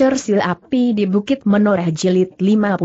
Cersil api di Bukit Menoreh Jilid 59.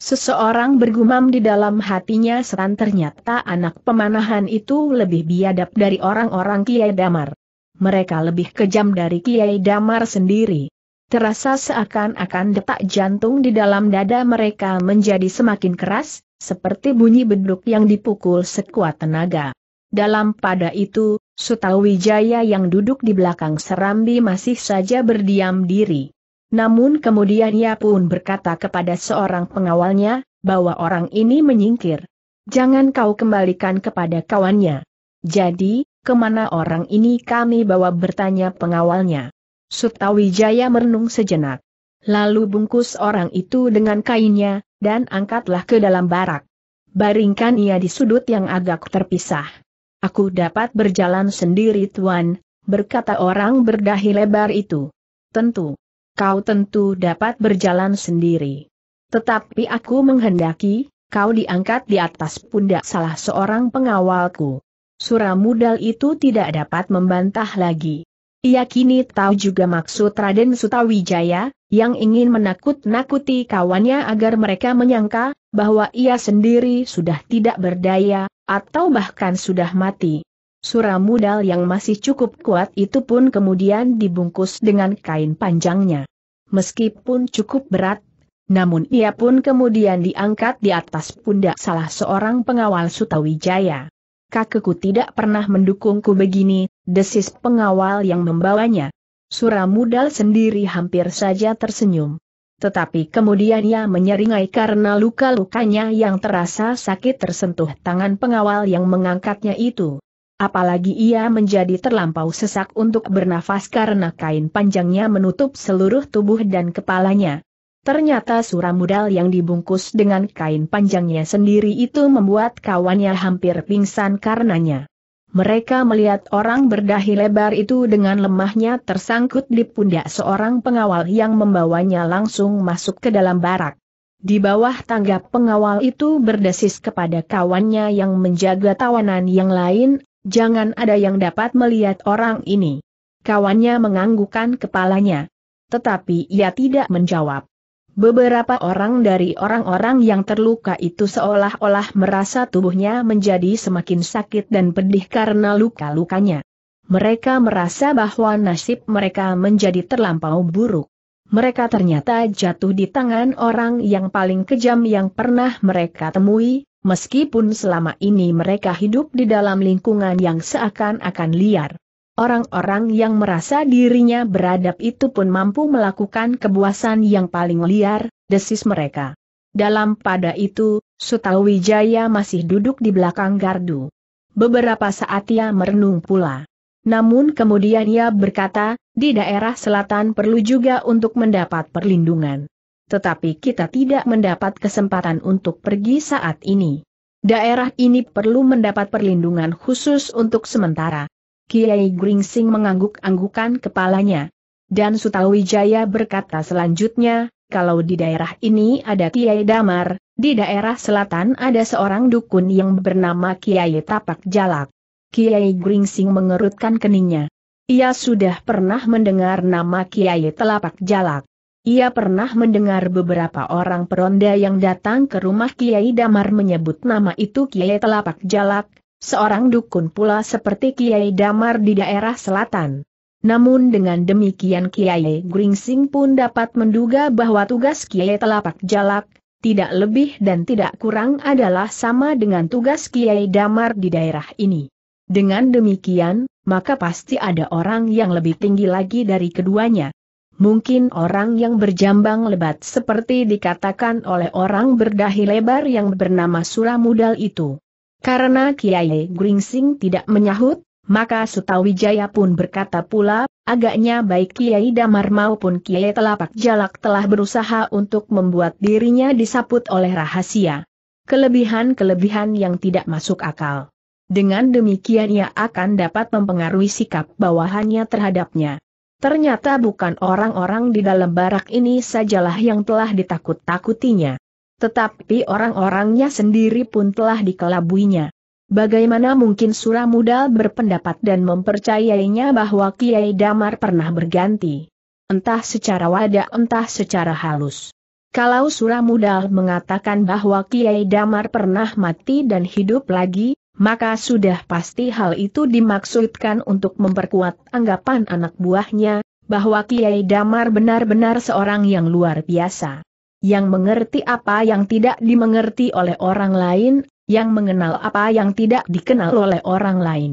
Seseorang bergumam di dalam hatinya setan ternyata anak pemanahan itu lebih biadab dari orang-orang Kiai Damar. Mereka lebih kejam dari Kiai Damar sendiri. Terasa seakan-akan detak jantung di dalam dada mereka menjadi semakin keras, seperti bunyi beduk yang dipukul sekuat tenaga. Dalam pada itu, Sutawijaya yang duduk di belakang Serambi masih saja berdiam diri. Namun kemudian ia pun berkata kepada seorang pengawalnya, bahwa orang ini menyingkir. Jangan kau kembalikan kepada kawannya. Jadi, kemana orang ini kami bawa bertanya pengawalnya. Sutawijaya merenung sejenak. Lalu bungkus orang itu dengan kainnya, dan angkatlah ke dalam barak. Baringkan ia di sudut yang agak terpisah. Aku dapat berjalan sendiri tuan, berkata orang berdahi lebar itu. Tentu. Kau tentu dapat berjalan sendiri. Tetapi aku menghendaki, kau diangkat di atas pundak salah seorang pengawalku. Suramudal itu tidak dapat membantah lagi. Ia kini tahu juga maksud Raden Sutawijaya, yang ingin menakut-nakuti kawannya agar mereka menyangka, bahwa ia sendiri sudah tidak berdaya, atau bahkan sudah mati. Surah mudal yang masih cukup kuat itu pun kemudian dibungkus dengan kain panjangnya. Meskipun cukup berat, namun ia pun kemudian diangkat di atas pundak salah seorang pengawal Sutawijaya. Kakekku tidak pernah mendukungku begini, desis pengawal yang membawanya. Suramudal sendiri hampir saja tersenyum. Tetapi kemudian ia menyeringai karena luka-lukanya yang terasa sakit tersentuh tangan pengawal yang mengangkatnya itu. Apalagi ia menjadi terlampau sesak untuk bernafas karena kain panjangnya menutup seluruh tubuh dan kepalanya. Ternyata suramudal yang dibungkus dengan kain panjangnya sendiri itu membuat kawannya hampir pingsan karenanya. Mereka melihat orang berdahi lebar itu dengan lemahnya tersangkut di pundak seorang pengawal yang membawanya langsung masuk ke dalam barak. Di bawah tangga pengawal itu berdesis kepada kawannya yang menjaga tawanan yang lain, jangan ada yang dapat melihat orang ini. Kawannya menganggukkan kepalanya. Tetapi ia tidak menjawab. Beberapa orang dari orang-orang yang terluka itu seolah-olah merasa tubuhnya menjadi semakin sakit dan pedih karena luka-lukanya. Mereka merasa bahwa nasib mereka menjadi terlampau buruk. Mereka ternyata jatuh di tangan orang yang paling kejam yang pernah mereka temui, meskipun selama ini mereka hidup di dalam lingkungan yang seakan-akan liar. Orang-orang yang merasa dirinya beradab itu pun mampu melakukan kebuasan yang paling liar, desis mereka. Dalam pada itu, Sutawijaya masih duduk di belakang gardu. Beberapa saat ia merenung pula. Namun kemudian ia berkata, di daerah selatan perlu juga untuk mendapat perlindungan. Tetapi kita tidak mendapat kesempatan untuk pergi saat ini. Daerah ini perlu mendapat perlindungan khusus untuk sementara. Kiai Gringsing mengangguk-anggukan kepalanya. Dan Sutawijaya berkata selanjutnya, kalau di daerah ini ada Kiai Damar, di daerah selatan ada seorang dukun yang bernama Kiai Tapak Jalak. Kiai Gringsing mengerutkan keningnya. Ia sudah pernah mendengar nama Kiai Telapak Jalak. Ia pernah mendengar beberapa orang peronda yang datang ke rumah Kiai Damar menyebut nama itu Kiai Telapak Jalak, seorang dukun pula seperti Kiai Damar di daerah selatan. Namun dengan demikian Kiai Gringsing pun dapat menduga bahwa tugas Kiai Telapak Jalak, tidak lebih dan tidak kurang adalah sama dengan tugas Kiai Damar di daerah ini. Dengan demikian, maka pasti ada orang yang lebih tinggi lagi dari keduanya. Mungkin orang yang berjambang lebat seperti dikatakan oleh orang berdahi lebar yang bernama Suramudal itu. Karena Kiai Gringsing tidak menyahut, maka Sutawijaya pun berkata pula, agaknya baik Kiai Damar maupun Kiai Telapak Jalak telah berusaha untuk membuat dirinya disaput oleh rahasia. Kelebihan-kelebihan yang tidak masuk akal. Dengan demikian ia akan dapat mempengaruhi sikap bawahannya terhadapnya. Ternyata bukan orang-orang di dalam barak ini sajalah yang telah ditakut-takutinya. Tetapi orang-orangnya sendiri pun telah dikelabuinya. Bagaimana mungkin Suramudal berpendapat dan mempercayainya bahwa Kiai Damar pernah berganti? Entah secara wadah entah secara halus. Kalau Suramudal mengatakan bahwa Kiai Damar pernah mati dan hidup lagi, maka sudah pasti hal itu dimaksudkan untuk memperkuat anggapan anak buahnya, bahwa Kiai Damar benar-benar seorang yang luar biasa yang mengerti apa yang tidak dimengerti oleh orang lain, yang mengenal apa yang tidak dikenal oleh orang lain.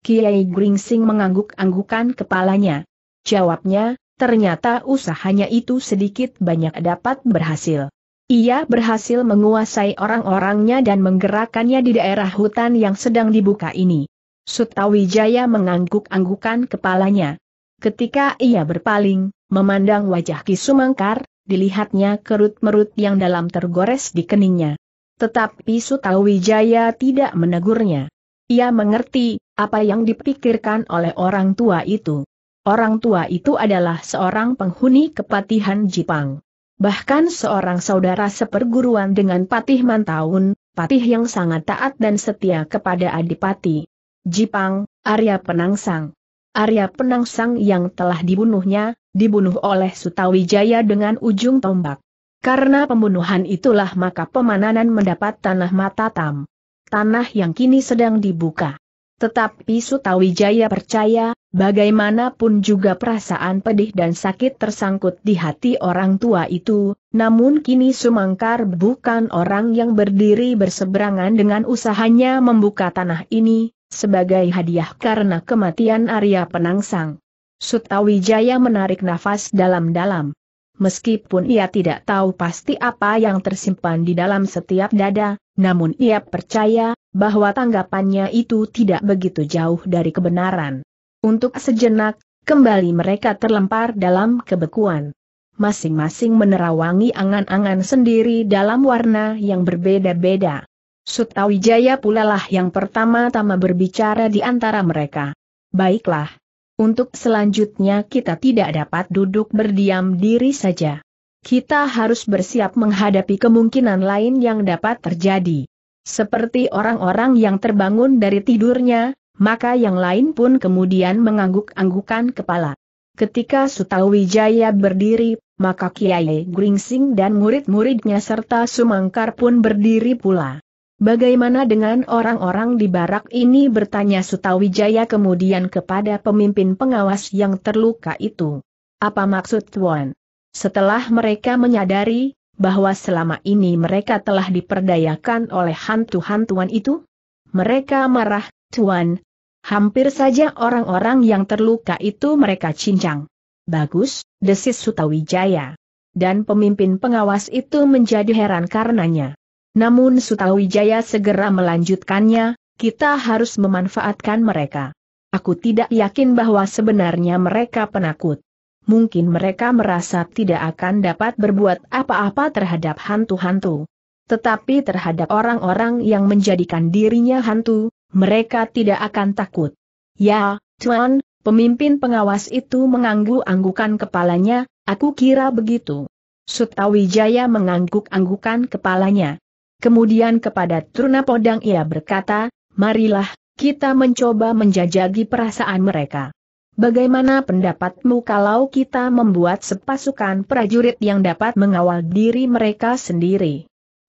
Kiai Gringsing mengangguk-anggukan kepalanya. Jawabnya, ternyata usahanya itu sedikit banyak dapat berhasil. Ia berhasil menguasai orang-orangnya dan menggerakkannya di daerah hutan yang sedang dibuka ini. Sutawijaya mengangguk-anggukan kepalanya. Ketika ia berpaling, memandang wajah Ki Sumangkar, dilihatnya kerut-merut yang dalam tergores di keningnya. Tetapi Sutawijaya tidak menegurnya. Ia mengerti, apa yang dipikirkan oleh orang tua itu. Orang tua itu adalah seorang penghuni kepatihan Jipang. Bahkan seorang saudara seperguruan dengan Patih Mantaun, Patih yang sangat taat dan setia kepada Adipati. Jipang, Arya Penangsang. Arya Penangsang yang telah dibunuhnya, dibunuh oleh Sutawijaya dengan ujung tombak. Karena pembunuhan itulah maka pemananan mendapat tanah mata tam, Tanah yang kini sedang dibuka. Tetapi Sutawijaya percaya, bagaimanapun juga perasaan pedih dan sakit tersangkut di hati orang tua itu, namun kini Sumangkar bukan orang yang berdiri berseberangan dengan usahanya membuka tanah ini, sebagai hadiah karena kematian Arya Penangsang. Sutawijaya menarik nafas dalam-dalam. Meskipun ia tidak tahu pasti apa yang tersimpan di dalam setiap dada, namun ia percaya bahwa tanggapannya itu tidak begitu jauh dari kebenaran. Untuk sejenak, kembali mereka terlempar dalam kebekuan. Masing-masing menerawangi angan-angan sendiri dalam warna yang berbeda-beda. Sutawijaya pula lah yang pertama-tama berbicara di antara mereka. Baiklah, untuk selanjutnya kita tidak dapat duduk berdiam diri saja. Kita harus bersiap menghadapi kemungkinan lain yang dapat terjadi. Seperti orang-orang yang terbangun dari tidurnya, maka yang lain pun kemudian mengangguk-anggukan kepala. Ketika Sutawijaya berdiri, maka Kiai Gringsing dan murid-muridnya serta Sumangkar pun berdiri pula. Bagaimana dengan orang-orang di barak ini bertanya Sutawijaya kemudian kepada pemimpin pengawas yang terluka itu. Apa maksud Tuan? Setelah mereka menyadari, bahwa selama ini mereka telah diperdayakan oleh hantu-hantuan itu? Mereka marah, Tuan. Hampir saja orang-orang yang terluka itu mereka cincang. Bagus, desis Sutawijaya. Dan pemimpin pengawas itu menjadi heran karenanya. Namun Sutawijaya segera melanjutkannya, kita harus memanfaatkan mereka. Aku tidak yakin bahwa sebenarnya mereka penakut. Mungkin mereka merasa tidak akan dapat berbuat apa-apa terhadap hantu-hantu. Tetapi terhadap orang-orang yang menjadikan dirinya hantu, mereka tidak akan takut. Ya, Tuan, pemimpin pengawas itu mengangguk-anggukan kepalanya, aku kira begitu. Sutawijaya mengangguk-anggukan kepalanya. Kemudian kepada Truna Podang ia berkata, marilah, kita mencoba menjajagi perasaan mereka. Bagaimana pendapatmu kalau kita membuat sepasukan prajurit yang dapat mengawal diri mereka sendiri?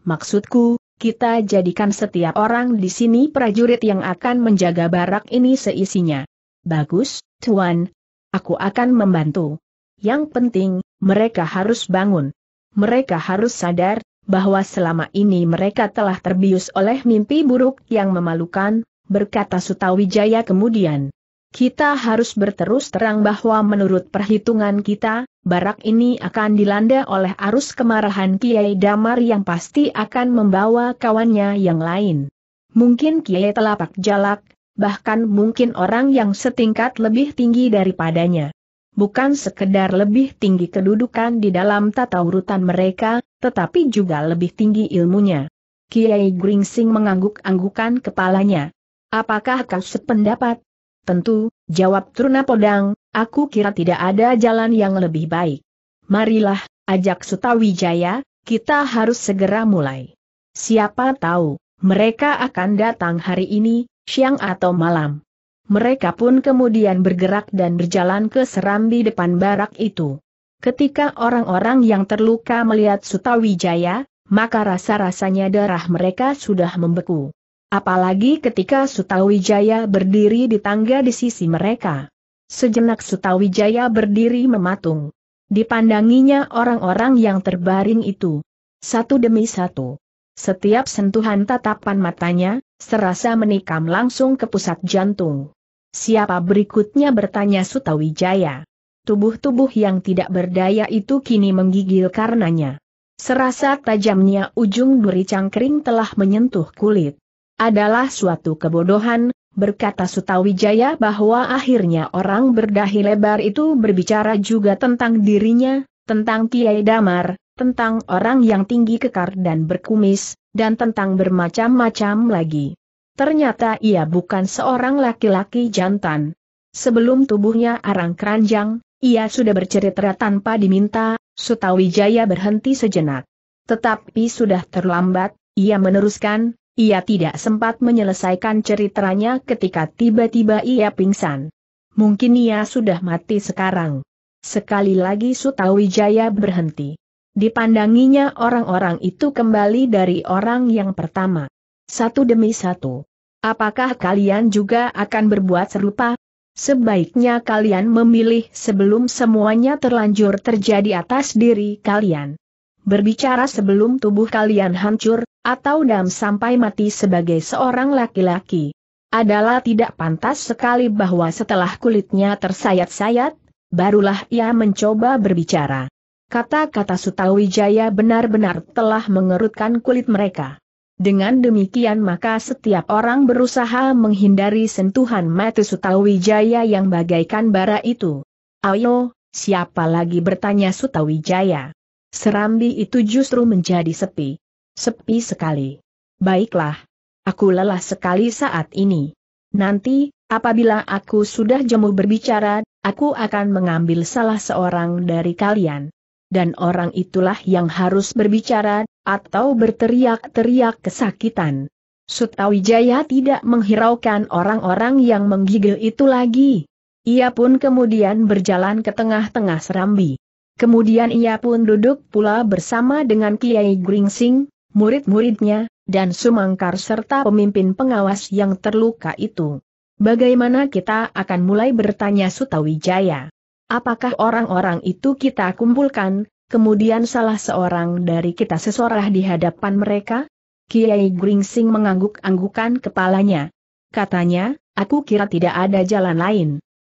Maksudku, kita jadikan setiap orang di sini prajurit yang akan menjaga barak ini seisinya. Bagus, Tuan. Aku akan membantu. Yang penting, mereka harus bangun. Mereka harus sadar, bahwa selama ini mereka telah terbius oleh mimpi buruk yang memalukan, berkata Sutawijaya kemudian. Kita harus berterus terang bahwa menurut perhitungan kita, barak ini akan dilanda oleh arus kemarahan Kiai Damar yang pasti akan membawa kawannya yang lain. Mungkin Kiai telapak jalak, bahkan mungkin orang yang setingkat lebih tinggi daripadanya. Bukan sekedar lebih tinggi kedudukan di dalam tata urutan mereka, tetapi juga lebih tinggi ilmunya. Kiai Gringsing mengangguk-anggukan kepalanya. Apakah kau sependapat? Tentu, jawab Truna Podang, aku kira tidak ada jalan yang lebih baik. Marilah, ajak Sutawijaya, kita harus segera mulai. Siapa tahu, mereka akan datang hari ini, siang atau malam. Mereka pun kemudian bergerak dan berjalan ke serambi depan barak itu. Ketika orang-orang yang terluka melihat Sutawijaya, maka rasa-rasanya darah mereka sudah membeku. Apalagi ketika Sutawijaya berdiri di tangga di sisi mereka. Sejenak Sutawijaya berdiri mematung. Dipandanginya orang-orang yang terbaring itu. Satu demi satu. Setiap sentuhan tatapan matanya, serasa menikam langsung ke pusat jantung. Siapa berikutnya bertanya Sutawijaya tubuh-tubuh yang tidak berdaya itu kini menggigil karenanya. Serasa tajamnya ujung duri cangkring telah menyentuh kulit. Adalah suatu kebodohan, berkata Sutawijaya bahwa akhirnya orang berdahi lebar itu berbicara juga tentang dirinya, tentang Kiai Damar, tentang orang yang tinggi kekar dan berkumis, dan tentang bermacam-macam lagi. Ternyata ia bukan seorang laki-laki jantan. Sebelum tubuhnya arang keranjang, ia sudah bercerita tanpa diminta, Sutawijaya berhenti sejenak. Tetapi sudah terlambat, ia meneruskan, ia tidak sempat menyelesaikan ceritanya ketika tiba-tiba ia pingsan. Mungkin ia sudah mati sekarang. Sekali lagi Sutawijaya berhenti. Dipandanginya orang-orang itu kembali dari orang yang pertama. Satu demi satu. Apakah kalian juga akan berbuat serupa? Sebaiknya kalian memilih sebelum semuanya terlanjur terjadi atas diri kalian. Berbicara sebelum tubuh kalian hancur, atau dam sampai mati sebagai seorang laki-laki. Adalah tidak pantas sekali bahwa setelah kulitnya tersayat-sayat, barulah ia mencoba berbicara. Kata-kata Sutawijaya benar-benar telah mengerutkan kulit mereka. Dengan demikian maka setiap orang berusaha menghindari sentuhan Sutawijaya yang bagaikan bara itu. Ayo, siapa lagi bertanya Sutawijaya? Serambi itu justru menjadi sepi. Sepi sekali. Baiklah. Aku lelah sekali saat ini. Nanti, apabila aku sudah jemu berbicara, aku akan mengambil salah seorang dari kalian. Dan orang itulah yang harus berbicara, atau berteriak-teriak kesakitan. Sutawijaya tidak menghiraukan orang-orang yang menggigil itu lagi. Ia pun kemudian berjalan ke tengah-tengah serambi. Kemudian ia pun duduk pula bersama dengan Kiai Gringsing, murid-muridnya, dan Sumangkar serta pemimpin pengawas yang terluka itu. Bagaimana kita akan mulai bertanya Sutawijaya? Apakah orang-orang itu kita kumpulkan, kemudian salah seorang dari kita sesorah di hadapan mereka? Kiai Gringsing mengangguk-anggukan kepalanya. Katanya, aku kira tidak ada jalan lain.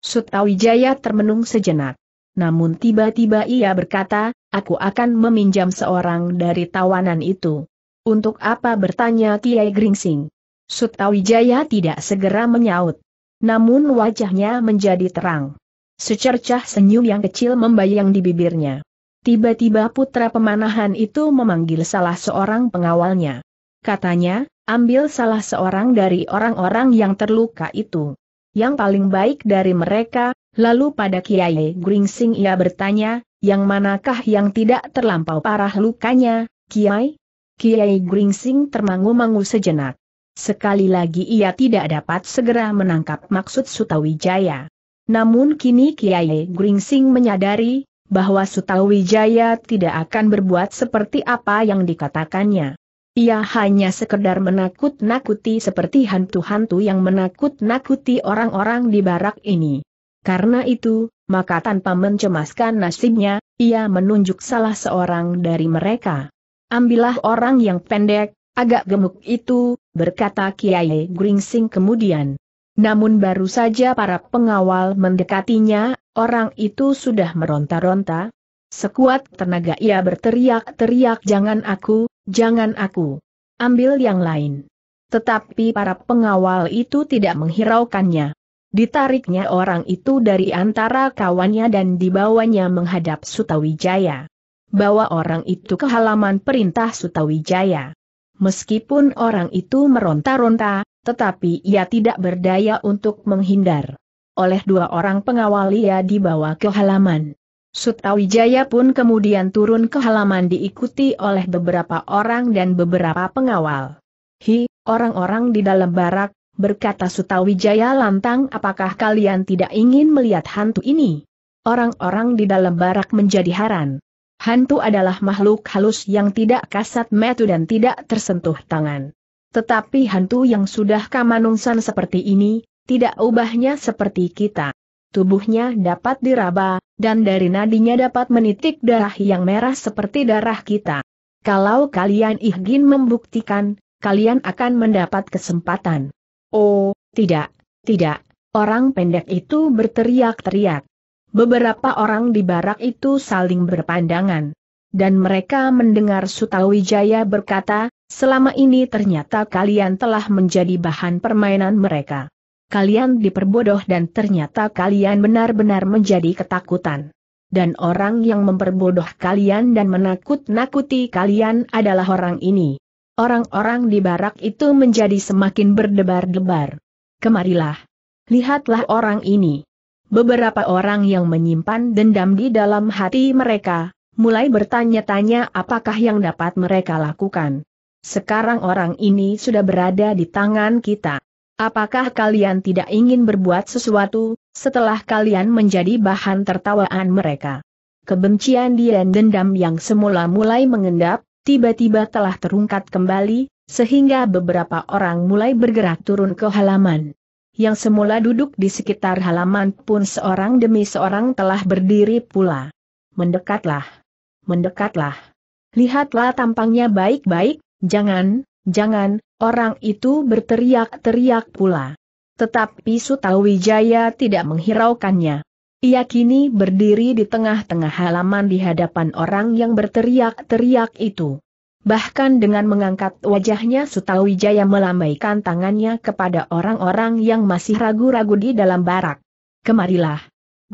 Sutawijaya termenung sejenak. Namun tiba-tiba ia berkata, aku akan meminjam seorang dari tawanan itu. Untuk apa bertanya Kiai Gringsing? Sutawijaya tidak segera menyaut. Namun wajahnya menjadi terang. Secercah senyum yang kecil membayang di bibirnya. Tiba-tiba putra pemanahan itu memanggil salah seorang pengawalnya. Katanya, ambil salah seorang dari orang-orang yang terluka itu. Yang paling baik dari mereka, lalu pada Kiai Gringsing ia bertanya, yang manakah yang tidak terlampau parah lukanya, Kiai? Kiai Gringsing termangu-mangu sejenak. Sekali lagi ia tidak dapat segera menangkap maksud Sutawijaya. Namun kini Kiai Gringsing menyadari bahwa Sutawijaya tidak akan berbuat seperti apa yang dikatakannya. Ia hanya sekedar menakut-nakuti seperti hantu-hantu yang menakut-nakuti orang-orang di barak ini. Karena itu, maka tanpa mencemaskan nasibnya, ia menunjuk salah seorang dari mereka. Ambillah orang yang pendek, agak gemuk itu, berkata Kiai Gringsing kemudian. Namun baru saja para pengawal mendekatinya, orang itu sudah meronta-ronta. Sekuat tenaga ia berteriak-teriak jangan aku, jangan aku. Ambil yang lain. Tetapi para pengawal itu tidak menghiraukannya. Ditariknya orang itu dari antara kawannya dan dibawanya menghadap Sutawijaya. Bawa orang itu ke halaman perintah Sutawijaya. Meskipun orang itu meronta-ronta, tetapi ia tidak berdaya untuk menghindar. Oleh dua orang pengawal ia dibawa ke halaman. Sutawijaya pun kemudian turun ke halaman diikuti oleh beberapa orang dan beberapa pengawal. Hi, orang-orang di dalam barak, berkata Sutawijaya lantang apakah kalian tidak ingin melihat hantu ini? Orang-orang di dalam barak menjadi haran. Hantu adalah makhluk halus yang tidak kasat mata dan tidak tersentuh tangan. Tetapi hantu yang sudah kamanungsan seperti ini, tidak ubahnya seperti kita. Tubuhnya dapat diraba, dan dari nadinya dapat menitik darah yang merah seperti darah kita. Kalau kalian ingin membuktikan, kalian akan mendapat kesempatan. Oh, tidak, tidak, orang pendek itu berteriak-teriak. Beberapa orang di barak itu saling berpandangan. Dan mereka mendengar Sutawijaya berkata, selama ini ternyata kalian telah menjadi bahan permainan mereka. Kalian diperbodoh dan ternyata kalian benar-benar menjadi ketakutan. Dan orang yang memperbodoh kalian dan menakut-nakuti kalian adalah orang ini. Orang-orang di barak itu menjadi semakin berdebar-debar. Kemarilah. Lihatlah orang ini beberapa orang yang menyimpan dendam di dalam hati mereka, mulai bertanya-tanya apakah yang dapat mereka lakukan. Sekarang orang ini sudah berada di tangan kita. Apakah kalian tidak ingin berbuat sesuatu, setelah kalian menjadi bahan tertawaan mereka? Kebencian dan dendam yang semula mulai mengendap, tiba-tiba telah terungkat kembali, sehingga beberapa orang mulai bergerak turun ke halaman yang semula duduk di sekitar halaman pun seorang demi seorang telah berdiri pula. Mendekatlah. Mendekatlah. Lihatlah tampangnya baik-baik, jangan, jangan, orang itu berteriak-teriak pula. Tetapi Sutawijaya tidak menghiraukannya. Ia kini berdiri di tengah-tengah halaman di hadapan orang yang berteriak-teriak itu. Bahkan dengan mengangkat wajahnya Sutawijaya melambaikan tangannya kepada orang-orang yang masih ragu-ragu di dalam barak. Kemarilah.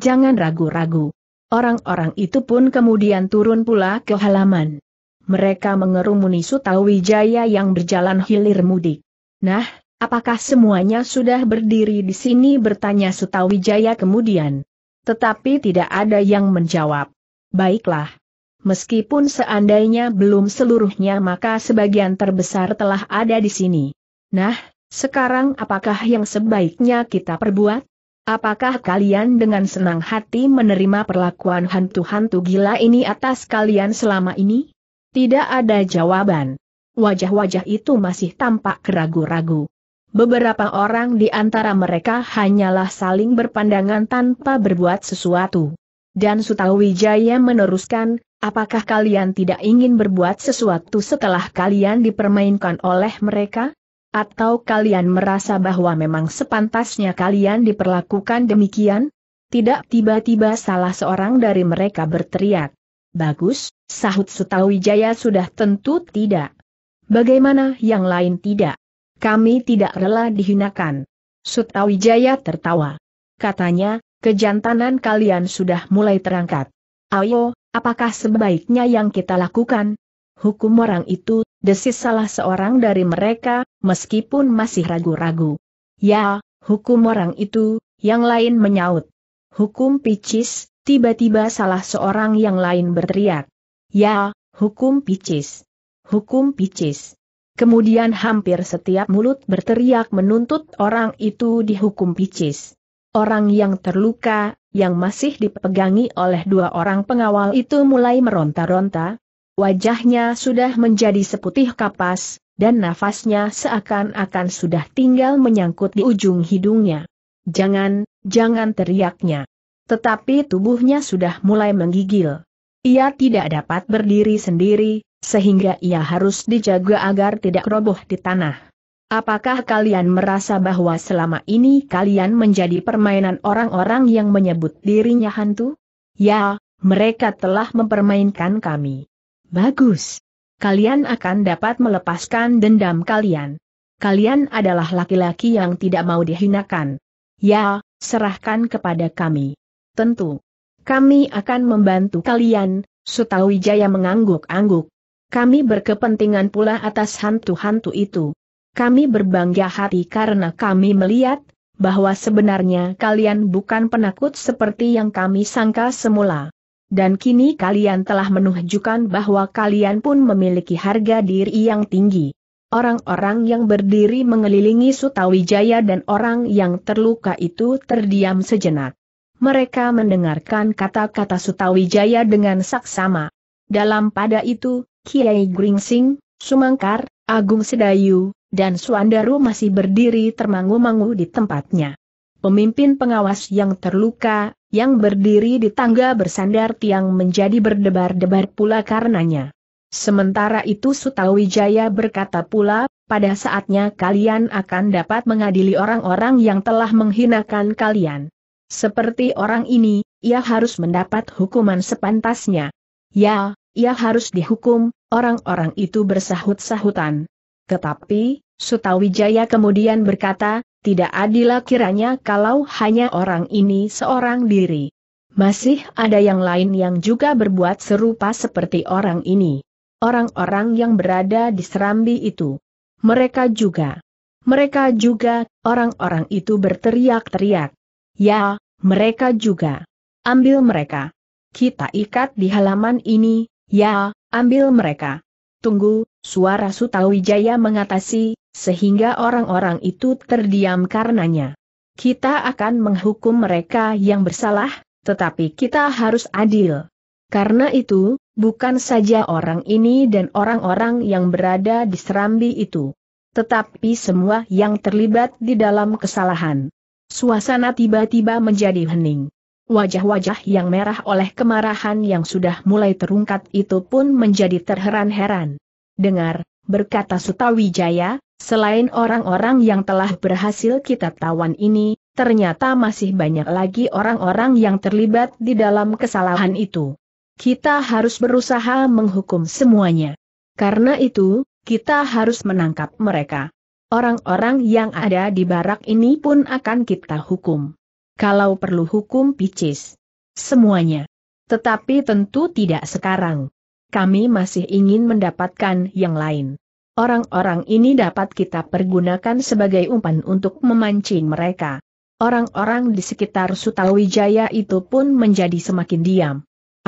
Jangan ragu-ragu. Orang-orang itu pun kemudian turun pula ke halaman. Mereka mengerumuni Sutawijaya yang berjalan hilir mudik. Nah, apakah semuanya sudah berdiri di sini bertanya Sutawijaya kemudian. Tetapi tidak ada yang menjawab. Baiklah meskipun seandainya belum seluruhnya maka sebagian terbesar telah ada di sini. Nah, sekarang apakah yang sebaiknya kita perbuat? Apakah kalian dengan senang hati menerima perlakuan hantu-hantu gila ini atas kalian selama ini? Tidak ada jawaban. Wajah-wajah itu masih tampak keragu-ragu. Beberapa orang di antara mereka hanyalah saling berpandangan tanpa berbuat sesuatu. Dan Sutawijaya meneruskan, apakah kalian tidak ingin berbuat sesuatu setelah kalian dipermainkan oleh mereka? Atau kalian merasa bahwa memang sepantasnya kalian diperlakukan demikian? Tidak tiba-tiba salah seorang dari mereka berteriak. Bagus, sahut Sutawijaya sudah tentu tidak. Bagaimana yang lain tidak? Kami tidak rela dihinakan. Sutawijaya tertawa. Katanya, kejantanan kalian sudah mulai terangkat. Ayo, Apakah sebaiknya yang kita lakukan? Hukum orang itu, desis salah seorang dari mereka, meskipun masih ragu-ragu. Ya, hukum orang itu, yang lain menyaut. Hukum picis, tiba-tiba salah seorang yang lain berteriak. Ya, hukum picis. Hukum picis. Kemudian hampir setiap mulut berteriak menuntut orang itu dihukum picis. Orang yang terluka, yang masih dipegangi oleh dua orang pengawal itu mulai meronta-ronta. Wajahnya sudah menjadi seputih kapas, dan nafasnya seakan-akan sudah tinggal menyangkut di ujung hidungnya. Jangan, jangan teriaknya. Tetapi tubuhnya sudah mulai menggigil. Ia tidak dapat berdiri sendiri, sehingga ia harus dijaga agar tidak roboh di tanah. Apakah kalian merasa bahwa selama ini kalian menjadi permainan orang-orang yang menyebut dirinya hantu? Ya, mereka telah mempermainkan kami. Bagus. Kalian akan dapat melepaskan dendam kalian. Kalian adalah laki-laki yang tidak mau dihinakan. Ya, serahkan kepada kami. Tentu. Kami akan membantu kalian, Sutawijaya mengangguk-angguk. Kami berkepentingan pula atas hantu-hantu itu. Kami berbangga hati karena kami melihat, bahwa sebenarnya kalian bukan penakut seperti yang kami sangka semula. Dan kini kalian telah menunjukkan bahwa kalian pun memiliki harga diri yang tinggi. Orang-orang yang berdiri mengelilingi Sutawijaya dan orang yang terluka itu terdiam sejenak. Mereka mendengarkan kata-kata Sutawijaya dengan saksama. Dalam pada itu, Kiai Gringsing, Sumangkar, Agung Sedayu, dan Suandaru masih berdiri termangu-mangu di tempatnya. Pemimpin pengawas yang terluka, yang berdiri di tangga bersandar tiang menjadi berdebar-debar pula karenanya. Sementara itu Sutawijaya berkata pula, pada saatnya kalian akan dapat mengadili orang-orang yang telah menghinakan kalian. Seperti orang ini, ia harus mendapat hukuman sepantasnya. Ya, ia harus dihukum, orang-orang itu bersahut-sahutan. Tetapi, Sutawijaya kemudian berkata, tidak adil kiranya kalau hanya orang ini seorang diri. Masih ada yang lain yang juga berbuat serupa seperti orang ini. Orang-orang yang berada di Serambi itu. Mereka juga. Mereka juga, orang-orang itu berteriak-teriak. Ya, mereka juga. Ambil mereka. Kita ikat di halaman ini, ya, ambil mereka. Tunggu, Suara Sutawijaya mengatasi, sehingga orang-orang itu terdiam karenanya. Kita akan menghukum mereka yang bersalah, tetapi kita harus adil. Karena itu, bukan saja orang ini dan orang-orang yang berada di Serambi itu, tetapi semua yang terlibat di dalam kesalahan. Suasana tiba-tiba menjadi hening. Wajah-wajah yang merah oleh kemarahan yang sudah mulai terungkat itu pun menjadi terheran-heran. Dengar, berkata Sutawijaya, selain orang-orang yang telah berhasil kita tawan ini, ternyata masih banyak lagi orang-orang yang terlibat di dalam kesalahan itu. Kita harus berusaha menghukum semuanya. Karena itu, kita harus menangkap mereka. Orang-orang yang ada di barak ini pun akan kita hukum. Kalau perlu hukum picis. Semuanya. Tetapi tentu tidak sekarang kami masih ingin mendapatkan yang lain. Orang-orang ini dapat kita pergunakan sebagai umpan untuk memancing mereka. Orang-orang di sekitar Sutawijaya itu pun menjadi semakin diam.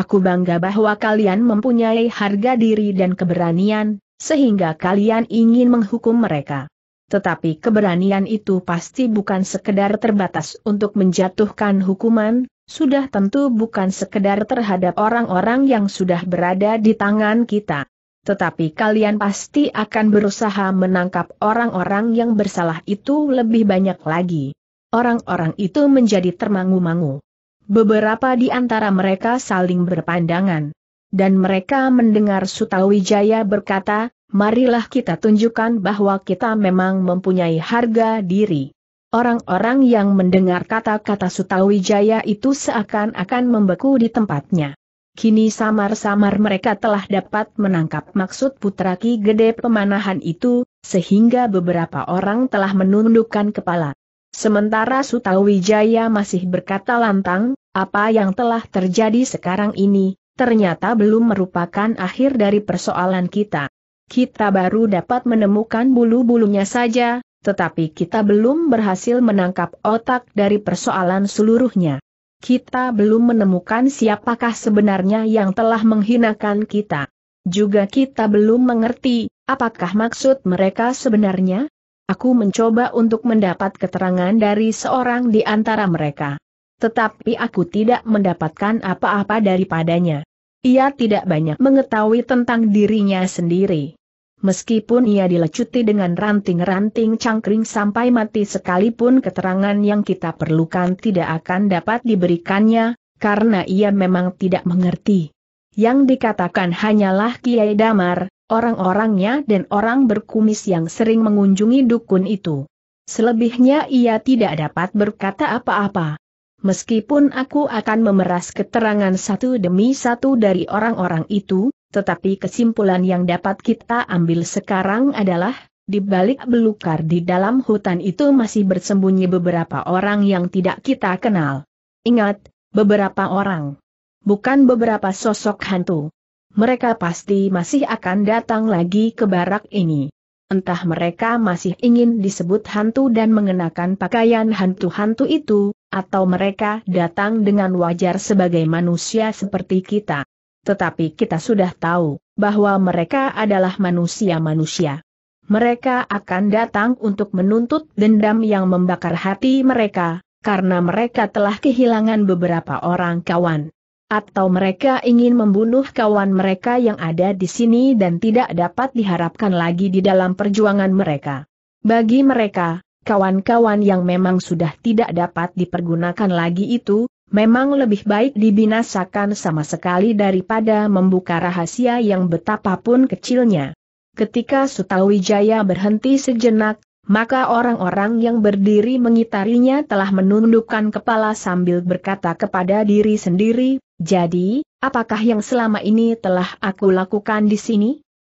Aku bangga bahwa kalian mempunyai harga diri dan keberanian, sehingga kalian ingin menghukum mereka tetapi keberanian itu pasti bukan sekedar terbatas untuk menjatuhkan hukuman, sudah tentu bukan sekedar terhadap orang-orang yang sudah berada di tangan kita. Tetapi kalian pasti akan berusaha menangkap orang-orang yang bersalah itu lebih banyak lagi. Orang-orang itu menjadi termangu-mangu. Beberapa di antara mereka saling berpandangan. Dan mereka mendengar Sutawijaya berkata, marilah kita tunjukkan bahwa kita memang mempunyai harga diri. Orang-orang yang mendengar kata-kata Sutawijaya itu seakan-akan membeku di tempatnya. Kini samar-samar mereka telah dapat menangkap maksud putra Ki Gede pemanahan itu, sehingga beberapa orang telah menundukkan kepala. Sementara Sutawijaya masih berkata lantang, apa yang telah terjadi sekarang ini, ternyata belum merupakan akhir dari persoalan kita kita baru dapat menemukan bulu-bulunya saja, tetapi kita belum berhasil menangkap otak dari persoalan seluruhnya. Kita belum menemukan siapakah sebenarnya yang telah menghinakan kita. Juga kita belum mengerti, apakah maksud mereka sebenarnya? Aku mencoba untuk mendapat keterangan dari seorang di antara mereka. Tetapi aku tidak mendapatkan apa-apa daripadanya. Ia tidak banyak mengetahui tentang dirinya sendiri. Meskipun ia dilecuti dengan ranting-ranting cangkring sampai mati sekalipun keterangan yang kita perlukan tidak akan dapat diberikannya, karena ia memang tidak mengerti. Yang dikatakan hanyalah Kiai Damar, orang-orangnya dan orang berkumis yang sering mengunjungi dukun itu. Selebihnya ia tidak dapat berkata apa-apa. Meskipun aku akan memeras keterangan satu demi satu dari orang-orang itu, tetapi kesimpulan yang dapat kita ambil sekarang adalah, di balik belukar di dalam hutan itu masih bersembunyi beberapa orang yang tidak kita kenal. Ingat, beberapa orang. Bukan beberapa sosok hantu. Mereka pasti masih akan datang lagi ke barak ini. Entah mereka masih ingin disebut hantu dan mengenakan pakaian hantu-hantu itu, atau mereka datang dengan wajar sebagai manusia seperti kita. Tetapi kita sudah tahu bahwa mereka adalah manusia-manusia. Mereka akan datang untuk menuntut dendam yang membakar hati mereka, karena mereka telah kehilangan beberapa orang kawan. Atau mereka ingin membunuh kawan mereka yang ada di sini dan tidak dapat diharapkan lagi di dalam perjuangan mereka. Bagi mereka, kawan-kawan yang memang sudah tidak dapat dipergunakan lagi itu, memang lebih baik dibinasakan sama sekali daripada membuka rahasia yang betapapun kecilnya. Ketika Sutawijaya berhenti sejenak, maka orang-orang yang berdiri mengitarinya telah menundukkan kepala sambil berkata kepada diri sendiri, jadi, apakah yang selama ini telah aku lakukan di sini?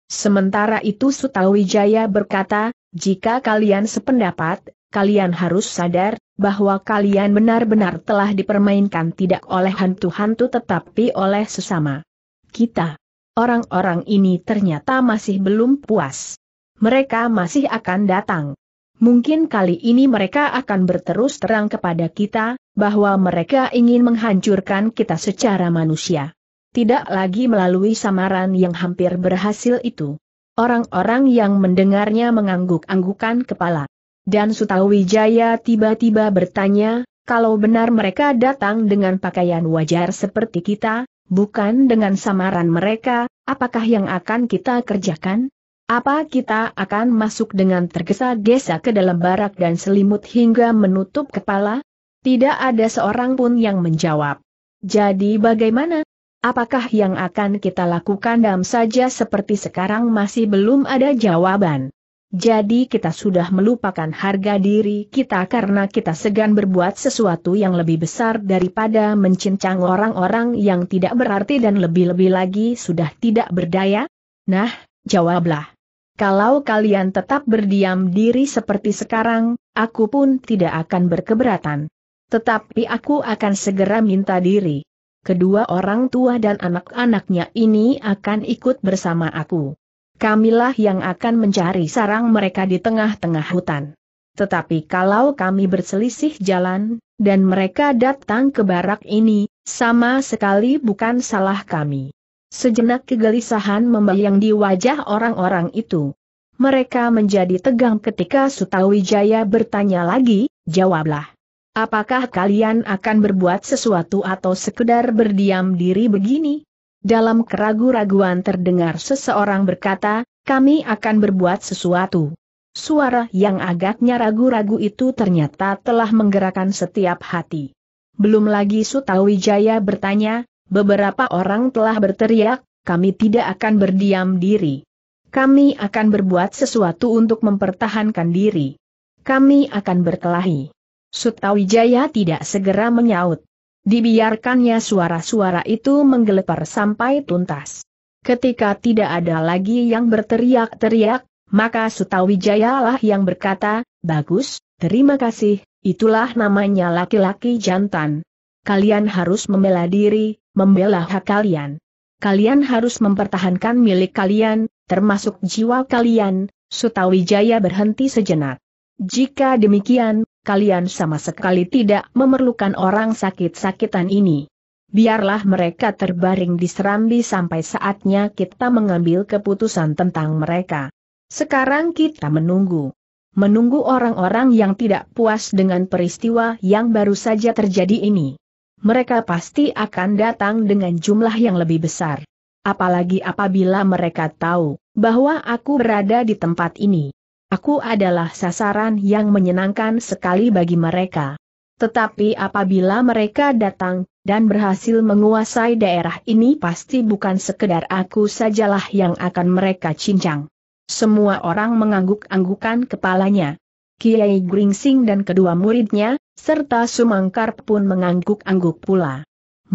Sementara itu Sutawijaya berkata, jika kalian sependapat, kalian harus sadar, bahwa kalian benar-benar telah dipermainkan tidak oleh hantu-hantu tetapi oleh sesama. Kita. Orang-orang ini ternyata masih belum puas. Mereka masih akan datang. Mungkin kali ini mereka akan berterus terang kepada kita, bahwa mereka ingin menghancurkan kita secara manusia. Tidak lagi melalui samaran yang hampir berhasil itu. Orang-orang yang mendengarnya mengangguk-anggukan kepala. Dan Sutawijaya tiba-tiba bertanya, kalau benar mereka datang dengan pakaian wajar seperti kita, bukan dengan samaran mereka, apakah yang akan kita kerjakan? Apa kita akan masuk dengan tergesa-gesa ke dalam barak dan selimut hingga menutup kepala? Tidak ada seorang pun yang menjawab. Jadi bagaimana? Apakah yang akan kita lakukan dam saja seperti sekarang masih belum ada jawaban? jadi kita sudah melupakan harga diri kita karena kita segan berbuat sesuatu yang lebih besar daripada mencincang orang-orang yang tidak berarti dan lebih-lebih lagi sudah tidak berdaya? Nah, jawablah. Kalau kalian tetap berdiam diri seperti sekarang, aku pun tidak akan berkeberatan. Tetapi aku akan segera minta diri. Kedua orang tua dan anak-anaknya ini akan ikut bersama aku kamilah yang akan mencari sarang mereka di tengah-tengah hutan. Tetapi kalau kami berselisih jalan, dan mereka datang ke barak ini, sama sekali bukan salah kami. Sejenak kegelisahan membayang di wajah orang-orang itu. Mereka menjadi tegang ketika Sutawijaya bertanya lagi, jawablah. Apakah kalian akan berbuat sesuatu atau sekedar berdiam diri begini? Dalam keraguan raguan terdengar seseorang berkata, kami akan berbuat sesuatu. Suara yang agaknya ragu-ragu itu ternyata telah menggerakkan setiap hati. Belum lagi Sutawijaya bertanya, beberapa orang telah berteriak, kami tidak akan berdiam diri. Kami akan berbuat sesuatu untuk mempertahankan diri. Kami akan berkelahi. Sutawijaya tidak segera menyaut. Dibiarkannya suara-suara itu menggelepar sampai tuntas. Ketika tidak ada lagi yang berteriak-teriak, maka Sutawijayalah yang berkata, Bagus, terima kasih, itulah namanya laki-laki jantan. Kalian harus membela diri, membela hak kalian. Kalian harus mempertahankan milik kalian, termasuk jiwa kalian, Sutawijaya berhenti sejenak. Jika demikian, kalian sama sekali tidak memerlukan orang sakit-sakitan ini. Biarlah mereka terbaring di serambi sampai saatnya kita mengambil keputusan tentang mereka. Sekarang kita menunggu. Menunggu orang-orang yang tidak puas dengan peristiwa yang baru saja terjadi ini. Mereka pasti akan datang dengan jumlah yang lebih besar. Apalagi apabila mereka tahu bahwa aku berada di tempat ini. Aku adalah sasaran yang menyenangkan sekali bagi mereka. Tetapi apabila mereka datang, dan berhasil menguasai daerah ini pasti bukan sekedar aku sajalah yang akan mereka cincang. Semua orang mengangguk-anggukan kepalanya. Kiai Gringsing dan kedua muridnya, serta Sumangkar pun mengangguk-angguk pula.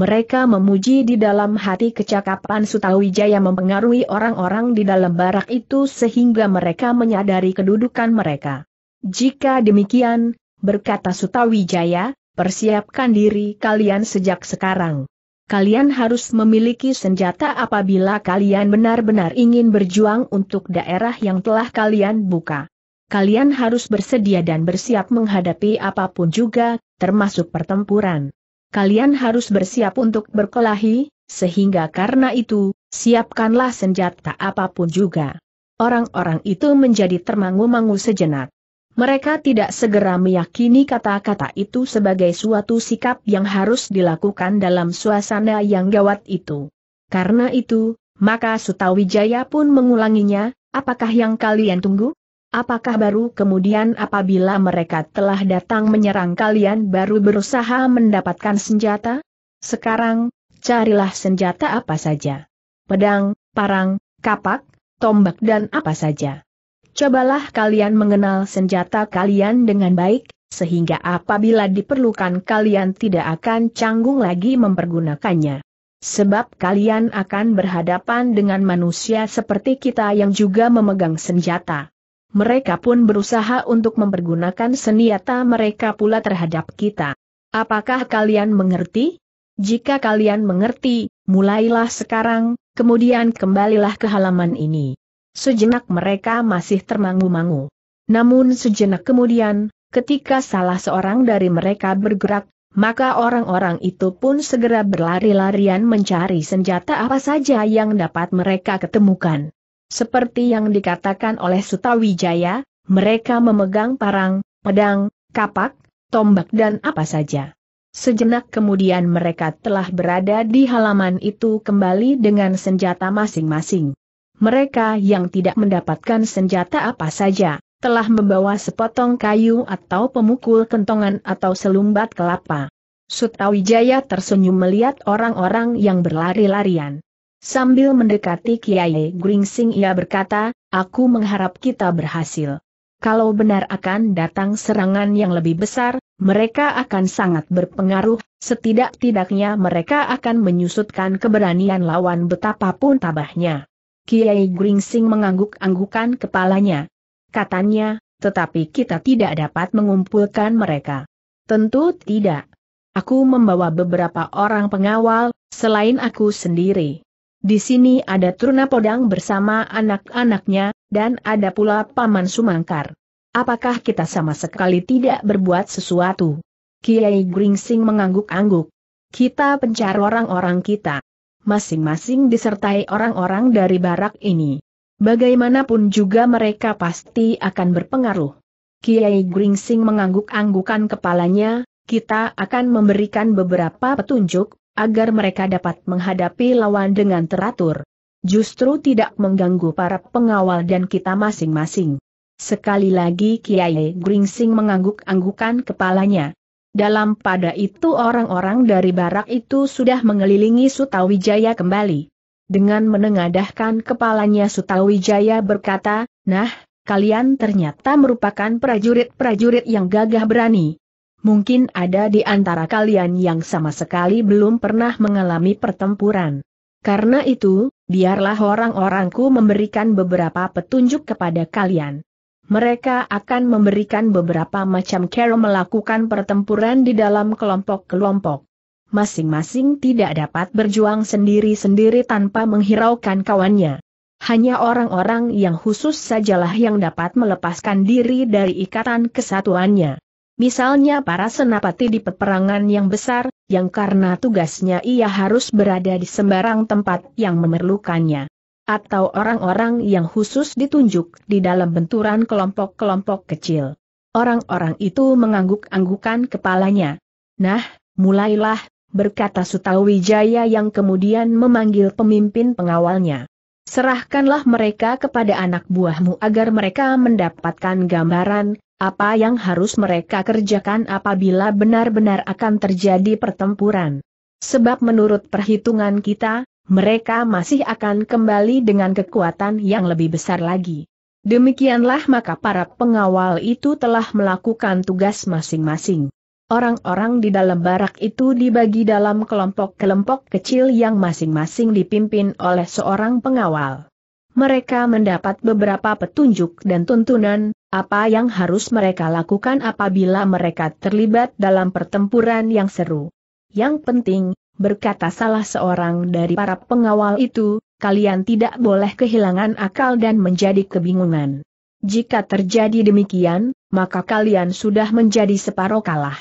Mereka memuji di dalam hati kecakapan Sutawijaya mempengaruhi orang-orang di dalam barak itu sehingga mereka menyadari kedudukan mereka. Jika demikian, berkata Sutawijaya, persiapkan diri kalian sejak sekarang. Kalian harus memiliki senjata apabila kalian benar-benar ingin berjuang untuk daerah yang telah kalian buka. Kalian harus bersedia dan bersiap menghadapi apapun juga, termasuk pertempuran kalian harus bersiap untuk berkelahi, sehingga karena itu, siapkanlah senjata apapun juga. Orang-orang itu menjadi termangu-mangu sejenak. Mereka tidak segera meyakini kata-kata itu sebagai suatu sikap yang harus dilakukan dalam suasana yang gawat itu. Karena itu, maka Sutawijaya pun mengulanginya, apakah yang kalian tunggu? Apakah baru kemudian apabila mereka telah datang menyerang kalian baru berusaha mendapatkan senjata? Sekarang, carilah senjata apa saja. Pedang, parang, kapak, tombak dan apa saja. Cobalah kalian mengenal senjata kalian dengan baik, sehingga apabila diperlukan kalian tidak akan canggung lagi mempergunakannya. Sebab kalian akan berhadapan dengan manusia seperti kita yang juga memegang senjata mereka pun berusaha untuk mempergunakan senjata mereka pula terhadap kita. Apakah kalian mengerti? Jika kalian mengerti, mulailah sekarang, kemudian kembalilah ke halaman ini. Sejenak mereka masih termangu-mangu. Namun sejenak kemudian, ketika salah seorang dari mereka bergerak, maka orang-orang itu pun segera berlari-larian mencari senjata apa saja yang dapat mereka ketemukan. Seperti yang dikatakan oleh Sutawijaya, mereka memegang parang, pedang, kapak, tombak dan apa saja. Sejenak kemudian mereka telah berada di halaman itu kembali dengan senjata masing-masing. Mereka yang tidak mendapatkan senjata apa saja, telah membawa sepotong kayu atau pemukul kentongan atau selumbat kelapa. Sutawijaya tersenyum melihat orang-orang yang berlari-larian. Sambil mendekati Kiai Gringsing ia berkata, aku mengharap kita berhasil. Kalau benar akan datang serangan yang lebih besar, mereka akan sangat berpengaruh, setidak-tidaknya mereka akan menyusutkan keberanian lawan betapapun tabahnya. Kiai Gringsing mengangguk-anggukan kepalanya. Katanya, tetapi kita tidak dapat mengumpulkan mereka. Tentu tidak. Aku membawa beberapa orang pengawal, selain aku sendiri. Di sini ada Truna Podang bersama anak-anaknya, dan ada pula Paman Sumangkar. Apakah kita sama sekali tidak berbuat sesuatu? Kiai Gringsing mengangguk-angguk. Kita pencar orang-orang kita. Masing-masing disertai orang-orang dari barak ini. Bagaimanapun juga mereka pasti akan berpengaruh. Kiai Gringsing mengangguk-anggukan kepalanya, kita akan memberikan beberapa petunjuk, agar mereka dapat menghadapi lawan dengan teratur. Justru tidak mengganggu para pengawal dan kita masing-masing. Sekali lagi Kiai Gringsing mengangguk-anggukan kepalanya. Dalam pada itu orang-orang dari barak itu sudah mengelilingi Sutawijaya kembali. Dengan menengadahkan kepalanya Sutawijaya berkata, Nah, kalian ternyata merupakan prajurit-prajurit yang gagah berani. Mungkin ada di antara kalian yang sama sekali belum pernah mengalami pertempuran. Karena itu, biarlah orang-orangku memberikan beberapa petunjuk kepada kalian. Mereka akan memberikan beberapa macam cara melakukan pertempuran di dalam kelompok-kelompok. Masing-masing tidak dapat berjuang sendiri-sendiri tanpa menghiraukan kawannya. Hanya orang-orang yang khusus sajalah yang dapat melepaskan diri dari ikatan kesatuannya. Misalnya para senapati di peperangan yang besar, yang karena tugasnya ia harus berada di sembarang tempat yang memerlukannya. Atau orang-orang yang khusus ditunjuk di dalam benturan kelompok-kelompok kecil. Orang-orang itu mengangguk-anggukan kepalanya. Nah, mulailah, berkata Sutawijaya yang kemudian memanggil pemimpin pengawalnya. Serahkanlah mereka kepada anak buahmu agar mereka mendapatkan gambaran, apa yang harus mereka kerjakan apabila benar-benar akan terjadi pertempuran? Sebab menurut perhitungan kita, mereka masih akan kembali dengan kekuatan yang lebih besar lagi. Demikianlah maka para pengawal itu telah melakukan tugas masing-masing. Orang-orang di dalam barak itu dibagi dalam kelompok-kelompok kecil yang masing-masing dipimpin oleh seorang pengawal. Mereka mendapat beberapa petunjuk dan tuntunan, apa yang harus mereka lakukan apabila mereka terlibat dalam pertempuran yang seru? Yang penting, berkata salah seorang dari para pengawal itu, kalian tidak boleh kehilangan akal dan menjadi kebingungan. Jika terjadi demikian, maka kalian sudah menjadi separuh kalah.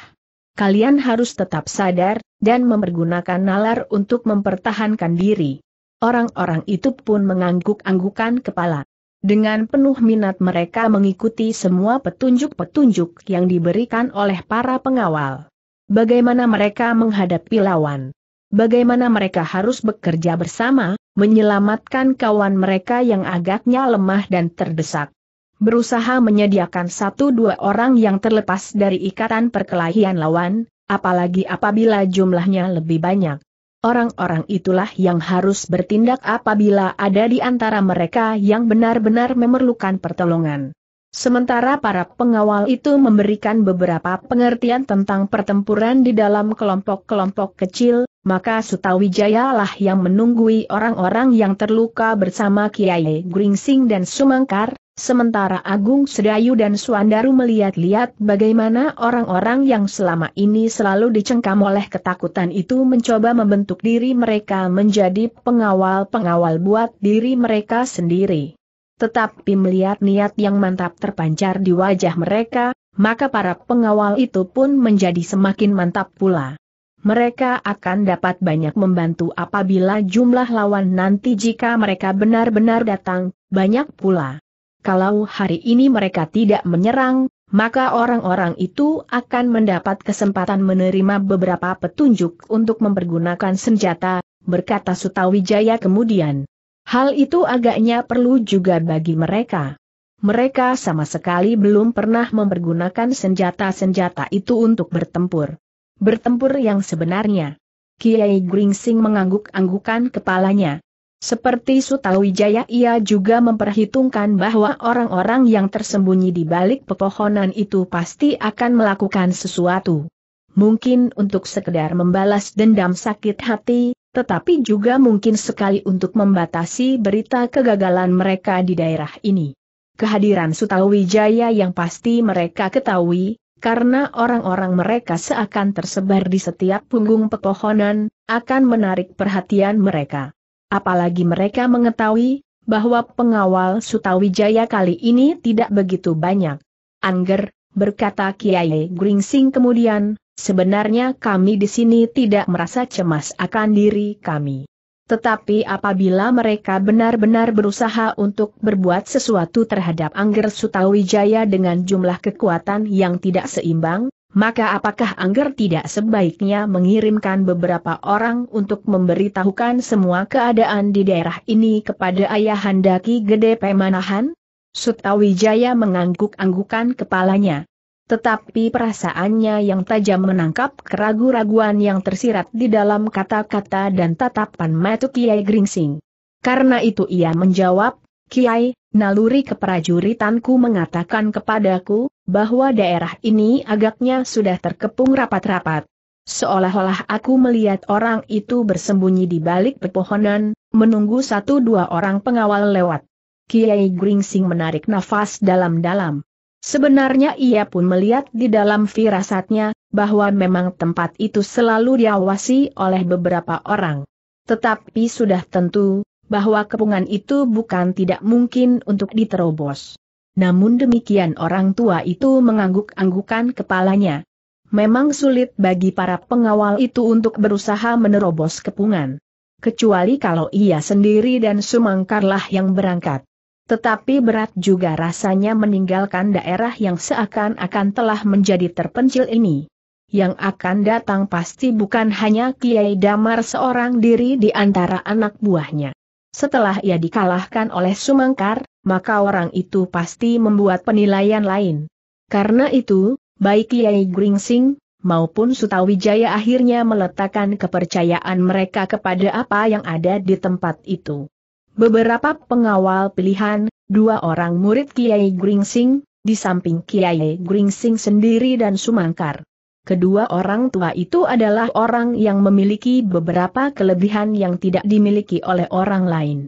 Kalian harus tetap sadar, dan mempergunakan nalar untuk mempertahankan diri. Orang-orang itu pun mengangguk-anggukan kepala. Dengan penuh minat mereka mengikuti semua petunjuk-petunjuk yang diberikan oleh para pengawal. Bagaimana mereka menghadapi lawan? Bagaimana mereka harus bekerja bersama, menyelamatkan kawan mereka yang agaknya lemah dan terdesak? Berusaha menyediakan satu dua orang yang terlepas dari ikatan perkelahian lawan, apalagi apabila jumlahnya lebih banyak. Orang-orang itulah yang harus bertindak apabila ada di antara mereka yang benar-benar memerlukan pertolongan. Sementara para pengawal itu memberikan beberapa pengertian tentang pertempuran di dalam kelompok-kelompok kecil, maka Sutawijaya lah yang menunggui orang-orang yang terluka bersama Kiai Gringsing dan Sumangkar, Sementara Agung Sedayu dan Suandaru melihat-lihat bagaimana orang-orang yang selama ini selalu dicengkam oleh ketakutan itu mencoba membentuk diri mereka menjadi pengawal-pengawal buat diri mereka sendiri. Tetapi melihat niat yang mantap terpancar di wajah mereka, maka para pengawal itu pun menjadi semakin mantap pula. Mereka akan dapat banyak membantu apabila jumlah lawan nanti jika mereka benar-benar datang, banyak pula kalau hari ini mereka tidak menyerang, maka orang-orang itu akan mendapat kesempatan menerima beberapa petunjuk untuk mempergunakan senjata, berkata Sutawijaya kemudian. Hal itu agaknya perlu juga bagi mereka. Mereka sama sekali belum pernah mempergunakan senjata-senjata itu untuk bertempur. Bertempur yang sebenarnya. Kiai Gringsing mengangguk-anggukan kepalanya. Seperti Sutawijaya ia juga memperhitungkan bahwa orang-orang yang tersembunyi di balik pepohonan itu pasti akan melakukan sesuatu. Mungkin untuk sekedar membalas dendam sakit hati, tetapi juga mungkin sekali untuk membatasi berita kegagalan mereka di daerah ini. Kehadiran Sutawijaya yang pasti mereka ketahui, karena orang-orang mereka seakan tersebar di setiap punggung pepohonan, akan menarik perhatian mereka. Apalagi mereka mengetahui bahwa pengawal Sutawijaya kali ini tidak begitu banyak. Angger, berkata Kiai Gringsing kemudian, sebenarnya kami di sini tidak merasa cemas akan diri kami. Tetapi apabila mereka benar-benar berusaha untuk berbuat sesuatu terhadap Angger Sutawijaya dengan jumlah kekuatan yang tidak seimbang, maka apakah Angger tidak sebaiknya mengirimkan beberapa orang untuk memberitahukan semua keadaan di daerah ini kepada Ayahanda Ki Gede Pemanahan? Sutawijaya mengangguk-anggukan kepalanya. Tetapi perasaannya yang tajam menangkap keraguan-raguan yang tersirat di dalam kata-kata dan tatapan mata Kiai Gringsing. Karena itu ia menjawab, Kiai, naluri keprajuritanku mengatakan kepadaku, bahwa daerah ini agaknya sudah terkepung rapat-rapat. Seolah-olah aku melihat orang itu bersembunyi di balik pepohonan, menunggu satu dua orang pengawal lewat. Kiai Gringsing menarik nafas dalam-dalam. Sebenarnya ia pun melihat di dalam firasatnya, bahwa memang tempat itu selalu diawasi oleh beberapa orang. Tetapi sudah tentu, bahwa kepungan itu bukan tidak mungkin untuk diterobos. Namun demikian orang tua itu mengangguk-anggukan kepalanya. Memang sulit bagi para pengawal itu untuk berusaha menerobos kepungan. Kecuali kalau ia sendiri dan Sumangkarlah yang berangkat. Tetapi berat juga rasanya meninggalkan daerah yang seakan-akan telah menjadi terpencil ini. Yang akan datang pasti bukan hanya Kiai Damar seorang diri di antara anak buahnya. Setelah ia dikalahkan oleh Sumangkar, maka orang itu pasti membuat penilaian lain. Karena itu, baik Kiai Gringsing, maupun Sutawijaya akhirnya meletakkan kepercayaan mereka kepada apa yang ada di tempat itu. Beberapa pengawal pilihan, dua orang murid Kiai Gringsing, di samping Kiai Gringsing sendiri dan Sumangkar. Kedua orang tua itu adalah orang yang memiliki beberapa kelebihan yang tidak dimiliki oleh orang lain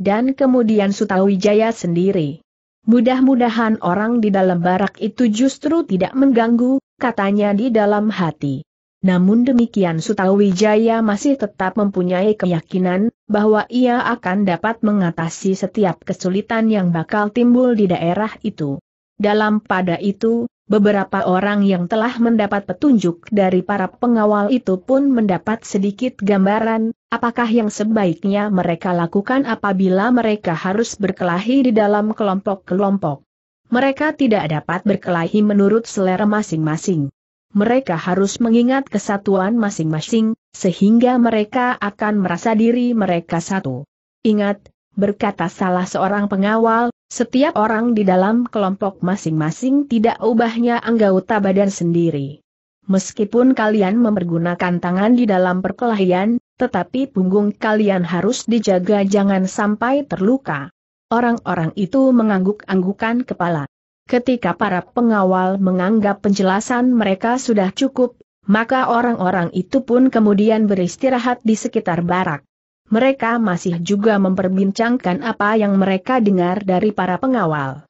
dan kemudian Sutawijaya sendiri. Mudah-mudahan orang di dalam barak itu justru tidak mengganggu, katanya di dalam hati. Namun demikian Sutawijaya masih tetap mempunyai keyakinan, bahwa ia akan dapat mengatasi setiap kesulitan yang bakal timbul di daerah itu. Dalam pada itu, Beberapa orang yang telah mendapat petunjuk dari para pengawal itu pun mendapat sedikit gambaran, apakah yang sebaiknya mereka lakukan apabila mereka harus berkelahi di dalam kelompok-kelompok. Mereka tidak dapat berkelahi menurut selera masing-masing. Mereka harus mengingat kesatuan masing-masing, sehingga mereka akan merasa diri mereka satu. Ingat, berkata salah seorang pengawal, setiap orang di dalam kelompok masing-masing tidak ubahnya anggota badan sendiri. Meskipun kalian mempergunakan tangan di dalam perkelahian, tetapi punggung kalian harus dijaga jangan sampai terluka. Orang-orang itu mengangguk-anggukan kepala. Ketika para pengawal menganggap penjelasan mereka sudah cukup, maka orang-orang itu pun kemudian beristirahat di sekitar barak mereka masih juga memperbincangkan apa yang mereka dengar dari para pengawal.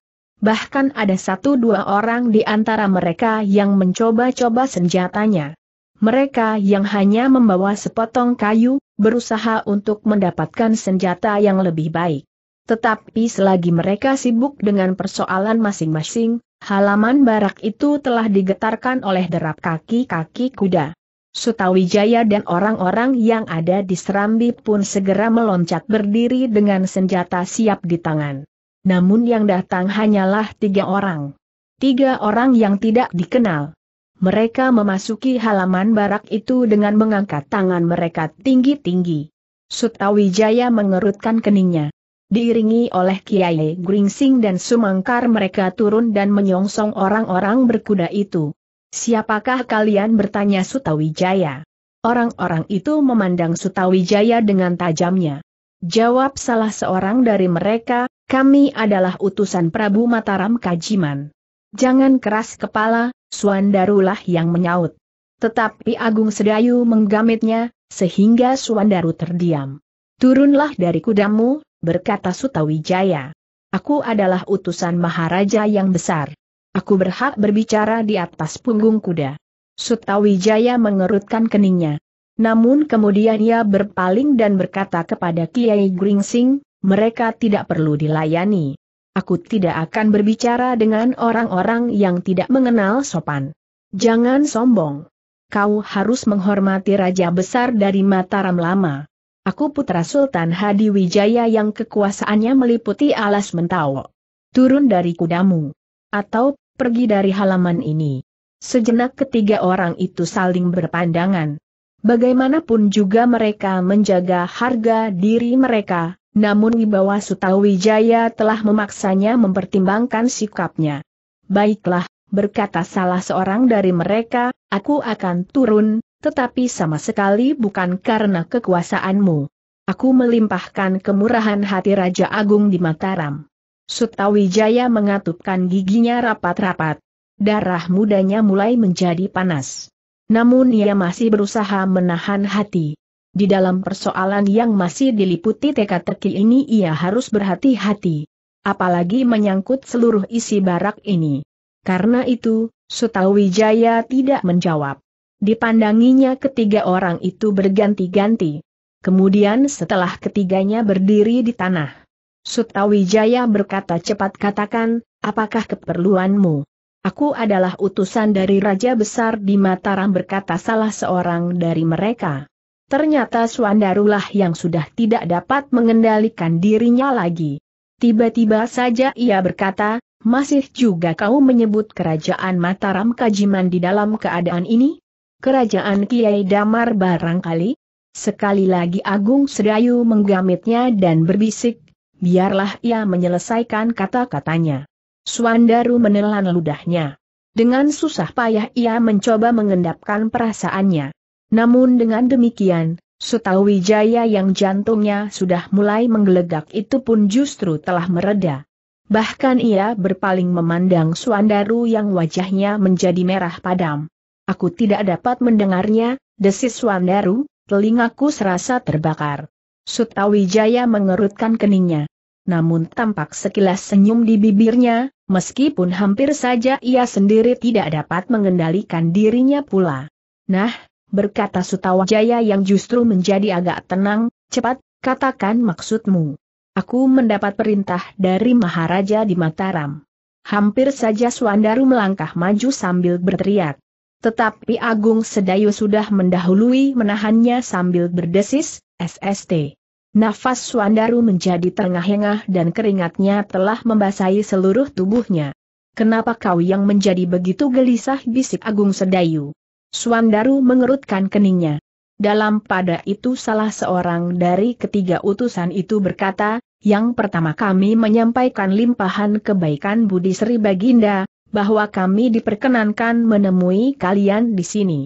Bahkan ada satu dua orang di antara mereka yang mencoba-coba senjatanya. Mereka yang hanya membawa sepotong kayu, berusaha untuk mendapatkan senjata yang lebih baik. Tetapi selagi mereka sibuk dengan persoalan masing-masing, halaman barak itu telah digetarkan oleh derap kaki-kaki kuda. Sutawijaya dan orang-orang yang ada di Serambi pun segera meloncat berdiri dengan senjata siap di tangan. Namun yang datang hanyalah tiga orang. Tiga orang yang tidak dikenal. Mereka memasuki halaman barak itu dengan mengangkat tangan mereka tinggi-tinggi. Sutawijaya mengerutkan keningnya. Diiringi oleh Kiai Gringsing dan Sumangkar mereka turun dan menyongsong orang-orang berkuda itu. Siapakah kalian bertanya Sutawijaya? Orang-orang itu memandang Sutawijaya dengan tajamnya. Jawab salah seorang dari mereka, kami adalah utusan Prabu Mataram Kajiman. Jangan keras kepala, Suandarulah yang menyaut. Tetapi Agung Sedayu menggamitnya, sehingga Suandaru terdiam. Turunlah dari kudamu, berkata Sutawijaya. Aku adalah utusan Maharaja yang besar. Aku berhak berbicara di atas punggung kuda. Sutawijaya mengerutkan keningnya. Namun kemudian ia berpaling dan berkata kepada Kiai Gringsing, mereka tidak perlu dilayani. Aku tidak akan berbicara dengan orang-orang yang tidak mengenal sopan. Jangan sombong. Kau harus menghormati Raja Besar dari Mataram Lama. Aku putra Sultan Hadi Wijaya yang kekuasaannya meliputi alas Mentawo. Turun dari kudamu. Atau pergi dari halaman ini. Sejenak ketiga orang itu saling berpandangan. Bagaimanapun juga mereka menjaga harga diri mereka, namun Wibawa Sutawijaya telah memaksanya mempertimbangkan sikapnya. Baiklah, berkata salah seorang dari mereka, aku akan turun, tetapi sama sekali bukan karena kekuasaanmu. Aku melimpahkan kemurahan hati Raja Agung di Mataram. Sutawijaya mengatupkan giginya rapat-rapat. Darah mudanya mulai menjadi panas. Namun ia masih berusaha menahan hati. Di dalam persoalan yang masih diliputi teka teki ini ia harus berhati-hati. Apalagi menyangkut seluruh isi barak ini. Karena itu, Sutawijaya tidak menjawab. Dipandanginya ketiga orang itu berganti-ganti. Kemudian setelah ketiganya berdiri di tanah. Sutawijaya berkata cepat katakan, apakah keperluanmu? Aku adalah utusan dari Raja Besar di Mataram berkata salah seorang dari mereka. Ternyata Suandarulah yang sudah tidak dapat mengendalikan dirinya lagi. Tiba-tiba saja ia berkata, masih juga kau menyebut kerajaan Mataram Kajiman di dalam keadaan ini? Kerajaan Kiai Damar barangkali? Sekali lagi Agung Sedayu menggamitnya dan berbisik, biarlah ia menyelesaikan kata-katanya. Suandaru menelan ludahnya. Dengan susah payah ia mencoba mengendapkan perasaannya. Namun dengan demikian, Sutawijaya yang jantungnya sudah mulai menggelegak itu pun justru telah mereda. Bahkan ia berpaling memandang Suandaru yang wajahnya menjadi merah padam. Aku tidak dapat mendengarnya, desis Suandaru, telingaku serasa terbakar. Sutawijaya mengerutkan keningnya namun tampak sekilas senyum di bibirnya, meskipun hampir saja ia sendiri tidak dapat mengendalikan dirinya pula. Nah, berkata Sutawajaya yang justru menjadi agak tenang, cepat, katakan maksudmu. Aku mendapat perintah dari Maharaja di Mataram. Hampir saja Suandaru melangkah maju sambil berteriak. Tetapi Agung Sedayu sudah mendahului menahannya sambil berdesis, SST. Nafas Suandaru menjadi terengah-engah dan keringatnya telah membasahi seluruh tubuhnya. Kenapa kau yang menjadi begitu gelisah bisik Agung Sedayu? Suandaru mengerutkan keningnya. Dalam pada itu salah seorang dari ketiga utusan itu berkata, yang pertama kami menyampaikan limpahan kebaikan Budi Sri Baginda, bahwa kami diperkenankan menemui kalian di sini.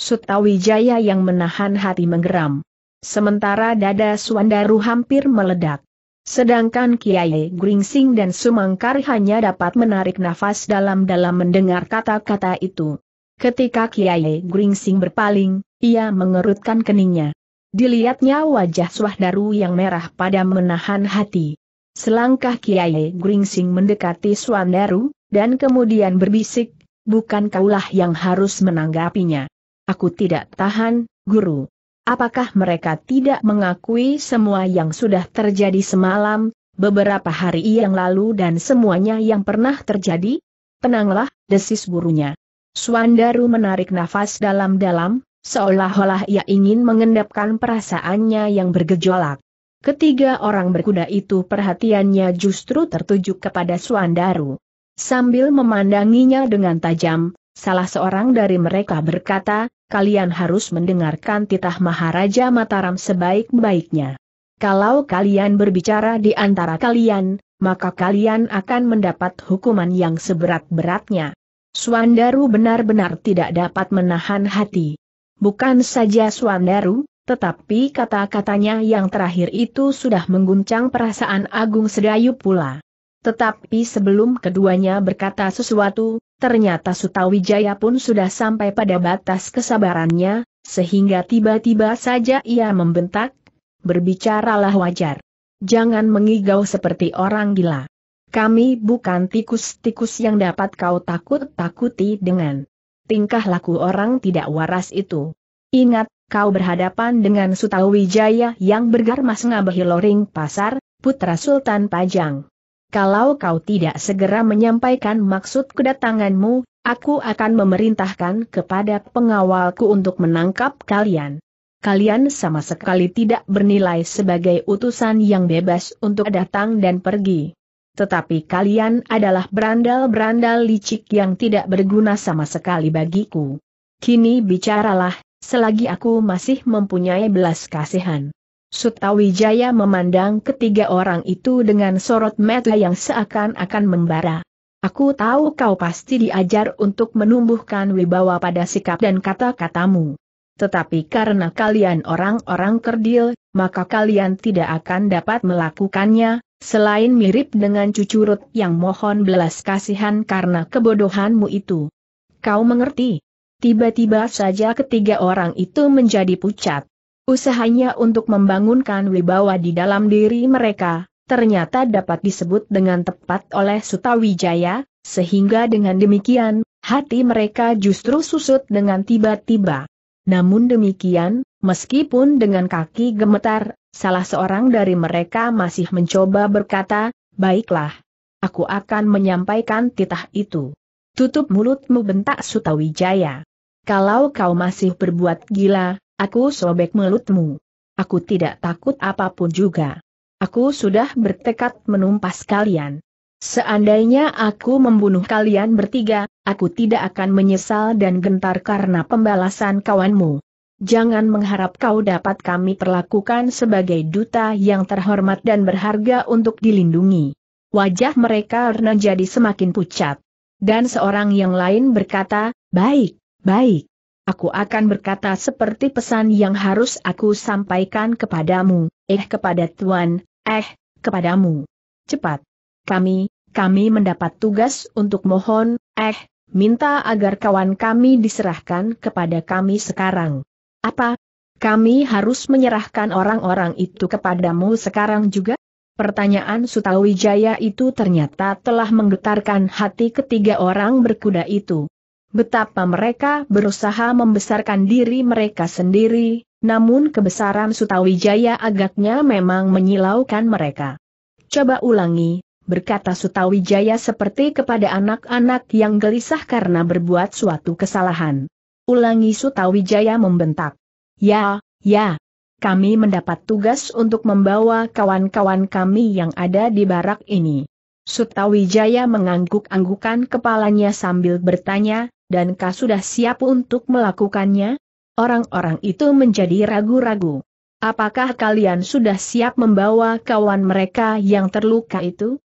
Sutawijaya yang menahan hati menggeram sementara dada Suandaru hampir meledak. Sedangkan Kiai Gringsing dan Sumangkar hanya dapat menarik nafas dalam-dalam mendengar kata-kata itu. Ketika Kiai Gringsing berpaling, ia mengerutkan keningnya. Dilihatnya wajah Suandaru yang merah pada menahan hati. Selangkah Kiai Gringsing mendekati Suandaru, dan kemudian berbisik, bukan kaulah yang harus menanggapinya. Aku tidak tahan, guru. Apakah mereka tidak mengakui semua yang sudah terjadi semalam, beberapa hari yang lalu dan semuanya yang pernah terjadi? Tenanglah, desis gurunya. Suandaru menarik nafas dalam-dalam, seolah-olah ia ingin mengendapkan perasaannya yang bergejolak. Ketiga orang berkuda itu perhatiannya justru tertuju kepada Suandaru. Sambil memandanginya dengan tajam, Salah seorang dari mereka berkata, kalian harus mendengarkan titah Maharaja Mataram sebaik-baiknya. Kalau kalian berbicara di antara kalian, maka kalian akan mendapat hukuman yang seberat-beratnya. Swandaru benar-benar tidak dapat menahan hati. Bukan saja Swandaru, tetapi kata-katanya yang terakhir itu sudah mengguncang perasaan Agung Sedayu pula. Tetapi sebelum keduanya berkata sesuatu, ternyata Sutawijaya pun sudah sampai pada batas kesabarannya, sehingga tiba-tiba saja ia membentak, berbicaralah wajar. Jangan mengigau seperti orang gila. Kami bukan tikus-tikus yang dapat kau takut-takuti dengan tingkah laku orang tidak waras itu. Ingat, kau berhadapan dengan Sutawijaya yang bergarmas ngabehi loring pasar, putra Sultan Pajang. Kalau kau tidak segera menyampaikan maksud kedatanganmu, aku akan memerintahkan kepada pengawalku untuk menangkap kalian. Kalian sama sekali tidak bernilai sebagai utusan yang bebas untuk datang dan pergi. Tetapi kalian adalah berandal-berandal licik yang tidak berguna sama sekali bagiku. Kini bicaralah, selagi aku masih mempunyai belas kasihan. Sutawijaya memandang ketiga orang itu dengan sorot mata yang seakan-akan membara. Aku tahu kau pasti diajar untuk menumbuhkan wibawa pada sikap dan kata-katamu. Tetapi karena kalian orang-orang kerdil, maka kalian tidak akan dapat melakukannya, selain mirip dengan cucurut yang mohon belas kasihan karena kebodohanmu itu. Kau mengerti? Tiba-tiba saja ketiga orang itu menjadi pucat. Usahanya untuk membangunkan wibawa di dalam diri mereka, ternyata dapat disebut dengan tepat oleh Sutawijaya, sehingga dengan demikian, hati mereka justru susut dengan tiba-tiba. Namun demikian, meskipun dengan kaki gemetar, salah seorang dari mereka masih mencoba berkata, baiklah, aku akan menyampaikan titah itu. Tutup mulutmu bentak Sutawijaya. Kalau kau masih berbuat gila, Aku sobek melutmu. Aku tidak takut apapun juga. Aku sudah bertekad menumpas kalian. Seandainya aku membunuh kalian bertiga, aku tidak akan menyesal dan gentar karena pembalasan kawanmu. Jangan mengharap kau dapat kami perlakukan sebagai duta yang terhormat dan berharga untuk dilindungi. Wajah mereka menjadi jadi semakin pucat. Dan seorang yang lain berkata, baik, baik aku akan berkata seperti pesan yang harus aku sampaikan kepadamu, eh kepada Tuan, eh, kepadamu. Cepat. Kami, kami mendapat tugas untuk mohon, eh, minta agar kawan kami diserahkan kepada kami sekarang. Apa? Kami harus menyerahkan orang-orang itu kepadamu sekarang juga? Pertanyaan Sutawijaya itu ternyata telah menggetarkan hati ketiga orang berkuda itu. Betapa mereka berusaha membesarkan diri mereka sendiri, namun kebesaran Sutawijaya agaknya memang menyilaukan mereka. Coba ulangi, berkata Sutawijaya seperti kepada anak-anak yang gelisah karena berbuat suatu kesalahan. Ulangi Sutawijaya membentak. Ya, ya, kami mendapat tugas untuk membawa kawan-kawan kami yang ada di barak ini. Sutawijaya mengangguk-anggukan kepalanya sambil bertanya, dan dankah sudah siap untuk melakukannya? Orang-orang itu menjadi ragu-ragu. Apakah kalian sudah siap membawa kawan mereka yang terluka itu?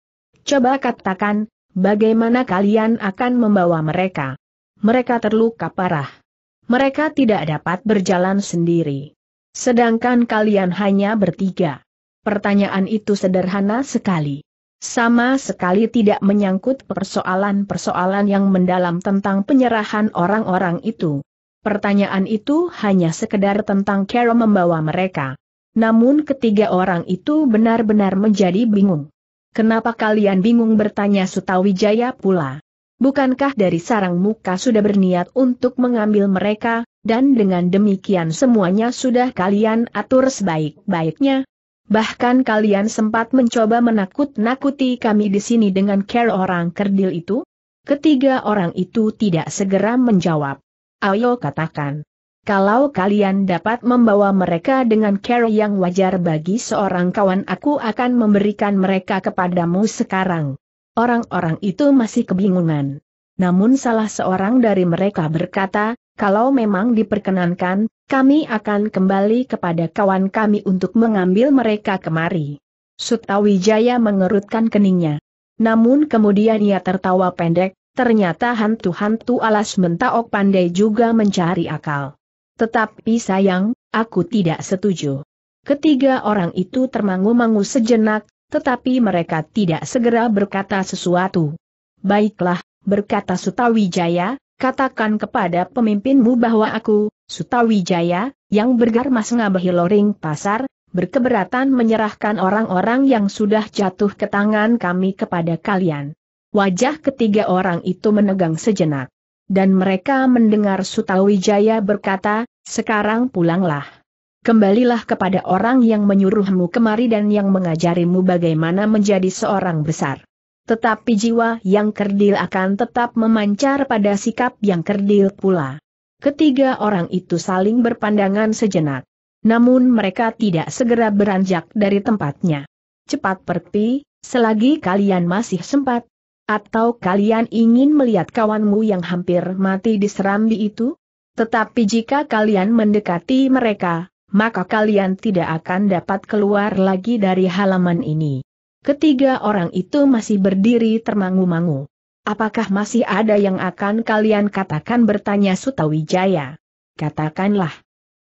Coba katakan, bagaimana kalian akan membawa mereka? Mereka terluka parah. Mereka tidak dapat berjalan sendiri. Sedangkan kalian hanya bertiga. Pertanyaan itu sederhana sekali. Sama sekali tidak menyangkut persoalan-persoalan yang mendalam tentang penyerahan orang-orang itu. Pertanyaan itu hanya sekedar tentang cara membawa mereka. Namun ketiga orang itu benar-benar menjadi bingung. Kenapa kalian bingung bertanya Sutawijaya pula? Bukankah dari sarang muka sudah berniat untuk mengambil mereka, dan dengan demikian semuanya sudah kalian atur sebaik-baiknya? Bahkan kalian sempat mencoba menakut-nakuti kami di sini dengan care orang kerdil itu? Ketiga orang itu tidak segera menjawab. Ayo katakan. Kalau kalian dapat membawa mereka dengan care yang wajar bagi seorang kawan aku akan memberikan mereka kepadamu sekarang. Orang-orang itu masih kebingungan. Namun salah seorang dari mereka berkata, kalau memang diperkenankan, kami akan kembali kepada kawan kami untuk mengambil mereka kemari. Sutawijaya mengerutkan keningnya. Namun kemudian ia tertawa pendek, ternyata hantu-hantu alas mentaok pandai juga mencari akal. Tetapi sayang, aku tidak setuju. Ketiga orang itu termangu-mangu sejenak, tetapi mereka tidak segera berkata sesuatu. Baiklah, berkata Sutawijaya, katakan kepada pemimpinmu bahwa aku, Sutawijaya, yang bergarmas ngabahi loring pasar, berkeberatan menyerahkan orang-orang yang sudah jatuh ke tangan kami kepada kalian. Wajah ketiga orang itu menegang sejenak. Dan mereka mendengar Sutawijaya berkata, sekarang pulanglah. Kembalilah kepada orang yang menyuruhmu kemari dan yang mengajarimu bagaimana menjadi seorang besar tetapi jiwa yang kerdil akan tetap memancar pada sikap yang kerdil pula. Ketiga orang itu saling berpandangan sejenak. Namun mereka tidak segera beranjak dari tempatnya. Cepat pergi, selagi kalian masih sempat. Atau kalian ingin melihat kawanmu yang hampir mati diserambi itu? Tetapi jika kalian mendekati mereka, maka kalian tidak akan dapat keluar lagi dari halaman ini. Ketiga orang itu masih berdiri termangu-mangu. Apakah masih ada yang akan kalian katakan bertanya Sutawijaya? Katakanlah.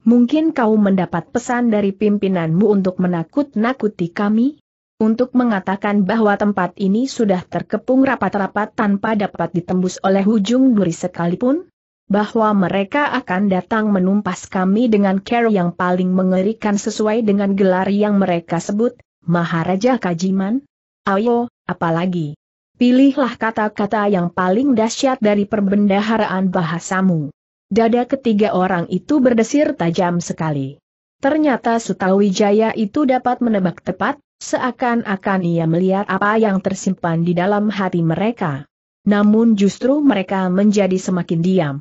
Mungkin kau mendapat pesan dari pimpinanmu untuk menakut-nakuti kami? Untuk mengatakan bahwa tempat ini sudah terkepung rapat-rapat tanpa dapat ditembus oleh ujung duri sekalipun? Bahwa mereka akan datang menumpas kami dengan care yang paling mengerikan sesuai dengan gelar yang mereka sebut, Maharaja Kajiman? Ayo, apalagi? Pilihlah kata-kata yang paling dahsyat dari perbendaharaan bahasamu. Dada ketiga orang itu berdesir tajam sekali. Ternyata Sutawijaya itu dapat menebak tepat, seakan-akan ia melihat apa yang tersimpan di dalam hati mereka. Namun justru mereka menjadi semakin diam.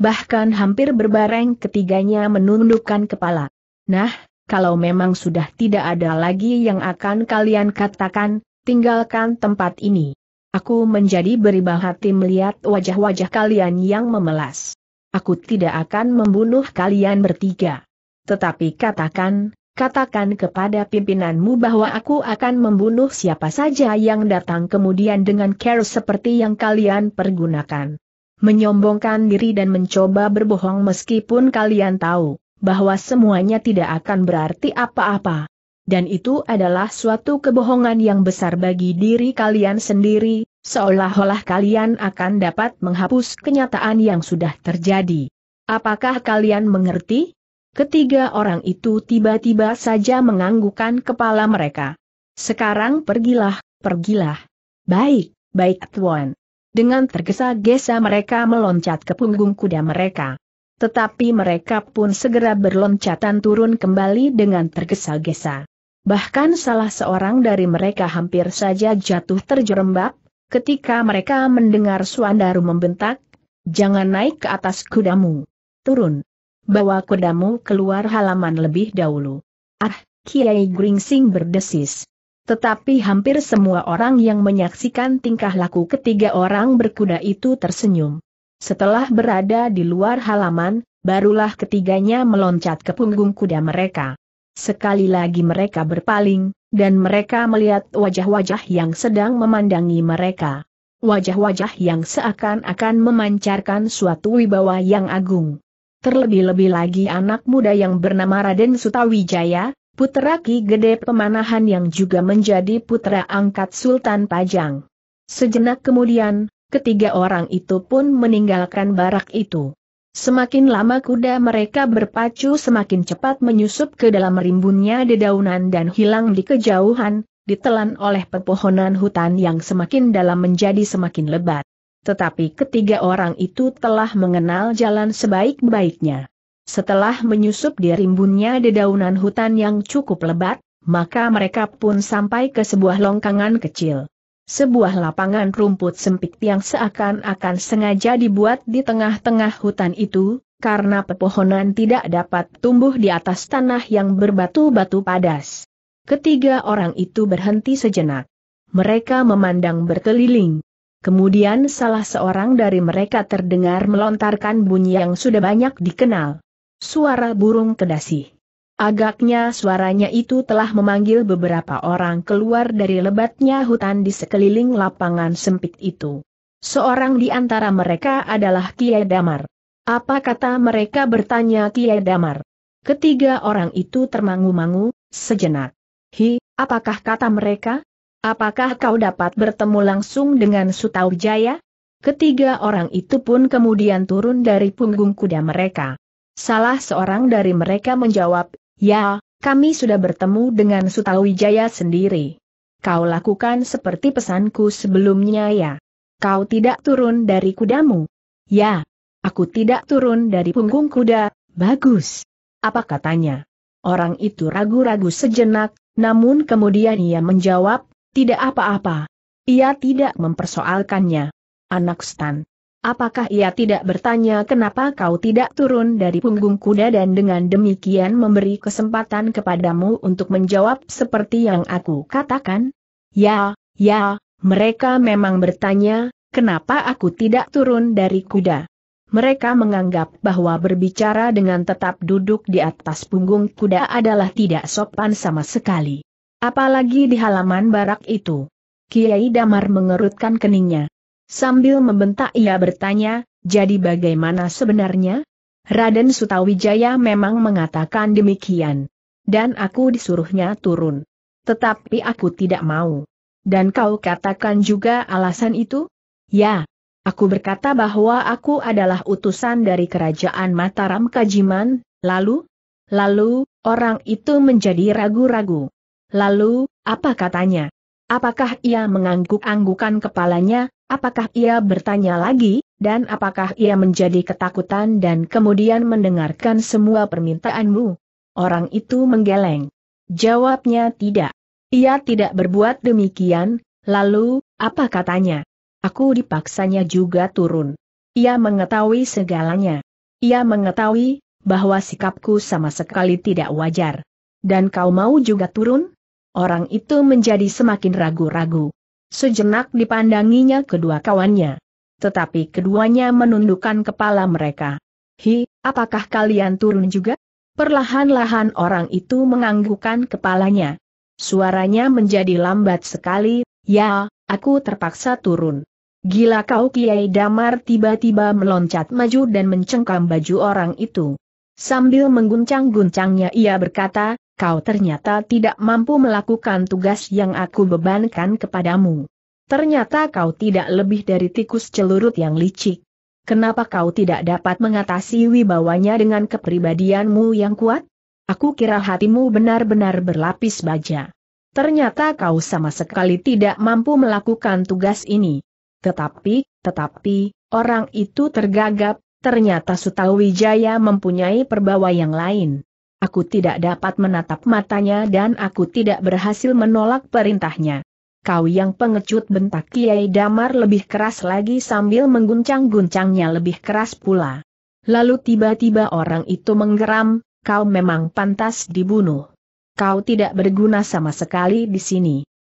Bahkan hampir berbareng ketiganya menundukkan kepala. Nah, kalau memang sudah tidak ada lagi yang akan kalian katakan, tinggalkan tempat ini. Aku menjadi beribah hati melihat wajah-wajah kalian yang memelas. Aku tidak akan membunuh kalian bertiga. Tetapi katakan, katakan kepada pimpinanmu bahwa aku akan membunuh siapa saja yang datang kemudian dengan care seperti yang kalian pergunakan menyombongkan diri dan mencoba berbohong meskipun kalian tahu bahwa semuanya tidak akan berarti apa-apa. Dan itu adalah suatu kebohongan yang besar bagi diri kalian sendiri, seolah-olah kalian akan dapat menghapus kenyataan yang sudah terjadi. Apakah kalian mengerti? Ketiga orang itu tiba-tiba saja menganggukkan kepala mereka. Sekarang pergilah, pergilah. Baik, baik Tuan. Dengan tergesa-gesa mereka meloncat ke punggung kuda mereka. Tetapi mereka pun segera berloncatan turun kembali dengan tergesa-gesa. Bahkan salah seorang dari mereka hampir saja jatuh terjerembab, ketika mereka mendengar Suandaru membentak, Jangan naik ke atas kudamu. Turun. Bawa kudamu keluar halaman lebih dahulu. Ah, Kiai Gringsing berdesis. Tetapi hampir semua orang yang menyaksikan tingkah laku ketiga orang berkuda itu tersenyum. Setelah berada di luar halaman, barulah ketiganya meloncat ke punggung kuda mereka. Sekali lagi mereka berpaling, dan mereka melihat wajah-wajah yang sedang memandangi mereka. Wajah-wajah yang seakan-akan memancarkan suatu wibawa yang agung. Terlebih-lebih lagi anak muda yang bernama Raden Sutawijaya, putra Ki Gede Pemanahan yang juga menjadi putra angkat Sultan Pajang. Sejenak kemudian, ketiga orang itu pun meninggalkan barak itu. Semakin lama kuda mereka berpacu semakin cepat menyusup ke dalam rimbunnya dedaunan dan hilang di kejauhan, ditelan oleh pepohonan hutan yang semakin dalam menjadi semakin lebat. Tetapi ketiga orang itu telah mengenal jalan sebaik-baiknya. Setelah menyusup di rimbunnya dedaunan hutan yang cukup lebat, maka mereka pun sampai ke sebuah longkangan kecil. Sebuah lapangan rumput sempit yang seakan-akan sengaja dibuat di tengah-tengah hutan itu, karena pepohonan tidak dapat tumbuh di atas tanah yang berbatu-batu padas. Ketiga orang itu berhenti sejenak. Mereka memandang berkeliling. Kemudian salah seorang dari mereka terdengar melontarkan bunyi yang sudah banyak dikenal. Suara burung kedasih. Agaknya suaranya itu telah memanggil beberapa orang keluar dari lebatnya hutan di sekeliling lapangan sempit itu. Seorang di antara mereka adalah Kiai Damar. Apa kata mereka bertanya Kiai Damar? Ketiga orang itu termangu-mangu, sejenak. Hi, apakah kata mereka? Apakah kau dapat bertemu langsung dengan Sutau Jaya? Ketiga orang itu pun kemudian turun dari punggung kuda mereka. Salah seorang dari mereka menjawab, Ya, kami sudah bertemu dengan Sutawijaya sendiri. Kau lakukan seperti pesanku sebelumnya ya. Kau tidak turun dari kudamu. Ya, aku tidak turun dari punggung kuda, bagus. Apa katanya? Orang itu ragu-ragu sejenak, namun kemudian ia menjawab, tidak apa-apa. Ia tidak mempersoalkannya. Anak Stan. Apakah ia tidak bertanya kenapa kau tidak turun dari punggung kuda dan dengan demikian memberi kesempatan kepadamu untuk menjawab seperti yang aku katakan? Ya, ya, mereka memang bertanya, kenapa aku tidak turun dari kuda? Mereka menganggap bahwa berbicara dengan tetap duduk di atas punggung kuda adalah tidak sopan sama sekali. Apalagi di halaman barak itu. Kiai Damar mengerutkan keningnya. Sambil membentak ia bertanya, jadi bagaimana sebenarnya? Raden Sutawijaya memang mengatakan demikian. Dan aku disuruhnya turun. Tetapi aku tidak mau. Dan kau katakan juga alasan itu? Ya, Aku berkata bahwa aku adalah utusan dari kerajaan Mataram Kajiman, lalu? Lalu, orang itu menjadi ragu-ragu. Lalu, apa katanya? Apakah ia mengangguk-anggukan kepalanya, Apakah ia bertanya lagi, dan apakah ia menjadi ketakutan dan kemudian mendengarkan semua permintaanmu? Orang itu menggeleng. Jawabnya tidak. Ia tidak berbuat demikian, lalu, apa katanya? Aku dipaksanya juga turun. Ia mengetahui segalanya. Ia mengetahui, bahwa sikapku sama sekali tidak wajar. Dan kau mau juga turun? Orang itu menjadi semakin ragu-ragu sejenak dipandanginya kedua kawannya. Tetapi keduanya menundukkan kepala mereka. Hi, apakah kalian turun juga? Perlahan-lahan orang itu menganggukkan kepalanya. Suaranya menjadi lambat sekali, ya, aku terpaksa turun. Gila kau Kiai Damar tiba-tiba meloncat maju dan mencengkam baju orang itu. Sambil mengguncang-guncangnya ia berkata, kau ternyata tidak mampu melakukan tugas yang aku bebankan kepadamu. Ternyata kau tidak lebih dari tikus celurut yang licik. Kenapa kau tidak dapat mengatasi wibawanya dengan kepribadianmu yang kuat? Aku kira hatimu benar-benar berlapis baja. Ternyata kau sama sekali tidak mampu melakukan tugas ini. Tetapi, tetapi, orang itu tergagap, ternyata Sutawijaya mempunyai perbawa yang lain. Aku tidak dapat menatap matanya dan aku tidak berhasil menolak perintahnya. Kau yang pengecut bentak Kiai Damar lebih keras lagi sambil mengguncang-guncangnya lebih keras pula. Lalu tiba-tiba orang itu menggeram, kau memang pantas dibunuh. Kau tidak berguna sama sekali di sini.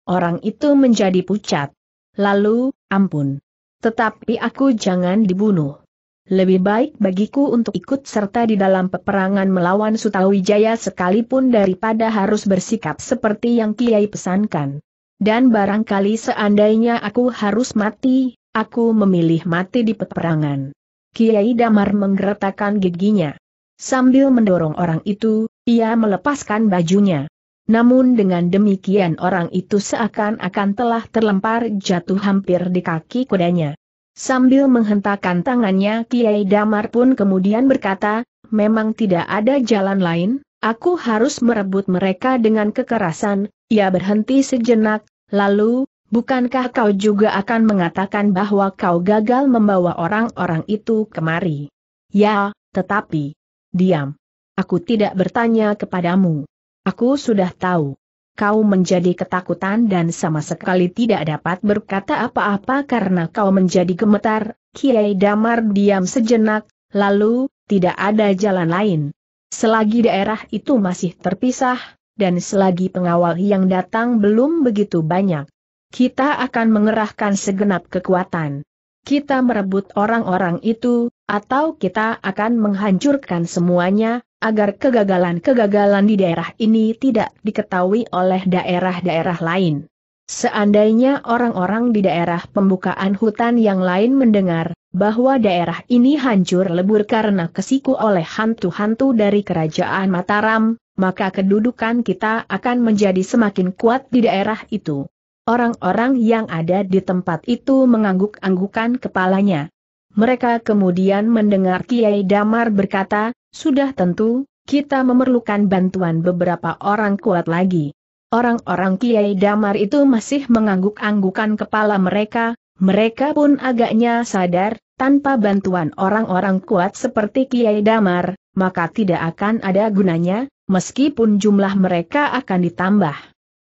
Orang itu menjadi pucat. Lalu, ampun. Tetapi aku jangan dibunuh lebih baik bagiku untuk ikut serta di dalam peperangan melawan Sutawijaya sekalipun daripada harus bersikap seperti yang Kiai pesankan. Dan barangkali seandainya aku harus mati, aku memilih mati di peperangan. Kiai Damar menggeretakkan giginya. Sambil mendorong orang itu, ia melepaskan bajunya. Namun dengan demikian orang itu seakan-akan telah terlempar jatuh hampir di kaki kudanya. Sambil menghentakkan tangannya Kiai Damar pun kemudian berkata, memang tidak ada jalan lain, aku harus merebut mereka dengan kekerasan, ia ya, berhenti sejenak, lalu, bukankah kau juga akan mengatakan bahwa kau gagal membawa orang-orang itu kemari? Ya, tetapi, diam. Aku tidak bertanya kepadamu. Aku sudah tahu kau menjadi ketakutan dan sama sekali tidak dapat berkata apa-apa karena kau menjadi gemetar, Kiai Damar diam sejenak, lalu, tidak ada jalan lain. Selagi daerah itu masih terpisah, dan selagi pengawal yang datang belum begitu banyak, kita akan mengerahkan segenap kekuatan. Kita merebut orang-orang itu, atau kita akan menghancurkan semuanya, agar kegagalan-kegagalan di daerah ini tidak diketahui oleh daerah-daerah lain. Seandainya orang-orang di daerah pembukaan hutan yang lain mendengar bahwa daerah ini hancur lebur karena kesiku oleh hantu-hantu dari kerajaan Mataram, maka kedudukan kita akan menjadi semakin kuat di daerah itu. Orang-orang yang ada di tempat itu mengangguk-anggukan kepalanya. Mereka kemudian mendengar Kiai Damar berkata, sudah tentu, kita memerlukan bantuan beberapa orang kuat lagi. Orang-orang Kiai Damar itu masih mengangguk-anggukan kepala mereka, mereka pun agaknya sadar, tanpa bantuan orang-orang kuat seperti Kiai Damar, maka tidak akan ada gunanya, meskipun jumlah mereka akan ditambah.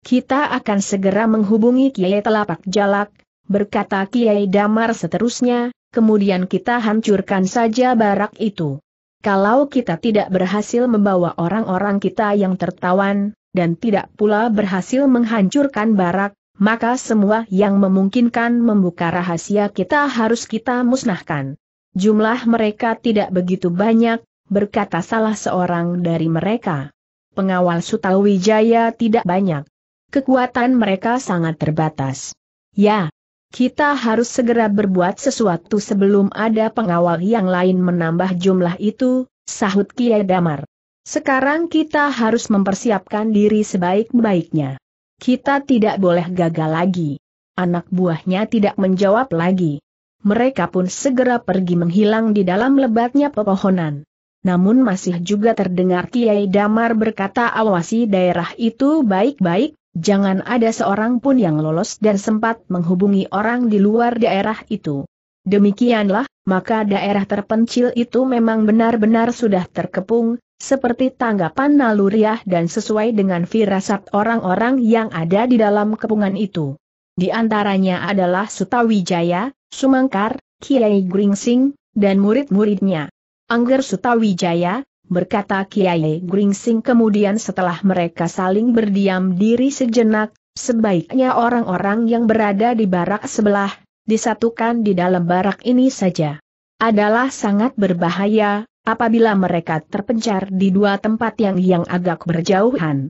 Kita akan segera menghubungi Kiai Telapak Jalak, berkata Kiai Damar seterusnya, kemudian kita hancurkan saja barak itu. Kalau kita tidak berhasil membawa orang-orang kita yang tertawan, dan tidak pula berhasil menghancurkan barak, maka semua yang memungkinkan membuka rahasia kita harus kita musnahkan. Jumlah mereka tidak begitu banyak, berkata salah seorang dari mereka. Pengawal Sutawijaya tidak banyak. Kekuatan mereka sangat terbatas. Ya, kita harus segera berbuat sesuatu sebelum ada pengawal yang lain menambah jumlah itu, sahut Kiai Damar. Sekarang kita harus mempersiapkan diri sebaik-baiknya. Kita tidak boleh gagal lagi. Anak buahnya tidak menjawab lagi. Mereka pun segera pergi menghilang di dalam lebatnya pepohonan. Namun masih juga terdengar Kiai Damar berkata awasi daerah itu baik-baik, Jangan ada seorang pun yang lolos dan sempat menghubungi orang di luar daerah itu. Demikianlah, maka daerah terpencil itu memang benar-benar sudah terkepung, seperti tanggapan naluriah dan sesuai dengan firasat orang-orang yang ada di dalam kepungan itu. Di antaranya adalah Sutawijaya, Sumangkar, Kiai Gringsing, dan murid-muridnya. Angger Sutawijaya, berkata Kiai Gringsing kemudian setelah mereka saling berdiam diri sejenak, sebaiknya orang-orang yang berada di barak sebelah, disatukan di dalam barak ini saja. Adalah sangat berbahaya, apabila mereka terpencar di dua tempat yang yang agak berjauhan.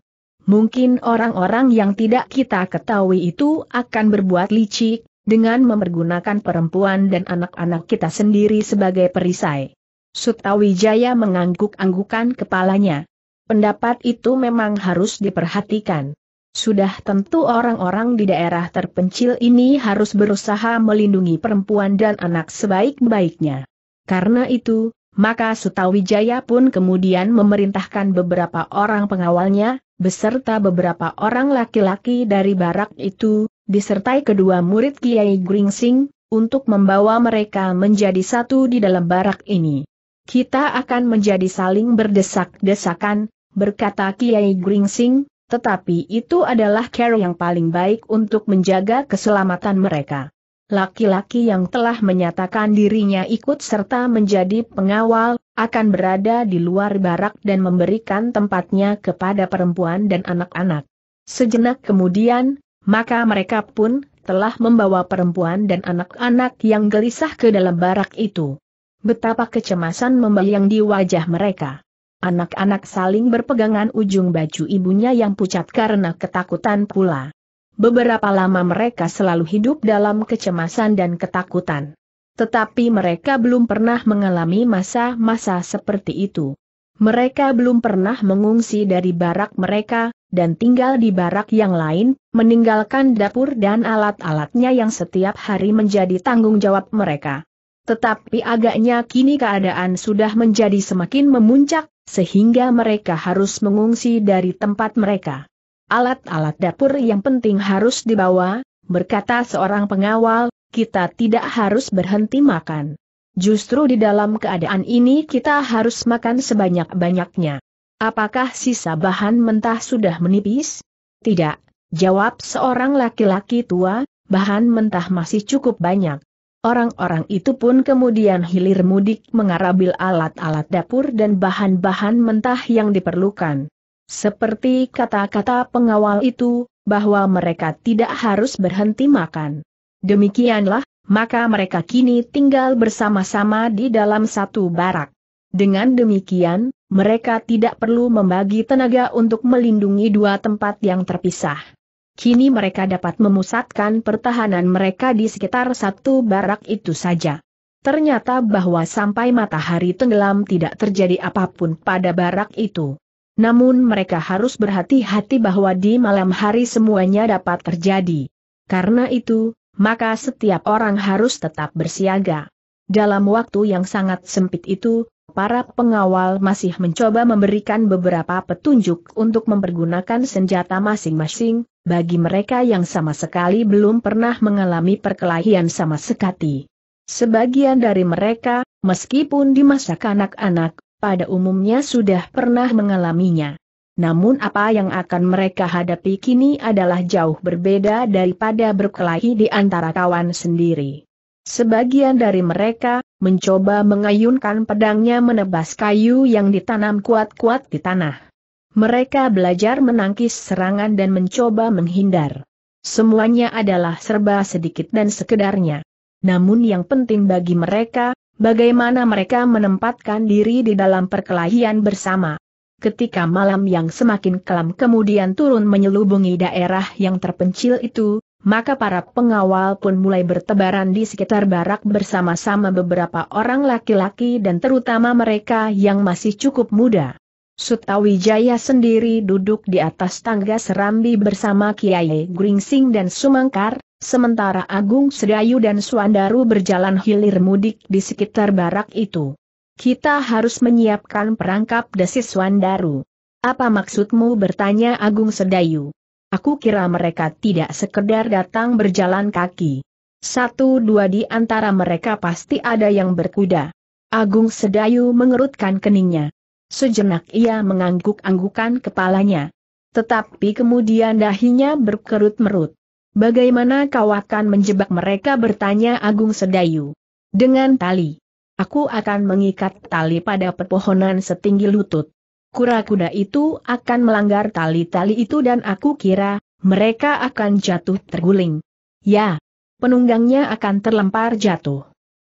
Mungkin orang-orang yang tidak kita ketahui itu akan berbuat licik, dengan mempergunakan perempuan dan anak-anak kita sendiri sebagai perisai. Sutawijaya mengangguk-anggukan kepalanya. Pendapat itu memang harus diperhatikan. Sudah tentu orang-orang di daerah terpencil ini harus berusaha melindungi perempuan dan anak sebaik-baiknya. Karena itu, maka Sutawijaya pun kemudian memerintahkan beberapa orang pengawalnya, beserta beberapa orang laki-laki dari barak itu, disertai kedua murid Kiai Gringsing, untuk membawa mereka menjadi satu di dalam barak ini. Kita akan menjadi saling berdesak-desakan, berkata Kiai Gringsing, tetapi itu adalah care yang paling baik untuk menjaga keselamatan mereka. Laki-laki yang telah menyatakan dirinya ikut serta menjadi pengawal, akan berada di luar barak dan memberikan tempatnya kepada perempuan dan anak-anak. Sejenak kemudian, maka mereka pun telah membawa perempuan dan anak-anak yang gelisah ke dalam barak itu. Betapa kecemasan membayang di wajah mereka. Anak-anak saling berpegangan ujung baju ibunya yang pucat karena ketakutan pula. Beberapa lama mereka selalu hidup dalam kecemasan dan ketakutan. Tetapi mereka belum pernah mengalami masa-masa seperti itu. Mereka belum pernah mengungsi dari barak mereka, dan tinggal di barak yang lain, meninggalkan dapur dan alat-alatnya yang setiap hari menjadi tanggung jawab mereka. Tetapi agaknya kini keadaan sudah menjadi semakin memuncak, sehingga mereka harus mengungsi dari tempat mereka. Alat-alat dapur yang penting harus dibawa, berkata seorang pengawal, kita tidak harus berhenti makan. Justru di dalam keadaan ini kita harus makan sebanyak-banyaknya. Apakah sisa bahan mentah sudah menipis? Tidak, jawab seorang laki-laki tua, bahan mentah masih cukup banyak. Orang-orang itu pun kemudian hilir mudik mengarabil alat-alat dapur dan bahan-bahan mentah yang diperlukan. Seperti kata-kata pengawal itu, bahwa mereka tidak harus berhenti makan. Demikianlah, maka mereka kini tinggal bersama-sama di dalam satu barak. Dengan demikian, mereka tidak perlu membagi tenaga untuk melindungi dua tempat yang terpisah kini mereka dapat memusatkan pertahanan mereka di sekitar satu barak itu saja. Ternyata bahwa sampai matahari tenggelam tidak terjadi apapun pada barak itu. Namun mereka harus berhati-hati bahwa di malam hari semuanya dapat terjadi. Karena itu, maka setiap orang harus tetap bersiaga. Dalam waktu yang sangat sempit itu, para pengawal masih mencoba memberikan beberapa petunjuk untuk mempergunakan senjata masing-masing, bagi mereka yang sama sekali belum pernah mengalami perkelahian sama sekali, Sebagian dari mereka, meskipun di masa kanak-anak, pada umumnya sudah pernah mengalaminya. Namun apa yang akan mereka hadapi kini adalah jauh berbeda daripada berkelahi di antara kawan sendiri. Sebagian dari mereka, mencoba mengayunkan pedangnya menebas kayu yang ditanam kuat-kuat di tanah. Mereka belajar menangkis serangan dan mencoba menghindar. Semuanya adalah serba sedikit dan sekedarnya. Namun yang penting bagi mereka, bagaimana mereka menempatkan diri di dalam perkelahian bersama. Ketika malam yang semakin kelam kemudian turun menyelubungi daerah yang terpencil itu, maka para pengawal pun mulai bertebaran di sekitar barak bersama-sama beberapa orang laki-laki dan terutama mereka yang masih cukup muda. Sutawijaya sendiri duduk di atas tangga serambi bersama Kiai Gringsing dan Sumangkar, sementara Agung Sedayu dan Suandaru berjalan hilir mudik di sekitar barak itu. Kita harus menyiapkan perangkap desis Suandaru. Apa maksudmu bertanya Agung Sedayu? Aku kira mereka tidak sekedar datang berjalan kaki. Satu dua di antara mereka pasti ada yang berkuda. Agung Sedayu mengerutkan keningnya. Sejenak ia mengangguk-anggukan kepalanya. Tetapi kemudian dahinya berkerut-merut. Bagaimana kau akan menjebak mereka bertanya Agung Sedayu? Dengan tali. Aku akan mengikat tali pada pepohonan setinggi lutut. Kura-kuda itu akan melanggar tali-tali itu dan aku kira, mereka akan jatuh terguling. Ya, penunggangnya akan terlempar jatuh.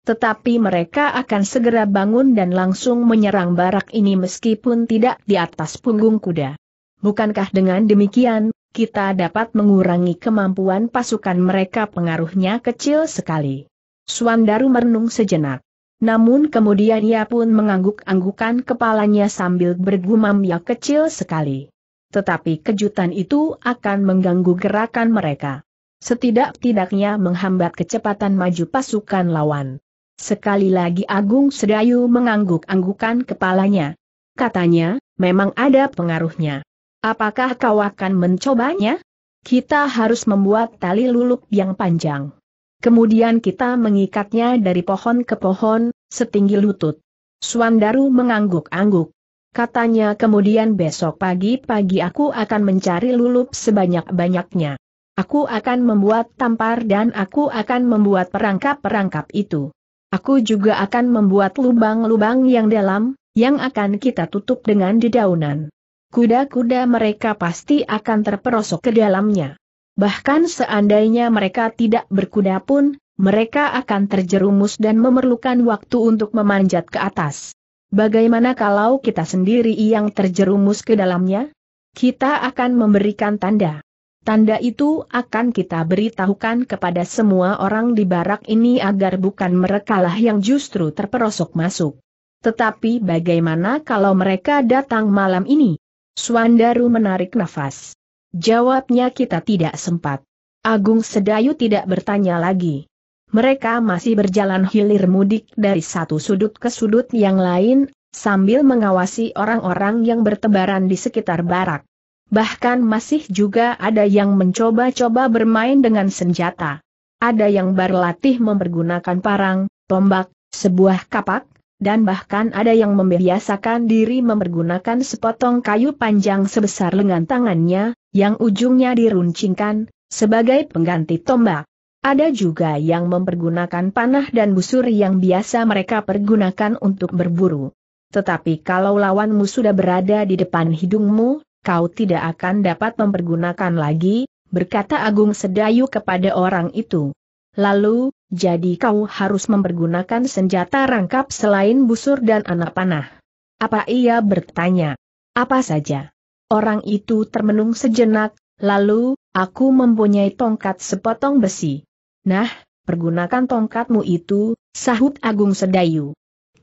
Tetapi mereka akan segera bangun dan langsung menyerang barak ini meskipun tidak di atas punggung kuda. Bukankah dengan demikian, kita dapat mengurangi kemampuan pasukan mereka pengaruhnya kecil sekali. Suandaru merenung sejenak. Namun kemudian ia pun mengangguk-anggukan kepalanya sambil bergumam ya kecil sekali. Tetapi kejutan itu akan mengganggu gerakan mereka. Setidak-tidaknya menghambat kecepatan maju pasukan lawan. Sekali lagi Agung Sedayu mengangguk-anggukan kepalanya. Katanya, memang ada pengaruhnya. Apakah kau akan mencobanya? Kita harus membuat tali luluk yang panjang. Kemudian kita mengikatnya dari pohon ke pohon, setinggi lutut. Suandaru mengangguk-angguk. Katanya kemudian besok pagi-pagi aku akan mencari lulup sebanyak-banyaknya. Aku akan membuat tampar dan aku akan membuat perangkap-perangkap itu. Aku juga akan membuat lubang-lubang yang dalam, yang akan kita tutup dengan dedaunan. Kuda-kuda mereka pasti akan terperosok ke dalamnya. Bahkan seandainya mereka tidak berkuda pun, mereka akan terjerumus dan memerlukan waktu untuk memanjat ke atas. Bagaimana kalau kita sendiri yang terjerumus ke dalamnya? Kita akan memberikan tanda. Tanda itu akan kita beritahukan kepada semua orang di barak ini agar bukan merekalah yang justru terperosok masuk. Tetapi bagaimana kalau mereka datang malam ini? Swandaru menarik nafas. Jawabnya kita tidak sempat. Agung Sedayu tidak bertanya lagi. Mereka masih berjalan hilir mudik dari satu sudut ke sudut yang lain, sambil mengawasi orang-orang yang bertebaran di sekitar barak. Bahkan masih juga ada yang mencoba-coba bermain dengan senjata. Ada yang berlatih mempergunakan parang, tombak, sebuah kapak, dan bahkan ada yang membiasakan diri mempergunakan sepotong kayu panjang sebesar lengan tangannya, yang ujungnya diruncingkan, sebagai pengganti tombak. Ada juga yang mempergunakan panah dan busur yang biasa mereka pergunakan untuk berburu. Tetapi kalau lawanmu sudah berada di depan hidungmu, kau tidak akan dapat mempergunakan lagi, berkata Agung Sedayu kepada orang itu. Lalu, jadi kau harus mempergunakan senjata rangkap selain busur dan anak panah. Apa ia bertanya? Apa saja? Orang itu termenung sejenak, lalu, aku mempunyai tongkat sepotong besi. Nah, pergunakan tongkatmu itu, sahut Agung Sedayu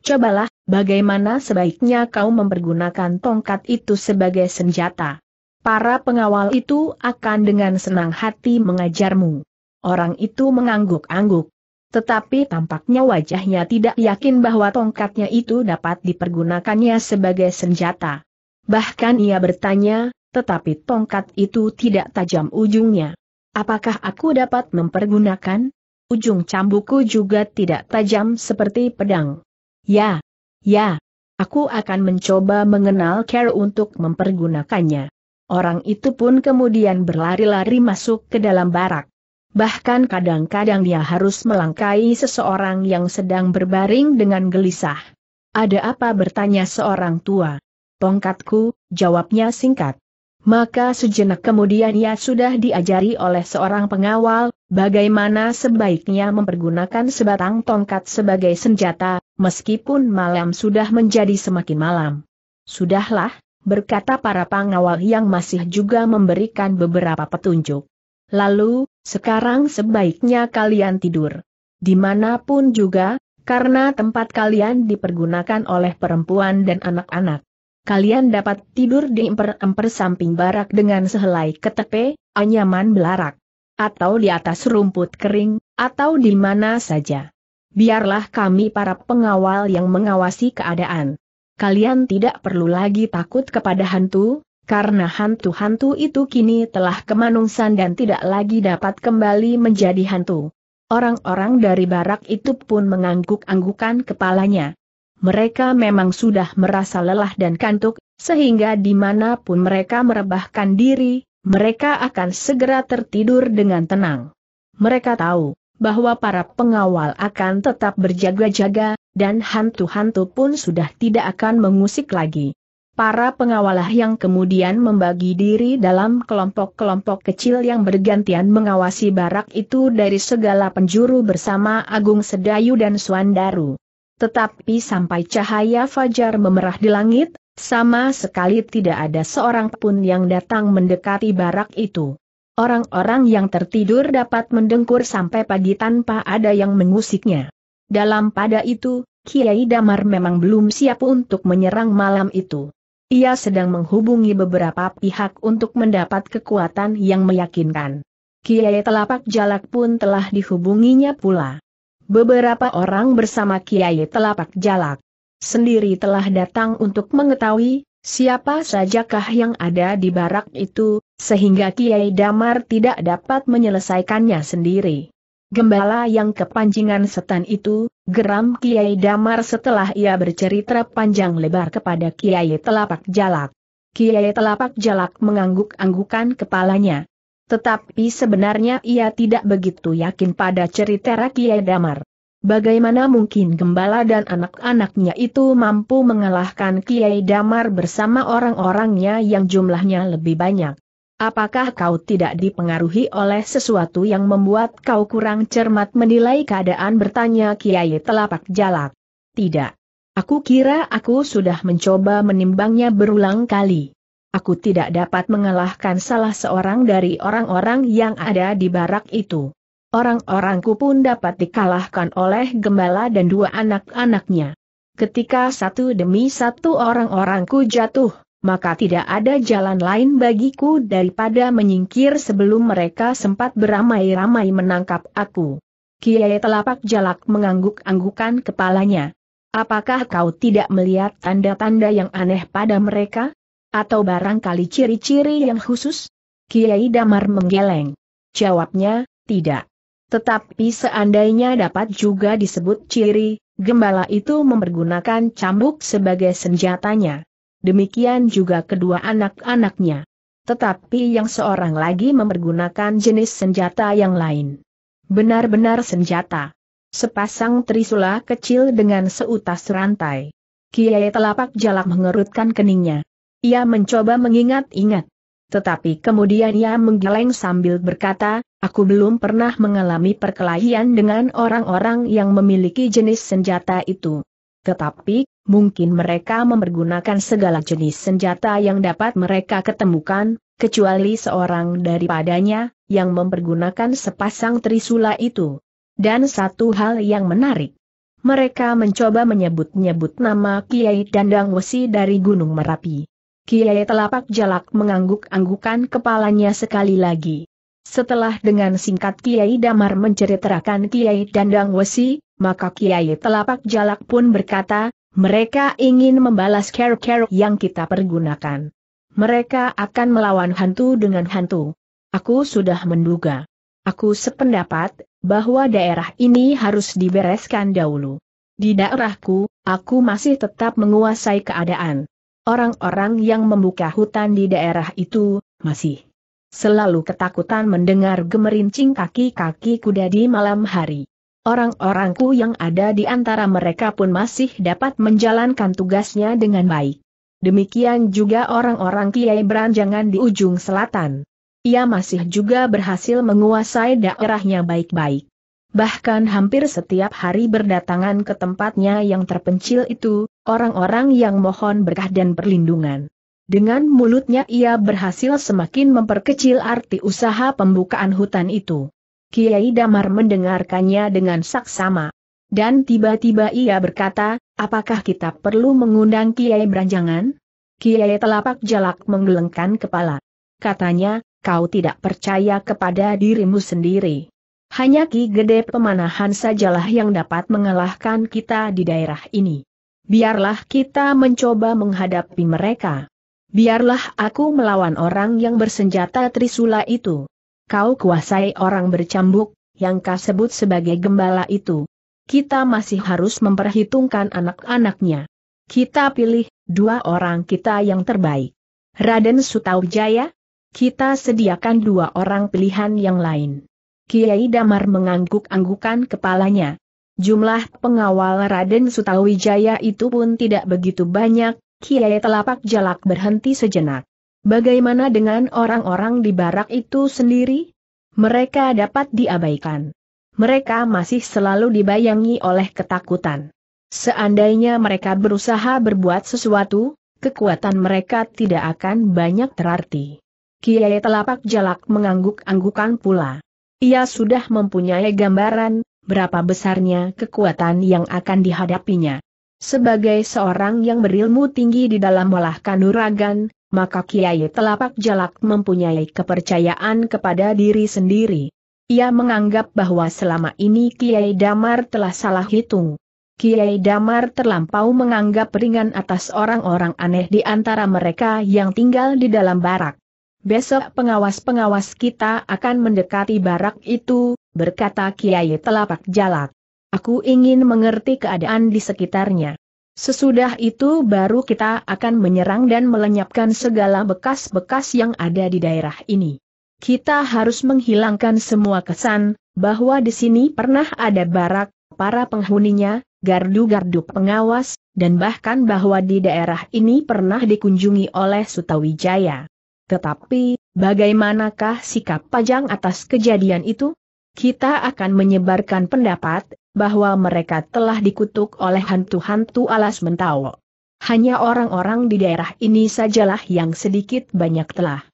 cobalah, bagaimana sebaiknya kau mempergunakan tongkat itu sebagai senjata. Para pengawal itu akan dengan senang hati mengajarmu. Orang itu mengangguk-angguk. Tetapi tampaknya wajahnya tidak yakin bahwa tongkatnya itu dapat dipergunakannya sebagai senjata. Bahkan ia bertanya, tetapi tongkat itu tidak tajam ujungnya. Apakah aku dapat mempergunakan? Ujung cambukku juga tidak tajam seperti pedang. Ya, ya, aku akan mencoba mengenal Care untuk mempergunakannya. Orang itu pun kemudian berlari-lari masuk ke dalam barak. Bahkan kadang-kadang dia harus melangkai seseorang yang sedang berbaring dengan gelisah. Ada apa bertanya seorang tua? Tongkatku, jawabnya singkat. Maka sejenak kemudian ia sudah diajari oleh seorang pengawal, Bagaimana sebaiknya mempergunakan sebatang tongkat sebagai senjata, meskipun malam sudah menjadi semakin malam. Sudahlah, berkata para pengawal yang masih juga memberikan beberapa petunjuk. Lalu, sekarang sebaiknya kalian tidur. Dimanapun juga, karena tempat kalian dipergunakan oleh perempuan dan anak-anak. Kalian dapat tidur di emper-emper samping barak dengan sehelai ketepe, anyaman belarak atau di atas rumput kering, atau di mana saja. Biarlah kami para pengawal yang mengawasi keadaan. Kalian tidak perlu lagi takut kepada hantu, karena hantu-hantu itu kini telah kemanungsan dan tidak lagi dapat kembali menjadi hantu. Orang-orang dari barak itu pun mengangguk-anggukan kepalanya. Mereka memang sudah merasa lelah dan kantuk, sehingga dimanapun mereka merebahkan diri, mereka akan segera tertidur dengan tenang. Mereka tahu bahwa para pengawal akan tetap berjaga-jaga, dan hantu-hantu pun sudah tidak akan mengusik lagi. Para pengawalah yang kemudian membagi diri dalam kelompok-kelompok kecil yang bergantian mengawasi barak itu dari segala penjuru bersama Agung Sedayu dan Suandaru. Tetapi sampai cahaya fajar memerah di langit, sama sekali tidak ada seorang pun yang datang mendekati barak itu. Orang-orang yang tertidur dapat mendengkur sampai pagi tanpa ada yang mengusiknya. Dalam pada itu, Kiai Damar memang belum siap untuk menyerang malam itu. Ia sedang menghubungi beberapa pihak untuk mendapat kekuatan yang meyakinkan. Kiai Telapak Jalak pun telah dihubunginya pula. Beberapa orang bersama Kiai Telapak Jalak sendiri telah datang untuk mengetahui siapa sajakah yang ada di barak itu, sehingga Kiai Damar tidak dapat menyelesaikannya sendiri. Gembala yang kepanjingan setan itu, geram Kiai Damar setelah ia bercerita panjang lebar kepada Kiai Telapak Jalak. Kiai Telapak Jalak mengangguk-anggukan kepalanya. Tetapi sebenarnya ia tidak begitu yakin pada cerita Kiai Damar. Bagaimana mungkin gembala dan anak-anaknya itu mampu mengalahkan Kiai Damar bersama orang-orangnya yang jumlahnya lebih banyak? Apakah kau tidak dipengaruhi oleh sesuatu yang membuat kau kurang cermat menilai keadaan bertanya Kiai Telapak Jalak? Tidak. Aku kira aku sudah mencoba menimbangnya berulang kali. Aku tidak dapat mengalahkan salah seorang dari orang-orang yang ada di barak itu orang-orangku pun dapat dikalahkan oleh gembala dan dua anak-anaknya. Ketika satu demi satu orang-orangku jatuh, maka tidak ada jalan lain bagiku daripada menyingkir sebelum mereka sempat beramai-ramai menangkap aku. Kiai telapak jalak mengangguk-anggukan kepalanya. Apakah kau tidak melihat tanda-tanda yang aneh pada mereka? Atau barangkali ciri-ciri yang khusus? Kiai Damar menggeleng. Jawabnya, tidak. Tetapi seandainya dapat juga disebut ciri, gembala itu mempergunakan cambuk sebagai senjatanya. Demikian juga kedua anak-anaknya. Tetapi yang seorang lagi mempergunakan jenis senjata yang lain. Benar-benar senjata. Sepasang trisula kecil dengan seutas rantai. Kiai telapak jalak mengerutkan keningnya. Ia mencoba mengingat-ingat tetapi kemudian ia menggeleng sambil berkata, aku belum pernah mengalami perkelahian dengan orang-orang yang memiliki jenis senjata itu. Tetapi, mungkin mereka mempergunakan segala jenis senjata yang dapat mereka ketemukan, kecuali seorang daripadanya, yang mempergunakan sepasang trisula itu. Dan satu hal yang menarik. Mereka mencoba menyebut-nyebut nama Kiai Dandang Wesi dari Gunung Merapi. Kiai Telapak Jalak mengangguk-anggukan kepalanya sekali lagi. Setelah dengan singkat Kiai Damar menceritakan Kiai Dandang Wesi, maka Kiai Telapak Jalak pun berkata, mereka ingin membalas keruk-keruk yang kita pergunakan. Mereka akan melawan hantu dengan hantu. Aku sudah menduga. Aku sependapat, bahwa daerah ini harus dibereskan dahulu. Di daerahku, aku masih tetap menguasai keadaan. Orang-orang yang membuka hutan di daerah itu, masih selalu ketakutan mendengar gemerincing kaki-kaki kuda di malam hari. Orang-orangku yang ada di antara mereka pun masih dapat menjalankan tugasnya dengan baik. Demikian juga orang-orang Kiai Beranjangan di ujung selatan. Ia masih juga berhasil menguasai daerahnya baik-baik bahkan hampir setiap hari berdatangan ke tempatnya yang terpencil itu, orang-orang yang mohon berkah dan perlindungan. Dengan mulutnya ia berhasil semakin memperkecil arti usaha pembukaan hutan itu. Kiai Damar mendengarkannya dengan saksama. Dan tiba-tiba ia berkata, apakah kita perlu mengundang Kiai Beranjangan? Kiai Telapak Jalak menggelengkan kepala. Katanya, kau tidak percaya kepada dirimu sendiri. Hanya Ki Gede Pemanahan sajalah yang dapat mengalahkan kita di daerah ini. Biarlah kita mencoba menghadapi mereka. Biarlah aku melawan orang yang bersenjata Trisula itu. Kau kuasai orang bercambuk, yang kau sebut sebagai gembala itu. Kita masih harus memperhitungkan anak-anaknya. Kita pilih dua orang kita yang terbaik. Raden Sutawijaya, kita sediakan dua orang pilihan yang lain. Kiai Damar mengangguk-anggukan kepalanya. Jumlah pengawal Raden Sutawijaya itu pun tidak begitu banyak, Kiai Telapak Jalak berhenti sejenak. Bagaimana dengan orang-orang di barak itu sendiri? Mereka dapat diabaikan. Mereka masih selalu dibayangi oleh ketakutan. Seandainya mereka berusaha berbuat sesuatu, kekuatan mereka tidak akan banyak terarti. Kiai Telapak Jalak mengangguk-anggukan pula. Ia sudah mempunyai gambaran, berapa besarnya kekuatan yang akan dihadapinya. Sebagai seorang yang berilmu tinggi di dalam olah kanuragan, maka Kiai Telapak Jalak mempunyai kepercayaan kepada diri sendiri. Ia menganggap bahwa selama ini Kiai Damar telah salah hitung. Kiai Damar terlampau menganggap ringan atas orang-orang aneh di antara mereka yang tinggal di dalam barak. Besok pengawas-pengawas kita akan mendekati barak itu, berkata Kiai Telapak Jalak. Aku ingin mengerti keadaan di sekitarnya. Sesudah itu baru kita akan menyerang dan melenyapkan segala bekas-bekas yang ada di daerah ini. Kita harus menghilangkan semua kesan, bahwa di sini pernah ada barak, para penghuninya, gardu-gardu pengawas, dan bahkan bahwa di daerah ini pernah dikunjungi oleh Sutawijaya. Tetapi, bagaimanakah sikap Pajang atas kejadian itu? Kita akan menyebarkan pendapat, bahwa mereka telah dikutuk oleh hantu-hantu alas mentawo. Hanya orang-orang di daerah ini sajalah yang sedikit banyak telah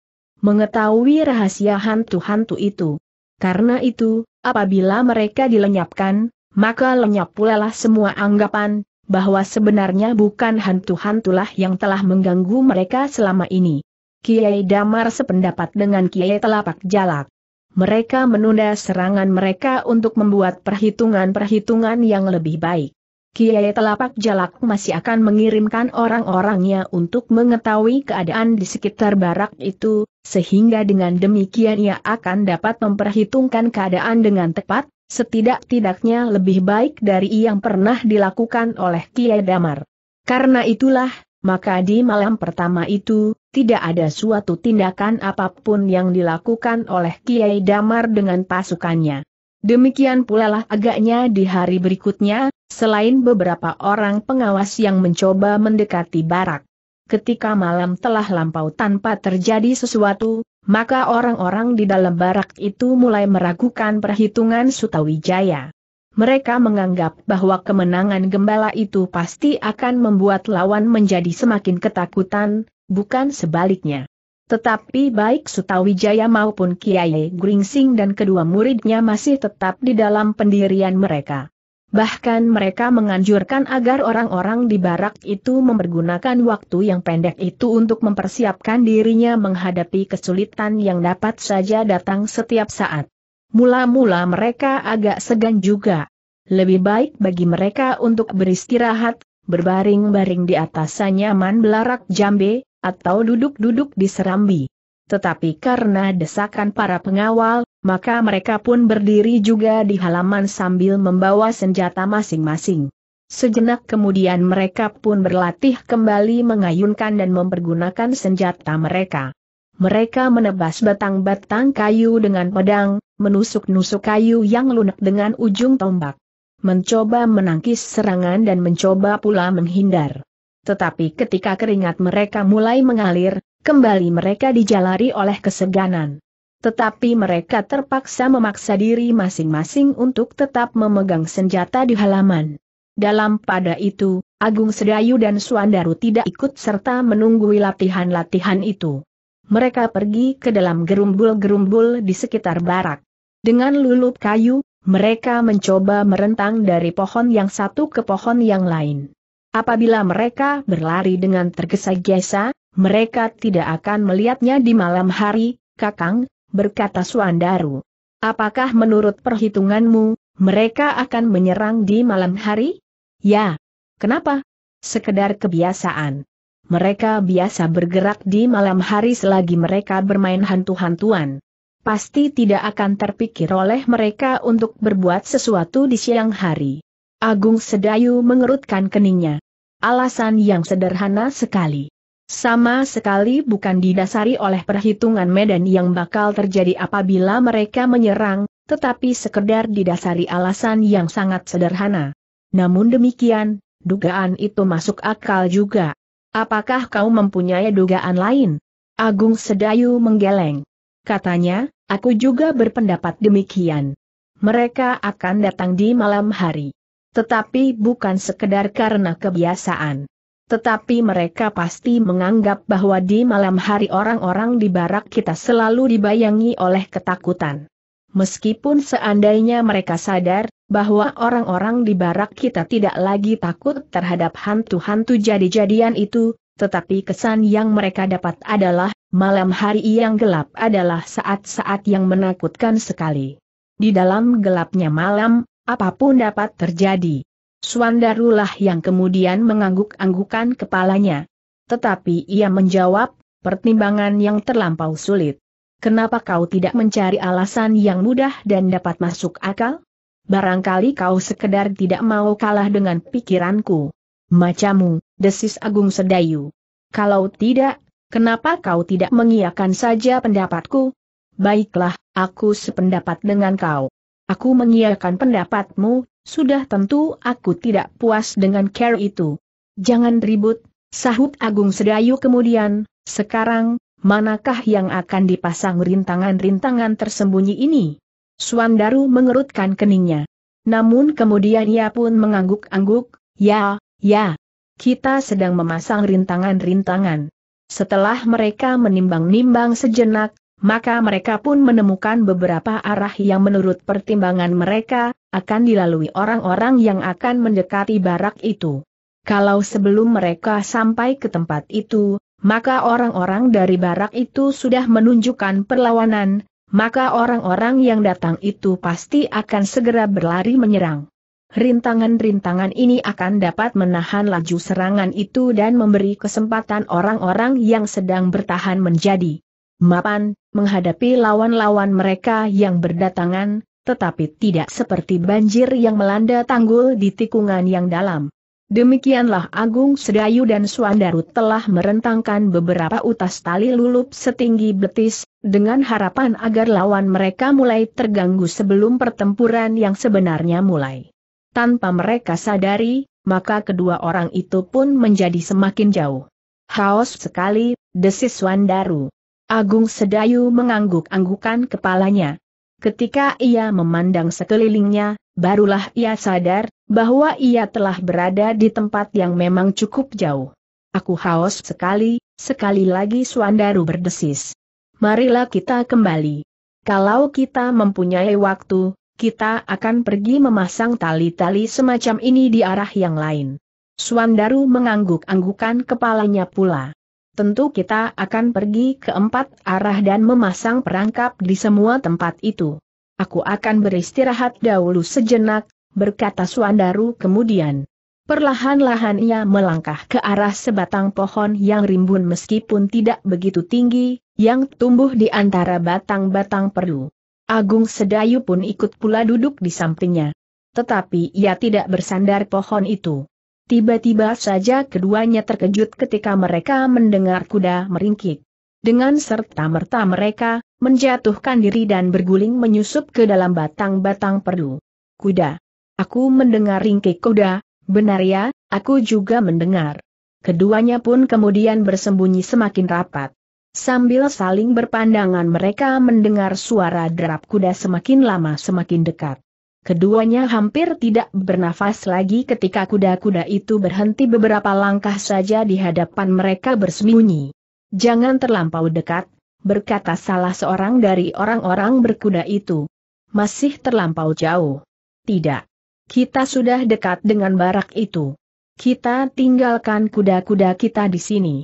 mengetahui rahasia hantu-hantu itu. Karena itu, apabila mereka dilenyapkan, maka lenyap pula lah semua anggapan, bahwa sebenarnya bukan hantu-hantulah yang telah mengganggu mereka selama ini. Kiai Damar sependapat dengan Kiai Telapak Jalak. Mereka menunda serangan mereka untuk membuat perhitungan-perhitungan yang lebih baik. Kiai Telapak Jalak masih akan mengirimkan orang-orangnya untuk mengetahui keadaan di sekitar barak itu, sehingga dengan demikian ia akan dapat memperhitungkan keadaan dengan tepat, setidak-tidaknya lebih baik dari yang pernah dilakukan oleh Kiai Damar. Karena itulah, maka di malam pertama itu, tidak ada suatu tindakan apapun yang dilakukan oleh Kiai Damar dengan pasukannya. Demikian pula lah agaknya di hari berikutnya, selain beberapa orang pengawas yang mencoba mendekati barak. Ketika malam telah lampau tanpa terjadi sesuatu, maka orang-orang di dalam barak itu mulai meragukan perhitungan Sutawijaya. Mereka menganggap bahwa kemenangan gembala itu pasti akan membuat lawan menjadi semakin ketakutan, bukan sebaliknya. Tetapi baik Sutawijaya maupun Kiai Gringsing dan kedua muridnya masih tetap di dalam pendirian mereka. Bahkan mereka menganjurkan agar orang-orang di barak itu mempergunakan waktu yang pendek itu untuk mempersiapkan dirinya menghadapi kesulitan yang dapat saja datang setiap saat. Mula-mula mereka agak segan juga. Lebih baik bagi mereka untuk beristirahat, berbaring-baring di atas nyaman belarak jambe, atau duduk-duduk di serambi. Tetapi karena desakan para pengawal, maka mereka pun berdiri juga di halaman sambil membawa senjata masing-masing. Sejenak kemudian mereka pun berlatih kembali mengayunkan dan mempergunakan senjata mereka. Mereka menebas batang-batang kayu dengan pedang, menusuk-nusuk kayu yang lunak dengan ujung tombak. Mencoba menangkis serangan dan mencoba pula menghindar. Tetapi ketika keringat mereka mulai mengalir, kembali mereka dijalari oleh keseganan. Tetapi mereka terpaksa memaksa diri masing-masing untuk tetap memegang senjata di halaman. Dalam pada itu, Agung Sedayu dan Suandaru tidak ikut serta menunggu latihan-latihan itu. Mereka pergi ke dalam gerumbul-gerumbul di sekitar barak. Dengan lulup kayu, mereka mencoba merentang dari pohon yang satu ke pohon yang lain. Apabila mereka berlari dengan tergesa-gesa, mereka tidak akan melihatnya di malam hari, Kakang, berkata Suandaru. Apakah menurut perhitunganmu, mereka akan menyerang di malam hari? Ya. Kenapa? Sekedar kebiasaan. Mereka biasa bergerak di malam hari selagi mereka bermain hantu-hantuan. Pasti tidak akan terpikir oleh mereka untuk berbuat sesuatu di siang hari. Agung Sedayu mengerutkan keningnya. Alasan yang sederhana sekali. Sama sekali bukan didasari oleh perhitungan medan yang bakal terjadi apabila mereka menyerang, tetapi sekedar didasari alasan yang sangat sederhana. Namun demikian, dugaan itu masuk akal juga. Apakah kau mempunyai dugaan lain? Agung Sedayu menggeleng. Katanya, aku juga berpendapat demikian. Mereka akan datang di malam hari. Tetapi bukan sekedar karena kebiasaan. Tetapi mereka pasti menganggap bahwa di malam hari orang-orang di barak kita selalu dibayangi oleh ketakutan. Meskipun seandainya mereka sadar bahwa orang-orang di barak kita tidak lagi takut terhadap hantu-hantu jadi-jadian itu, tetapi kesan yang mereka dapat adalah malam hari yang gelap adalah saat-saat yang menakutkan sekali. Di dalam gelapnya malam, apapun dapat terjadi. Suandarulah yang kemudian mengangguk-anggukan kepalanya. Tetapi ia menjawab, pertimbangan yang terlampau sulit. Kenapa kau tidak mencari alasan yang mudah dan dapat masuk akal? Barangkali kau sekedar tidak mau kalah dengan pikiranku. Macamu, desis Agung Sedayu. Kalau tidak, kenapa kau tidak mengiakan saja pendapatku? Baiklah, aku sependapat dengan kau. Aku mengiyakan pendapatmu, sudah tentu aku tidak puas dengan care itu. Jangan ribut, sahut Agung Sedayu kemudian, sekarang, manakah yang akan dipasang rintangan-rintangan tersembunyi ini? Suandaru mengerutkan keningnya. Namun kemudian ia pun mengangguk-angguk, ya, ya. Kita sedang memasang rintangan-rintangan. Setelah mereka menimbang-nimbang sejenak, maka mereka pun menemukan beberapa arah yang menurut pertimbangan mereka, akan dilalui orang-orang yang akan mendekati barak itu. Kalau sebelum mereka sampai ke tempat itu, maka orang-orang dari barak itu sudah menunjukkan perlawanan, maka orang-orang yang datang itu pasti akan segera berlari menyerang. Rintangan-rintangan ini akan dapat menahan laju serangan itu dan memberi kesempatan orang-orang yang sedang bertahan menjadi mapan, menghadapi lawan-lawan mereka yang berdatangan, tetapi tidak seperti banjir yang melanda tanggul di tikungan yang dalam. Demikianlah Agung Sedayu dan Suandaru telah merentangkan beberapa utas tali lulup setinggi betis, dengan harapan agar lawan mereka mulai terganggu sebelum pertempuran yang sebenarnya mulai. Tanpa mereka sadari, maka kedua orang itu pun menjadi semakin jauh. Haos sekali, desis Suandaru. Agung Sedayu mengangguk-anggukan kepalanya. Ketika ia memandang sekelilingnya, barulah ia sadar bahwa ia telah berada di tempat yang memang cukup jauh. Aku haus sekali, sekali lagi Suandaru berdesis. Marilah kita kembali. Kalau kita mempunyai waktu, kita akan pergi memasang tali-tali semacam ini di arah yang lain. Suandaru mengangguk-anggukan kepalanya pula tentu kita akan pergi ke empat arah dan memasang perangkap di semua tempat itu. Aku akan beristirahat dahulu sejenak, berkata Suandaru kemudian. Perlahan-lahan ia melangkah ke arah sebatang pohon yang rimbun meskipun tidak begitu tinggi, yang tumbuh di antara batang-batang perlu. Agung Sedayu pun ikut pula duduk di sampingnya. Tetapi ia tidak bersandar pohon itu. Tiba-tiba saja keduanya terkejut ketika mereka mendengar kuda meringkik. Dengan serta-merta mereka, menjatuhkan diri dan berguling menyusup ke dalam batang-batang perlu. Kuda. Aku mendengar ringkik kuda, benar ya, aku juga mendengar. Keduanya pun kemudian bersembunyi semakin rapat. Sambil saling berpandangan mereka mendengar suara derap kuda semakin lama semakin dekat. Keduanya hampir tidak bernafas lagi ketika kuda-kuda itu berhenti beberapa langkah saja di hadapan mereka bersembunyi. Jangan terlampau dekat, berkata salah seorang dari orang-orang berkuda itu. Masih terlampau jauh. Tidak. Kita sudah dekat dengan barak itu. Kita tinggalkan kuda-kuda kita di sini.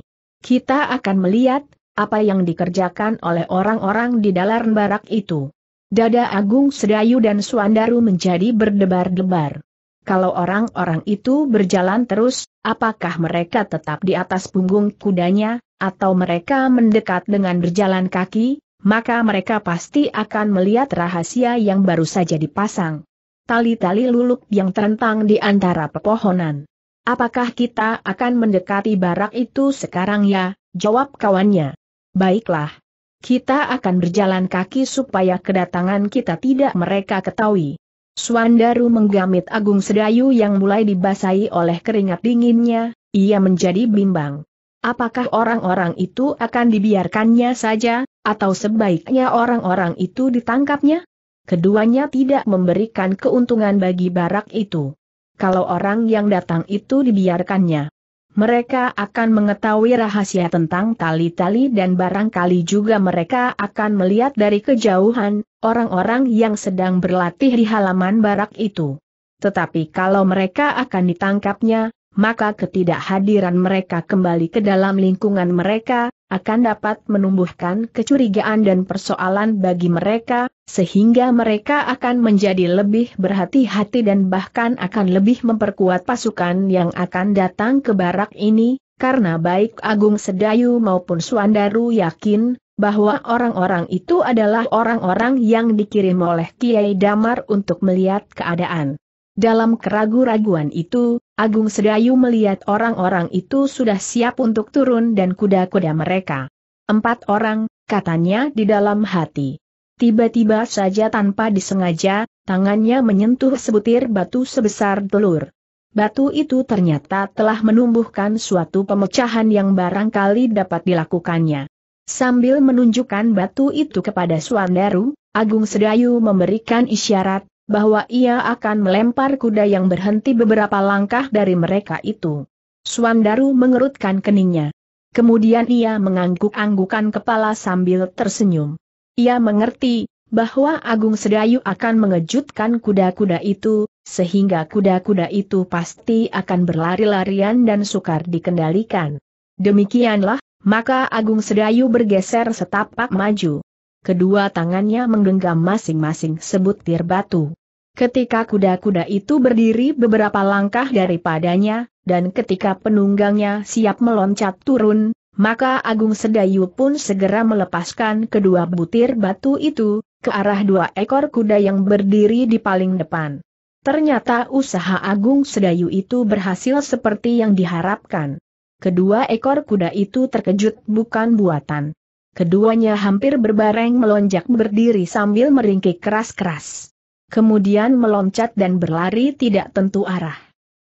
Kita akan melihat, apa yang dikerjakan oleh orang-orang di dalam barak itu. Dada Agung Sedayu dan Suandaru menjadi berdebar-debar. Kalau orang-orang itu berjalan terus, apakah mereka tetap di atas punggung kudanya, atau mereka mendekat dengan berjalan kaki, maka mereka pasti akan melihat rahasia yang baru saja dipasang. Tali-tali luluk yang terentang di antara pepohonan. Apakah kita akan mendekati barak itu sekarang ya? Jawab kawannya. Baiklah, kita akan berjalan kaki supaya kedatangan kita tidak mereka ketahui. Swandaru menggamit Agung Sedayu yang mulai dibasahi oleh keringat dinginnya, ia menjadi bimbang. Apakah orang-orang itu akan dibiarkannya saja, atau sebaiknya orang-orang itu ditangkapnya? Keduanya tidak memberikan keuntungan bagi barak itu. Kalau orang yang datang itu dibiarkannya, mereka akan mengetahui rahasia tentang tali-tali dan barangkali juga mereka akan melihat dari kejauhan, orang-orang yang sedang berlatih di halaman barak itu. Tetapi kalau mereka akan ditangkapnya, maka ketidakhadiran mereka kembali ke dalam lingkungan mereka, akan dapat menumbuhkan kecurigaan dan persoalan bagi mereka, sehingga mereka akan menjadi lebih berhati-hati dan bahkan akan lebih memperkuat pasukan yang akan datang ke barak ini, karena baik Agung Sedayu maupun Suandaru yakin, bahwa orang-orang itu adalah orang-orang yang dikirim oleh Kiai Damar untuk melihat keadaan. Dalam keragu-raguan itu, Agung Sedayu melihat orang-orang itu sudah siap untuk turun dan kuda-kuda mereka. Empat orang, katanya di dalam hati. Tiba-tiba saja tanpa disengaja, tangannya menyentuh sebutir batu sebesar telur. Batu itu ternyata telah menumbuhkan suatu pemecahan yang barangkali dapat dilakukannya. Sambil menunjukkan batu itu kepada Suandaru, Agung Sedayu memberikan isyarat, bahwa ia akan melempar kuda yang berhenti beberapa langkah dari mereka itu. Suandaru mengerutkan keningnya. Kemudian ia mengangguk-anggukan kepala sambil tersenyum. Ia mengerti bahwa Agung Sedayu akan mengejutkan kuda-kuda itu, sehingga kuda-kuda itu pasti akan berlari-larian dan sukar dikendalikan. Demikianlah, maka Agung Sedayu bergeser setapak maju. Kedua tangannya menggenggam masing-masing sebutir batu. Ketika kuda-kuda itu berdiri beberapa langkah daripadanya, dan ketika penunggangnya siap meloncat turun, maka Agung Sedayu pun segera melepaskan kedua butir batu itu, ke arah dua ekor kuda yang berdiri di paling depan. Ternyata usaha Agung Sedayu itu berhasil seperti yang diharapkan. Kedua ekor kuda itu terkejut bukan buatan. Keduanya hampir berbareng melonjak berdiri sambil meringkik keras-keras. Kemudian meloncat dan berlari tidak tentu arah.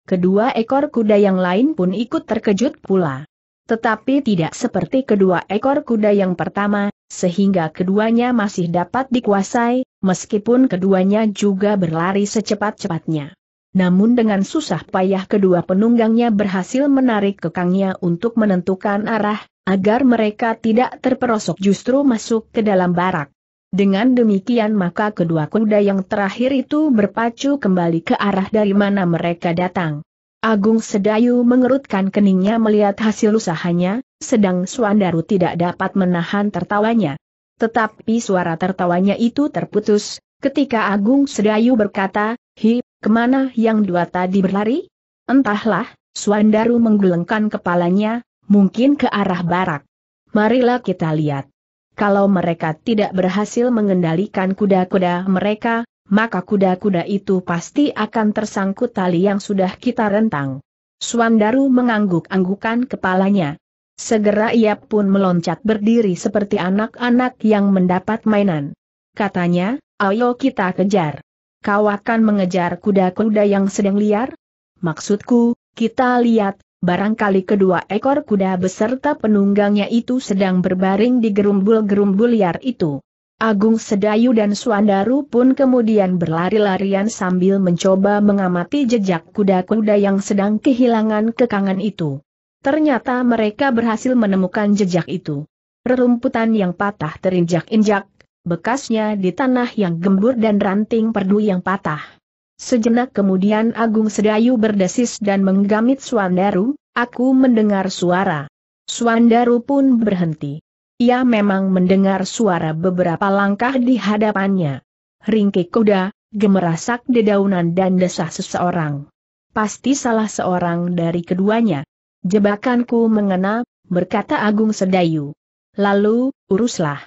Kedua ekor kuda yang lain pun ikut terkejut pula. Tetapi tidak seperti kedua ekor kuda yang pertama, sehingga keduanya masih dapat dikuasai, meskipun keduanya juga berlari secepat-cepatnya. Namun dengan susah payah kedua penunggangnya berhasil menarik kekangnya untuk menentukan arah, agar mereka tidak terperosok justru masuk ke dalam barak. Dengan demikian maka kedua kuda yang terakhir itu berpacu kembali ke arah dari mana mereka datang. Agung Sedayu mengerutkan keningnya melihat hasil usahanya, sedang Suandaru tidak dapat menahan tertawanya. Tetapi suara tertawanya itu terputus, ketika Agung Sedayu berkata, Hi, kemana yang dua tadi berlari? Entahlah, Suandaru menggelengkan kepalanya, mungkin ke arah barak. Marilah kita lihat. Kalau mereka tidak berhasil mengendalikan kuda-kuda mereka, maka kuda-kuda itu pasti akan tersangkut tali yang sudah kita rentang. Swandaru mengangguk-anggukan kepalanya. Segera ia pun meloncat berdiri seperti anak-anak yang mendapat mainan. Katanya, ayo kita kejar. Kau akan mengejar kuda-kuda yang sedang liar? Maksudku, kita lihat, barangkali kedua ekor kuda beserta penunggangnya itu sedang berbaring di gerumbul-gerumbul liar itu. Agung Sedayu dan Suandaru pun kemudian berlari-larian sambil mencoba mengamati jejak kuda-kuda yang sedang kehilangan kekangan itu. Ternyata mereka berhasil menemukan jejak itu. Rerumputan yang patah terinjak-injak, bekasnya di tanah yang gembur dan ranting perdu yang patah. Sejenak kemudian Agung Sedayu berdesis dan menggamit Suandaru, aku mendengar suara. Suandaru pun berhenti ia memang mendengar suara beberapa langkah di hadapannya. Ringkik kuda, gemerasak dedaunan dan desah seseorang. Pasti salah seorang dari keduanya. Jebakanku mengena, berkata Agung Sedayu. Lalu, uruslah.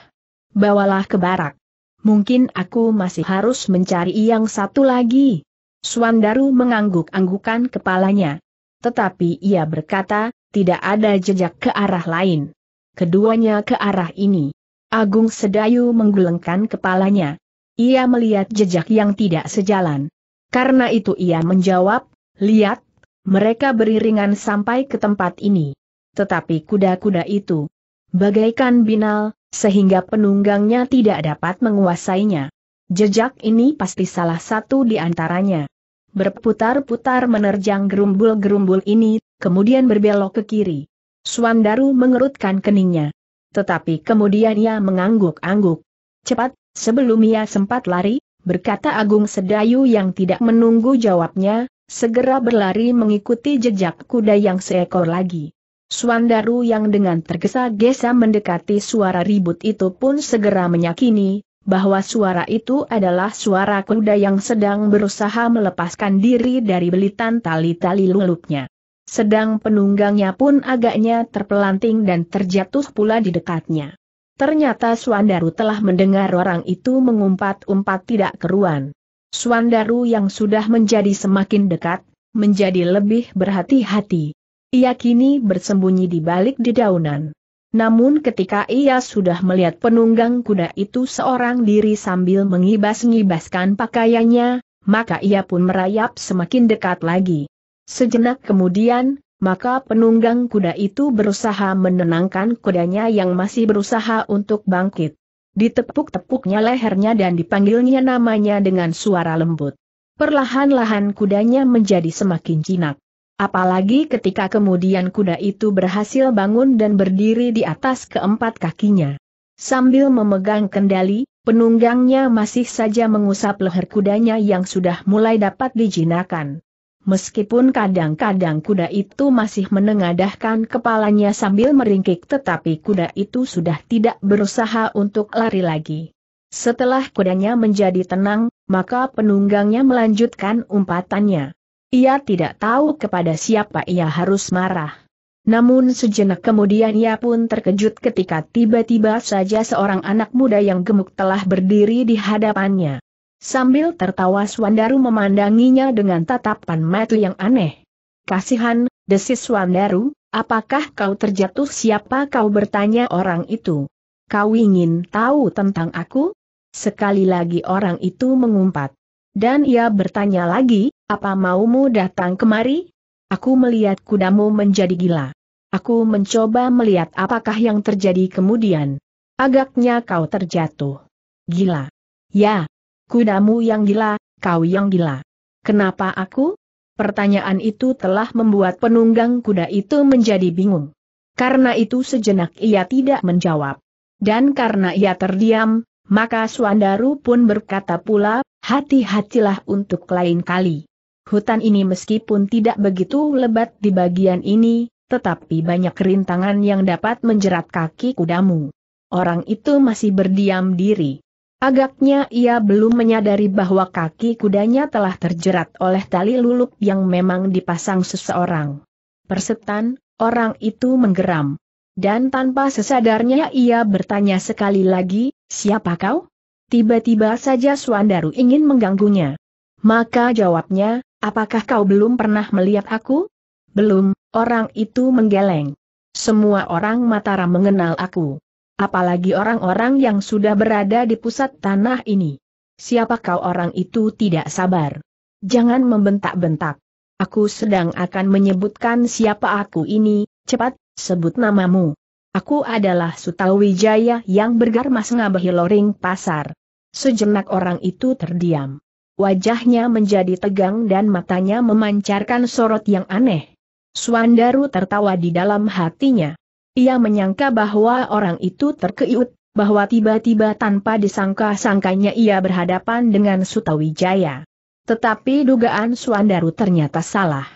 Bawalah ke barak. Mungkin aku masih harus mencari yang satu lagi. Swandaru mengangguk-anggukan kepalanya. Tetapi ia berkata, tidak ada jejak ke arah lain keduanya ke arah ini. Agung Sedayu menggelengkan kepalanya. Ia melihat jejak yang tidak sejalan. Karena itu ia menjawab, lihat, mereka beriringan sampai ke tempat ini. Tetapi kuda-kuda itu bagaikan binal, sehingga penunggangnya tidak dapat menguasainya. Jejak ini pasti salah satu di antaranya. Berputar-putar menerjang gerumbul-gerumbul ini, kemudian berbelok ke kiri. Swandaru mengerutkan keningnya. Tetapi kemudian ia mengangguk-angguk. Cepat, sebelum ia sempat lari, berkata Agung Sedayu yang tidak menunggu jawabnya, segera berlari mengikuti jejak kuda yang seekor lagi. Suandaru yang dengan tergesa-gesa mendekati suara ribut itu pun segera menyakini bahwa suara itu adalah suara kuda yang sedang berusaha melepaskan diri dari belitan tali-tali lulupnya sedang penunggangnya pun agaknya terpelanting dan terjatuh pula di dekatnya. Ternyata Suandaru telah mendengar orang itu mengumpat-umpat tidak keruan. Suandaru yang sudah menjadi semakin dekat, menjadi lebih berhati-hati. Ia kini bersembunyi di balik dedaunan. Namun ketika ia sudah melihat penunggang kuda itu seorang diri sambil mengibas-ngibaskan pakaiannya, maka ia pun merayap semakin dekat lagi. Sejenak kemudian, maka penunggang kuda itu berusaha menenangkan kudanya yang masih berusaha untuk bangkit. Ditepuk-tepuknya lehernya dan dipanggilnya namanya dengan suara lembut. Perlahan-lahan kudanya menjadi semakin jinak. Apalagi ketika kemudian kuda itu berhasil bangun dan berdiri di atas keempat kakinya. Sambil memegang kendali, penunggangnya masih saja mengusap leher kudanya yang sudah mulai dapat dijinakan. Meskipun kadang-kadang kuda itu masih menengadahkan kepalanya sambil meringkik tetapi kuda itu sudah tidak berusaha untuk lari lagi. Setelah kudanya menjadi tenang, maka penunggangnya melanjutkan umpatannya. Ia tidak tahu kepada siapa ia harus marah. Namun sejenak kemudian ia pun terkejut ketika tiba-tiba saja seorang anak muda yang gemuk telah berdiri di hadapannya. Sambil tertawa Swandaru memandanginya dengan tatapan mata yang aneh. Kasihan, desis Swandaru, apakah kau terjatuh siapa kau bertanya orang itu? Kau ingin tahu tentang aku? Sekali lagi orang itu mengumpat. Dan ia bertanya lagi, apa maumu datang kemari? Aku melihat kudamu menjadi gila. Aku mencoba melihat apakah yang terjadi kemudian. Agaknya kau terjatuh. Gila. Ya, Kudamu yang gila, kau yang gila. Kenapa aku? Pertanyaan itu telah membuat penunggang kuda itu menjadi bingung. Karena itu sejenak ia tidak menjawab. Dan karena ia terdiam, maka Suandaru pun berkata pula, hati-hatilah untuk lain kali. Hutan ini meskipun tidak begitu lebat di bagian ini, tetapi banyak rintangan yang dapat menjerat kaki kudamu. Orang itu masih berdiam diri. Agaknya ia belum menyadari bahwa kaki kudanya telah terjerat oleh tali luluk yang memang dipasang seseorang. Persetan, orang itu menggeram. Dan tanpa sesadarnya ia bertanya sekali lagi, siapa kau? Tiba-tiba saja Suandaru ingin mengganggunya. Maka jawabnya, apakah kau belum pernah melihat aku? Belum, orang itu menggeleng. Semua orang Mataram mengenal aku. Apalagi orang-orang yang sudah berada di pusat tanah ini. Siapa kau orang itu tidak sabar? Jangan membentak-bentak. Aku sedang akan menyebutkan siapa aku ini, cepat, sebut namamu. Aku adalah Sutawijaya yang bergarmas ngabahi loring pasar. Sejenak orang itu terdiam. Wajahnya menjadi tegang dan matanya memancarkan sorot yang aneh. Suandaru tertawa di dalam hatinya. Ia menyangka bahwa orang itu terkeut, bahwa tiba-tiba tanpa disangka-sangkanya ia berhadapan dengan Sutawijaya. Tetapi dugaan Suandaru ternyata salah.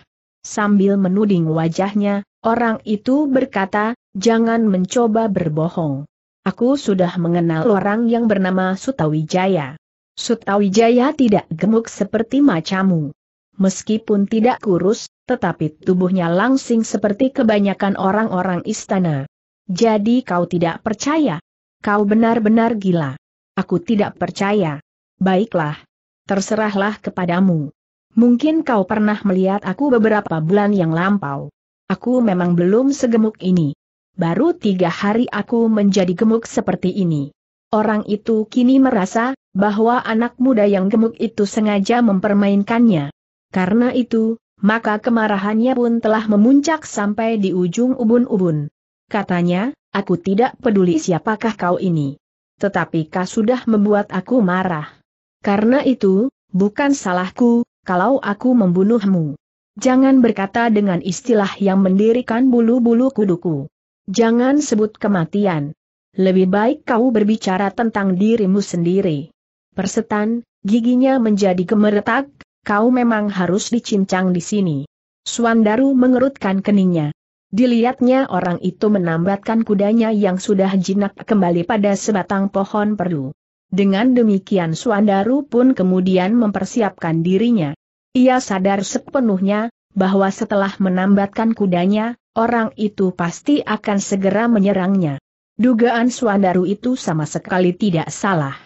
Sambil menuding wajahnya, orang itu berkata, jangan mencoba berbohong. Aku sudah mengenal orang yang bernama Sutawijaya. Sutawijaya tidak gemuk seperti macamu. Meskipun tidak kurus, tetapi tubuhnya langsing seperti kebanyakan orang-orang istana. Jadi kau tidak percaya? Kau benar-benar gila. Aku tidak percaya. Baiklah. Terserahlah kepadamu. Mungkin kau pernah melihat aku beberapa bulan yang lampau. Aku memang belum segemuk ini. Baru tiga hari aku menjadi gemuk seperti ini. Orang itu kini merasa bahwa anak muda yang gemuk itu sengaja mempermainkannya. Karena itu, maka kemarahannya pun telah memuncak sampai di ujung ubun-ubun. Katanya, aku tidak peduli siapakah kau ini. Tetapi kau sudah membuat aku marah. Karena itu, bukan salahku, kalau aku membunuhmu. Jangan berkata dengan istilah yang mendirikan bulu-bulu kuduku. Jangan sebut kematian. Lebih baik kau berbicara tentang dirimu sendiri. Persetan, giginya menjadi gemeretak, kau memang harus dicincang di sini. Suandaru mengerutkan keningnya. Dilihatnya orang itu menambatkan kudanya yang sudah jinak kembali pada sebatang pohon perdu. Dengan demikian Suandaru pun kemudian mempersiapkan dirinya. Ia sadar sepenuhnya, bahwa setelah menambatkan kudanya, orang itu pasti akan segera menyerangnya. Dugaan Suandaru itu sama sekali tidak salah.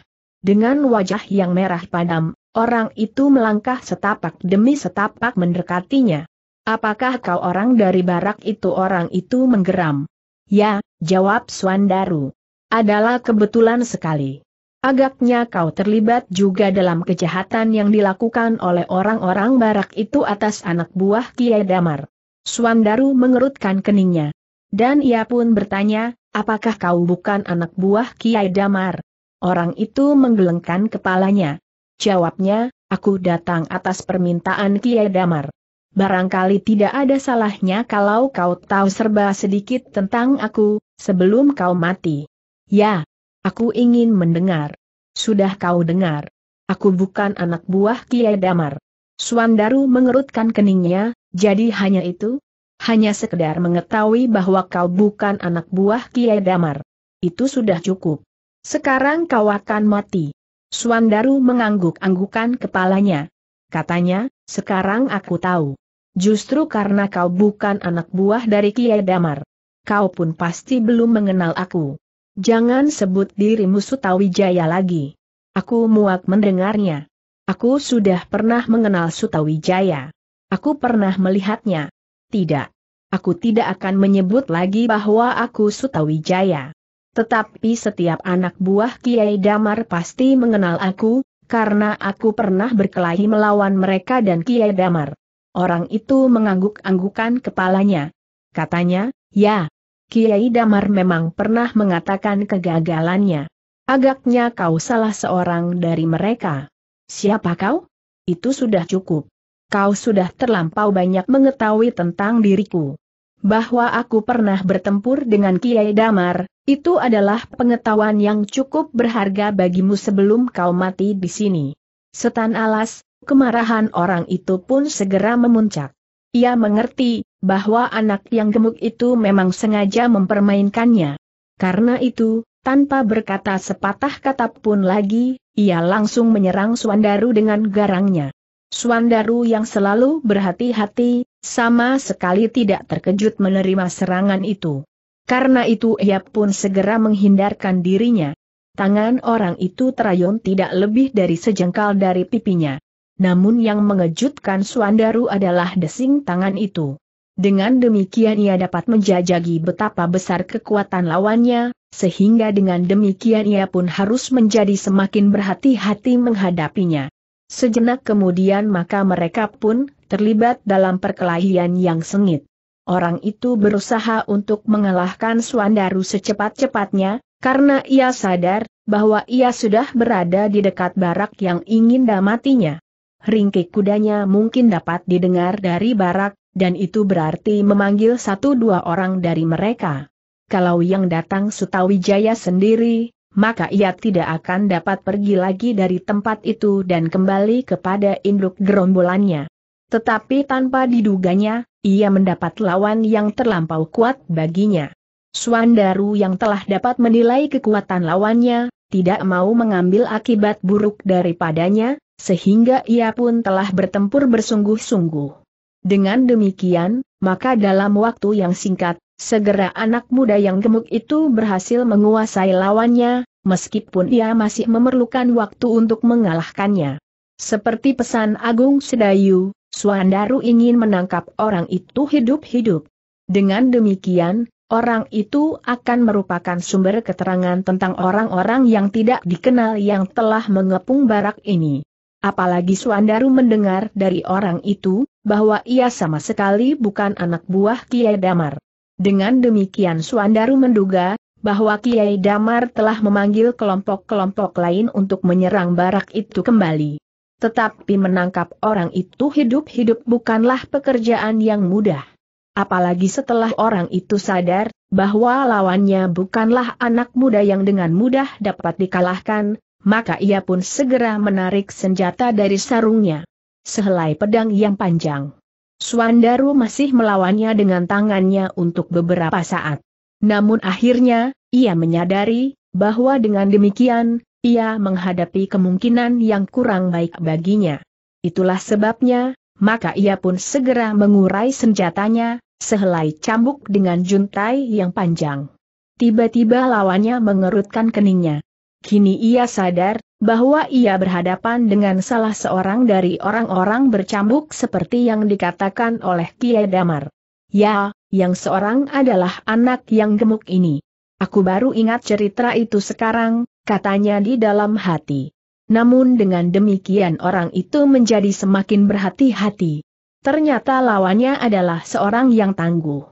Dengan wajah yang merah padam, Orang itu melangkah setapak demi setapak mendekatinya. Apakah kau orang dari barak itu? Orang itu menggeram. Ya, jawab Swandaru. Adalah kebetulan sekali. Agaknya kau terlibat juga dalam kejahatan yang dilakukan oleh orang-orang barak itu atas anak buah Kiai Damar. Swandaru mengerutkan keningnya. Dan ia pun bertanya, apakah kau bukan anak buah Kiai Damar? Orang itu menggelengkan kepalanya. Jawabnya, aku datang atas permintaan Kiai Damar. Barangkali tidak ada salahnya kalau kau tahu serba sedikit tentang aku, sebelum kau mati. Ya, aku ingin mendengar. Sudah kau dengar. Aku bukan anak buah Kiai Damar. Suandaru mengerutkan keningnya, jadi hanya itu? Hanya sekedar mengetahui bahwa kau bukan anak buah Kiai Damar. Itu sudah cukup. Sekarang kau akan mati. Suandaru mengangguk-anggukan kepalanya. Katanya, sekarang aku tahu. Justru karena kau bukan anak buah dari Kiai Damar. Kau pun pasti belum mengenal aku. Jangan sebut dirimu Sutawijaya lagi. Aku muak mendengarnya. Aku sudah pernah mengenal Sutawijaya. Aku pernah melihatnya. Tidak. Aku tidak akan menyebut lagi bahwa aku Sutawijaya. Tetapi setiap anak buah Kiai Damar pasti mengenal aku, karena aku pernah berkelahi melawan mereka dan Kiai Damar. Orang itu mengangguk-anggukan kepalanya. Katanya, ya, Kiai Damar memang pernah mengatakan kegagalannya. Agaknya kau salah seorang dari mereka. Siapa kau? Itu sudah cukup. Kau sudah terlampau banyak mengetahui tentang diriku. Bahwa aku pernah bertempur dengan Kiai Damar, itu adalah pengetahuan yang cukup berharga bagimu sebelum kau mati di sini. Setan alas, kemarahan orang itu pun segera memuncak. Ia mengerti bahwa anak yang gemuk itu memang sengaja mempermainkannya. Karena itu, tanpa berkata sepatah kata pun lagi, ia langsung menyerang Suandaru dengan garangnya. Suandaru yang selalu berhati-hati, sama sekali tidak terkejut menerima serangan itu. Karena itu ia pun segera menghindarkan dirinya. Tangan orang itu terayun tidak lebih dari sejengkal dari pipinya. Namun yang mengejutkan Suandaru adalah desing tangan itu. Dengan demikian ia dapat menjajagi betapa besar kekuatan lawannya, sehingga dengan demikian ia pun harus menjadi semakin berhati-hati menghadapinya. Sejenak kemudian maka mereka pun terlibat dalam perkelahian yang sengit orang itu berusaha untuk mengalahkan Suandaru secepat-cepatnya, karena ia sadar bahwa ia sudah berada di dekat barak yang ingin damatinya. Ringkik kudanya mungkin dapat didengar dari barak, dan itu berarti memanggil satu dua orang dari mereka. Kalau yang datang Sutawijaya sendiri, maka ia tidak akan dapat pergi lagi dari tempat itu dan kembali kepada induk gerombolannya. Tetapi tanpa diduganya, ia mendapat lawan yang terlampau kuat baginya. Suandaru yang telah dapat menilai kekuatan lawannya, tidak mau mengambil akibat buruk daripadanya, sehingga ia pun telah bertempur bersungguh-sungguh. Dengan demikian, maka dalam waktu yang singkat, segera anak muda yang gemuk itu berhasil menguasai lawannya, meskipun ia masih memerlukan waktu untuk mengalahkannya. Seperti pesan Agung Sedayu, Suandaru ingin menangkap orang itu hidup-hidup. Dengan demikian, orang itu akan merupakan sumber keterangan tentang orang-orang yang tidak dikenal yang telah mengepung barak ini. Apalagi Suandaru mendengar dari orang itu, bahwa ia sama sekali bukan anak buah Kiai Damar. Dengan demikian Suandaru menduga, bahwa Kiai Damar telah memanggil kelompok-kelompok lain untuk menyerang barak itu kembali. Tetapi menangkap orang itu hidup-hidup bukanlah pekerjaan yang mudah. Apalagi setelah orang itu sadar, bahwa lawannya bukanlah anak muda yang dengan mudah dapat dikalahkan, maka ia pun segera menarik senjata dari sarungnya. Sehelai pedang yang panjang. Swandaru masih melawannya dengan tangannya untuk beberapa saat. Namun akhirnya, ia menyadari, bahwa dengan demikian, ia menghadapi kemungkinan yang kurang baik baginya. Itulah sebabnya, maka ia pun segera mengurai senjatanya, sehelai cambuk dengan juntai yang panjang. Tiba-tiba lawannya mengerutkan keningnya. Kini ia sadar, bahwa ia berhadapan dengan salah seorang dari orang-orang bercambuk seperti yang dikatakan oleh Kiai Damar. Ya, yang seorang adalah anak yang gemuk ini. Aku baru ingat cerita itu sekarang, katanya di dalam hati. Namun dengan demikian orang itu menjadi semakin berhati-hati. Ternyata lawannya adalah seorang yang tangguh.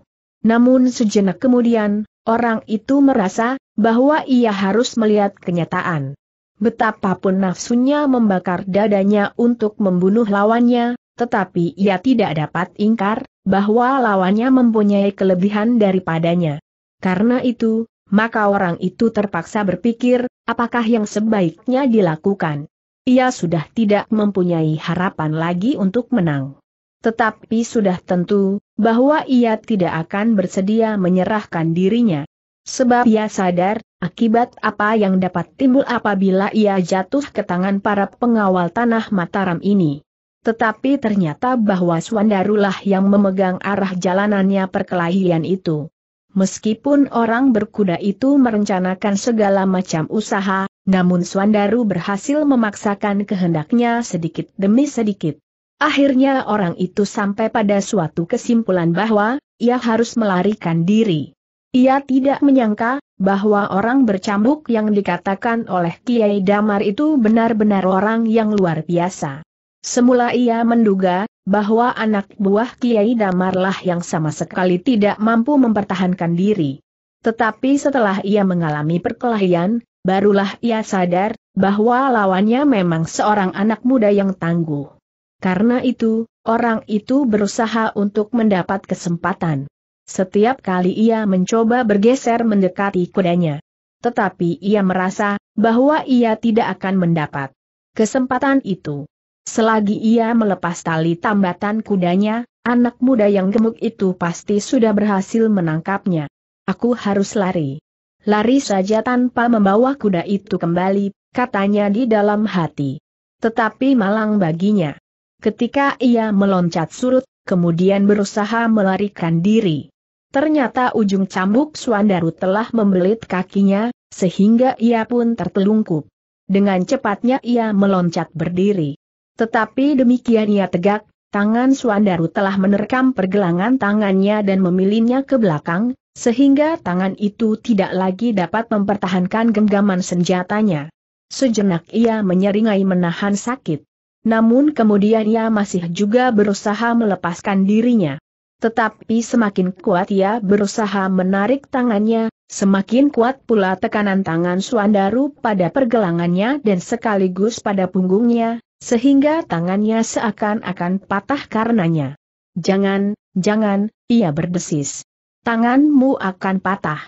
Namun sejenak kemudian, orang itu merasa bahwa ia harus melihat kenyataan. Betapapun nafsunya membakar dadanya untuk membunuh lawannya, tetapi ia tidak dapat ingkar bahwa lawannya mempunyai kelebihan daripadanya. Karena itu, maka orang itu terpaksa berpikir, apakah yang sebaiknya dilakukan. Ia sudah tidak mempunyai harapan lagi untuk menang. Tetapi sudah tentu, bahwa ia tidak akan bersedia menyerahkan dirinya. Sebab ia sadar, akibat apa yang dapat timbul apabila ia jatuh ke tangan para pengawal tanah Mataram ini. Tetapi ternyata bahwa Swandarulah yang memegang arah jalanannya perkelahian itu. Meskipun orang berkuda itu merencanakan segala macam usaha, namun Swandaru berhasil memaksakan kehendaknya sedikit demi sedikit. Akhirnya orang itu sampai pada suatu kesimpulan bahwa, ia harus melarikan diri. Ia tidak menyangka, bahwa orang bercambuk yang dikatakan oleh Kiai Damar itu benar-benar orang yang luar biasa. Semula ia menduga, bahwa anak buah Kiai Damarlah yang sama sekali tidak mampu mempertahankan diri. Tetapi setelah ia mengalami perkelahian, barulah ia sadar bahwa lawannya memang seorang anak muda yang tangguh. Karena itu, orang itu berusaha untuk mendapat kesempatan. Setiap kali ia mencoba bergeser mendekati kudanya. Tetapi ia merasa bahwa ia tidak akan mendapat kesempatan itu. Selagi ia melepas tali tambatan kudanya, anak muda yang gemuk itu pasti sudah berhasil menangkapnya. Aku harus lari. Lari saja tanpa membawa kuda itu kembali, katanya di dalam hati. Tetapi malang baginya. Ketika ia meloncat surut, kemudian berusaha melarikan diri. Ternyata ujung cambuk Suandaru telah membelit kakinya, sehingga ia pun tertelungkup. Dengan cepatnya ia meloncat berdiri. Tetapi demikian ia tegak, tangan Suandaru telah menerkam pergelangan tangannya dan memilinnya ke belakang, sehingga tangan itu tidak lagi dapat mempertahankan genggaman senjatanya. Sejenak ia menyeringai menahan sakit. Namun kemudian ia masih juga berusaha melepaskan dirinya. Tetapi semakin kuat ia berusaha menarik tangannya, semakin kuat pula tekanan tangan Suandaru pada pergelangannya dan sekaligus pada punggungnya, sehingga tangannya seakan-akan patah karenanya. Jangan, jangan, ia berdesis. Tanganmu akan patah.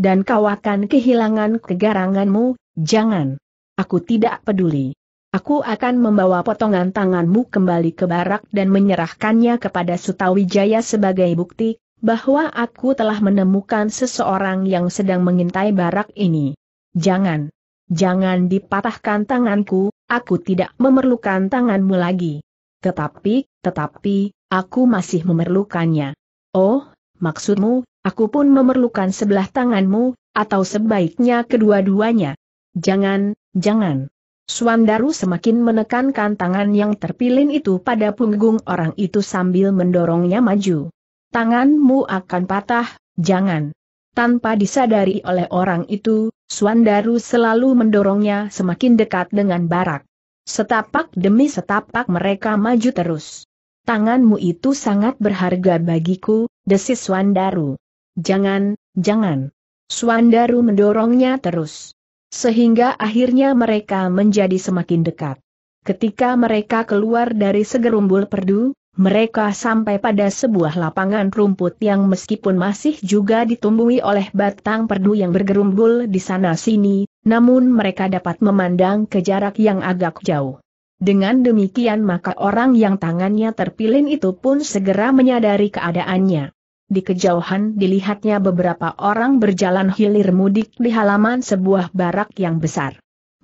Dan kau akan kehilangan kegaranganmu, jangan. Aku tidak peduli. Aku akan membawa potongan tanganmu kembali ke barak dan menyerahkannya kepada Sutawijaya sebagai bukti, bahwa aku telah menemukan seseorang yang sedang mengintai barak ini. Jangan. Jangan dipatahkan tanganku, aku tidak memerlukan tanganmu lagi. Tetapi, tetapi, aku masih memerlukannya. Oh, maksudmu, aku pun memerlukan sebelah tanganmu, atau sebaiknya kedua-duanya. Jangan, jangan. Suandaru semakin menekankan tangan yang terpilin itu pada punggung orang itu sambil mendorongnya maju. Tanganmu akan patah, jangan. Tanpa disadari oleh orang itu, Suandaru selalu mendorongnya semakin dekat dengan barak. Setapak demi setapak mereka maju terus. Tanganmu itu sangat berharga bagiku, desis Suandaru. Jangan, jangan. Suandaru mendorongnya terus. Sehingga akhirnya mereka menjadi semakin dekat. Ketika mereka keluar dari segerumbul perdu, mereka sampai pada sebuah lapangan rumput yang meskipun masih juga ditumbuhi oleh batang perdu yang bergerumbul di sana-sini, namun mereka dapat memandang ke jarak yang agak jauh. Dengan demikian maka orang yang tangannya terpilin itu pun segera menyadari keadaannya. Di kejauhan dilihatnya beberapa orang berjalan hilir mudik di halaman sebuah barak yang besar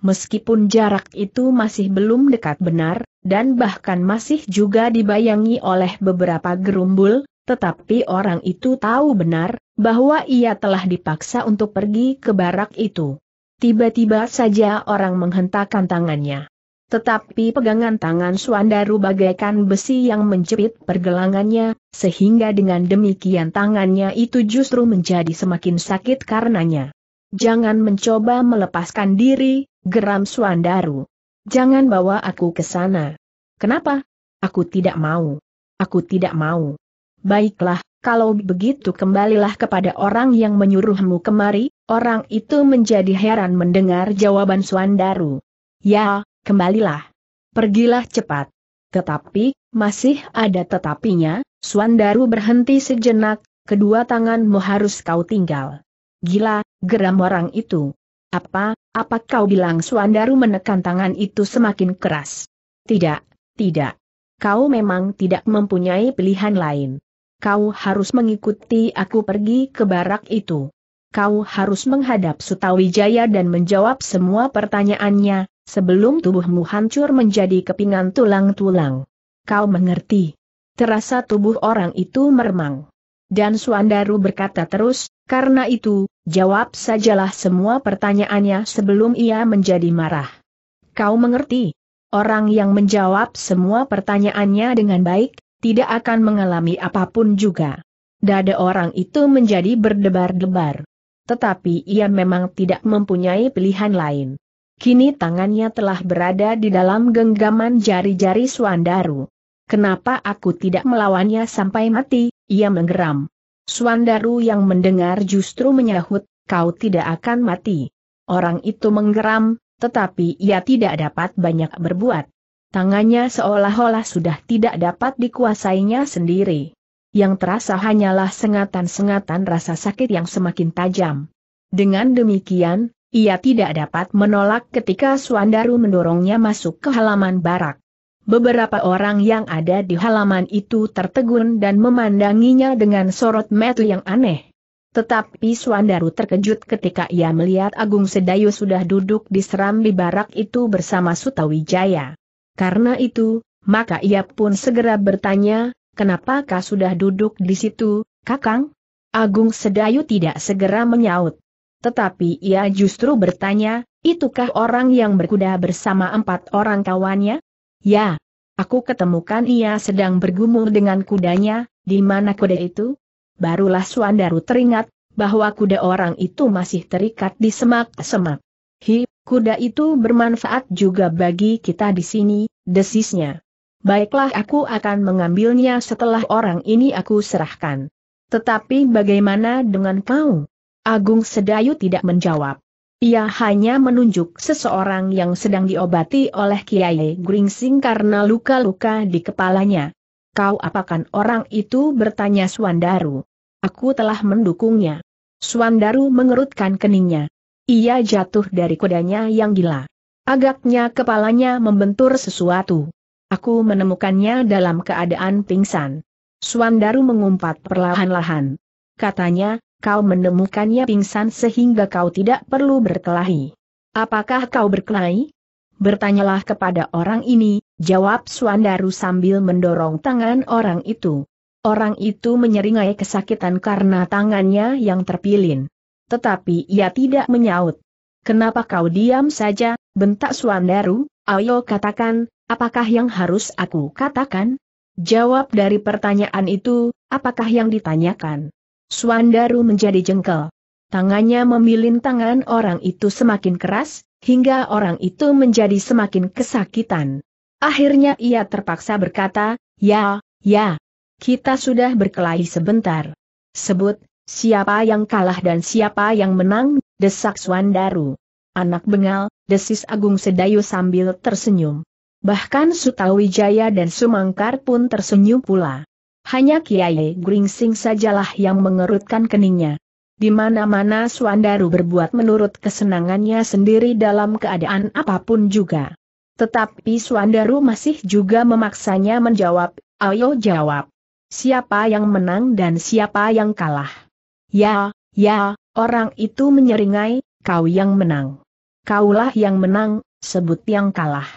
meskipun jarak itu masih belum dekat benar, dan bahkan masih juga dibayangi oleh beberapa gerumbul, tetapi orang itu tahu benar, bahwa ia telah dipaksa untuk pergi ke barak itu. Tiba-tiba saja orang menghentakkan tangannya. Tetapi pegangan tangan Suandaru bagaikan besi yang menjepit pergelangannya, sehingga dengan demikian tangannya itu justru menjadi semakin sakit karenanya. Jangan mencoba melepaskan diri, Geram Suandaru. Jangan bawa aku ke sana. Kenapa? Aku tidak mau. Aku tidak mau. Baiklah, kalau begitu kembalilah kepada orang yang menyuruhmu kemari, orang itu menjadi heran mendengar jawaban Suandaru. Ya, kembalilah. Pergilah cepat. Tetapi, masih ada tetapinya, Suandaru berhenti sejenak, kedua tanganmu harus kau tinggal. Gila, geram orang itu. Apa, apa kau bilang Suandaru menekan tangan itu semakin keras? Tidak, tidak. Kau memang tidak mempunyai pilihan lain. Kau harus mengikuti aku pergi ke barak itu. Kau harus menghadap Sutawijaya dan menjawab semua pertanyaannya, sebelum tubuhmu hancur menjadi kepingan tulang-tulang. Kau mengerti? Terasa tubuh orang itu meremang. Dan Suandaru berkata terus, karena itu, Jawab sajalah semua pertanyaannya sebelum ia menjadi marah. Kau mengerti? Orang yang menjawab semua pertanyaannya dengan baik, tidak akan mengalami apapun juga. Dada orang itu menjadi berdebar-debar. Tetapi ia memang tidak mempunyai pilihan lain. Kini tangannya telah berada di dalam genggaman jari-jari Suandaru. Kenapa aku tidak melawannya sampai mati, ia menggeram. Suandaru yang mendengar justru menyahut, kau tidak akan mati. Orang itu menggeram, tetapi ia tidak dapat banyak berbuat. Tangannya seolah-olah sudah tidak dapat dikuasainya sendiri. Yang terasa hanyalah sengatan-sengatan rasa sakit yang semakin tajam. Dengan demikian, ia tidak dapat menolak ketika Suandaru mendorongnya masuk ke halaman barak. Beberapa orang yang ada di halaman itu tertegun dan memandanginya dengan sorot metu yang aneh. Tetapi Swandaru terkejut ketika ia melihat Agung Sedayu sudah duduk di serambi barak itu bersama Sutawijaya. Karena itu, maka ia pun segera bertanya, kenapa kau sudah duduk di situ, Kakang? Agung Sedayu tidak segera menyaut. Tetapi ia justru bertanya, itukah orang yang berkuda bersama empat orang kawannya? Ya, aku ketemukan ia sedang bergumul dengan kudanya, di mana kuda itu? Barulah Suandaru teringat, bahwa kuda orang itu masih terikat di semak-semak. Hi, kuda itu bermanfaat juga bagi kita di sini, desisnya. Baiklah aku akan mengambilnya setelah orang ini aku serahkan. Tetapi bagaimana dengan kau? Agung Sedayu tidak menjawab. Ia hanya menunjuk seseorang yang sedang diobati oleh Kiai Gringsing karena luka-luka di kepalanya. Kau apakan orang itu bertanya Suandaru. Aku telah mendukungnya. Suandaru mengerutkan keningnya. Ia jatuh dari kudanya yang gila. Agaknya kepalanya membentur sesuatu. Aku menemukannya dalam keadaan pingsan. Suandaru mengumpat perlahan-lahan. Katanya, Kau menemukannya pingsan sehingga kau tidak perlu berkelahi. Apakah kau berkelahi? Bertanyalah kepada orang ini, jawab Suandaru sambil mendorong tangan orang itu. Orang itu menyeringai kesakitan karena tangannya yang terpilin. Tetapi ia tidak menyaut. Kenapa kau diam saja, bentak Suandaru, ayo katakan, apakah yang harus aku katakan? Jawab dari pertanyaan itu, apakah yang ditanyakan? Suandaru menjadi jengkel. Tangannya memilin tangan orang itu semakin keras, hingga orang itu menjadi semakin kesakitan. Akhirnya ia terpaksa berkata, ya, ya, kita sudah berkelahi sebentar. Sebut, siapa yang kalah dan siapa yang menang, desak Suandaru. Anak bengal, desis Agung Sedayu sambil tersenyum. Bahkan Sutawijaya dan Sumangkar pun tersenyum pula. Hanya Kiai Gringsing sajalah yang mengerutkan keningnya. Di mana-mana Suandaru berbuat menurut kesenangannya sendiri dalam keadaan apapun juga. Tetapi Suandaru masih juga memaksanya menjawab, ayo jawab. Siapa yang menang dan siapa yang kalah? Ya, ya, orang itu menyeringai, kau yang menang. Kaulah yang menang, sebut yang kalah.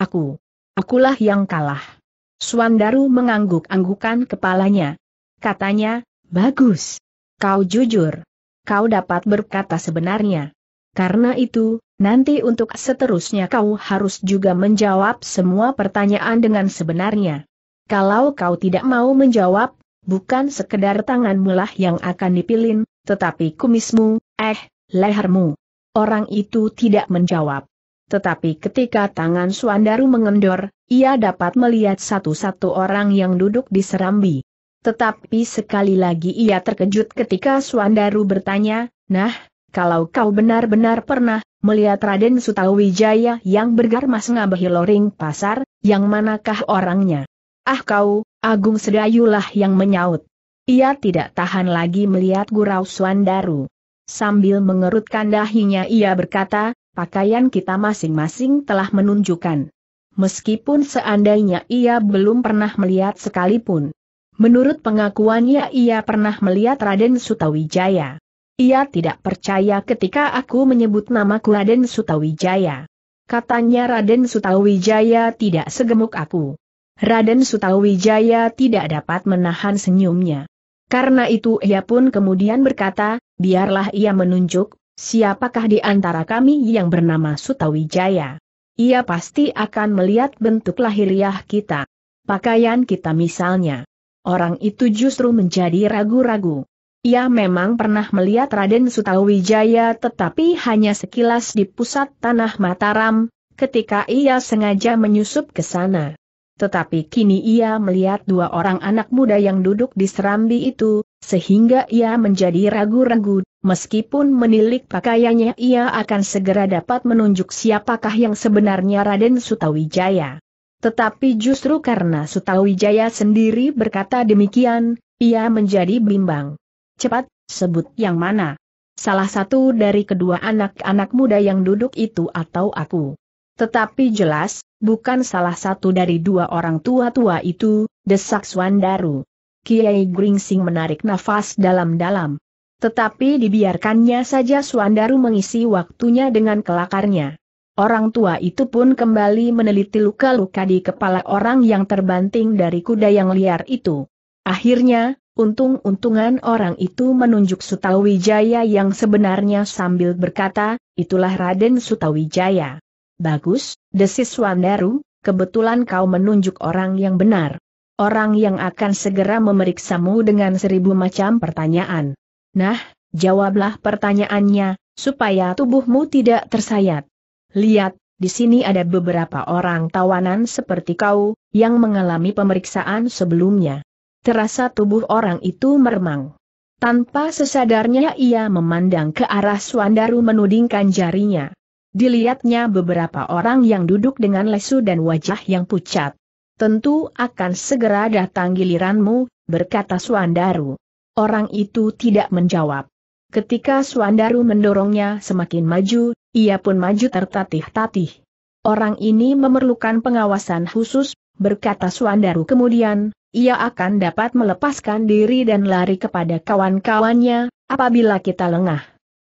Aku. Akulah yang kalah. Suandaru mengangguk-anggukan kepalanya. Katanya, bagus. Kau jujur. Kau dapat berkata sebenarnya. Karena itu, nanti untuk seterusnya kau harus juga menjawab semua pertanyaan dengan sebenarnya. Kalau kau tidak mau menjawab, bukan sekedar tanganmu lah yang akan dipilin, tetapi kumismu, eh, lehermu. Orang itu tidak menjawab. Tetapi ketika tangan Suandaru mengendor, ia dapat melihat satu-satu orang yang duduk di serambi. Tetapi sekali lagi ia terkejut ketika Suandaru bertanya, Nah, kalau kau benar-benar pernah melihat Raden Sutawijaya yang bergarmas ngabehi loring pasar, yang manakah orangnya? Ah kau, Agung Sedayulah yang menyaut. Ia tidak tahan lagi melihat gurau Suandaru. Sambil mengerutkan dahinya ia berkata, pakaian kita masing-masing telah menunjukkan. Meskipun seandainya ia belum pernah melihat sekalipun. Menurut pengakuannya ia pernah melihat Raden Sutawijaya. Ia tidak percaya ketika aku menyebut namaku Raden Sutawijaya. Katanya Raden Sutawijaya tidak segemuk aku. Raden Sutawijaya tidak dapat menahan senyumnya. Karena itu ia pun kemudian berkata, biarlah ia menunjuk, Siapakah di antara kami yang bernama Sutawijaya? Ia pasti akan melihat bentuk lahiriah kita. Pakaian kita misalnya. Orang itu justru menjadi ragu-ragu. Ia memang pernah melihat Raden Sutawijaya tetapi hanya sekilas di pusat tanah Mataram, ketika ia sengaja menyusup ke sana. Tetapi kini ia melihat dua orang anak muda yang duduk di serambi itu, sehingga ia menjadi ragu-ragu, meskipun menilik pakaiannya ia akan segera dapat menunjuk siapakah yang sebenarnya Raden Sutawijaya. Tetapi justru karena Sutawijaya sendiri berkata demikian, ia menjadi bimbang. Cepat, sebut yang mana? Salah satu dari kedua anak-anak muda yang duduk itu atau aku. Tetapi jelas, bukan salah satu dari dua orang tua-tua itu, desak Swandaru. Kiai Gringsing menarik nafas dalam-dalam. Tetapi dibiarkannya saja Suandaru mengisi waktunya dengan kelakarnya. Orang tua itu pun kembali meneliti luka-luka di kepala orang yang terbanting dari kuda yang liar itu. Akhirnya, untung-untungan orang itu menunjuk Sutawijaya yang sebenarnya sambil berkata, itulah Raden Sutawijaya. Bagus, desis Wandaru, kebetulan kau menunjuk orang yang benar orang yang akan segera memeriksamu dengan seribu macam pertanyaan. Nah, jawablah pertanyaannya, supaya tubuhmu tidak tersayat. Lihat, di sini ada beberapa orang tawanan seperti kau, yang mengalami pemeriksaan sebelumnya. Terasa tubuh orang itu meremang. Tanpa sesadarnya ia memandang ke arah Suandaru menudingkan jarinya. Dilihatnya beberapa orang yang duduk dengan lesu dan wajah yang pucat tentu akan segera datang giliranmu, berkata Suandaru. Orang itu tidak menjawab. Ketika Suandaru mendorongnya semakin maju, ia pun maju tertatih-tatih. Orang ini memerlukan pengawasan khusus, berkata Suandaru kemudian, ia akan dapat melepaskan diri dan lari kepada kawan-kawannya, apabila kita lengah.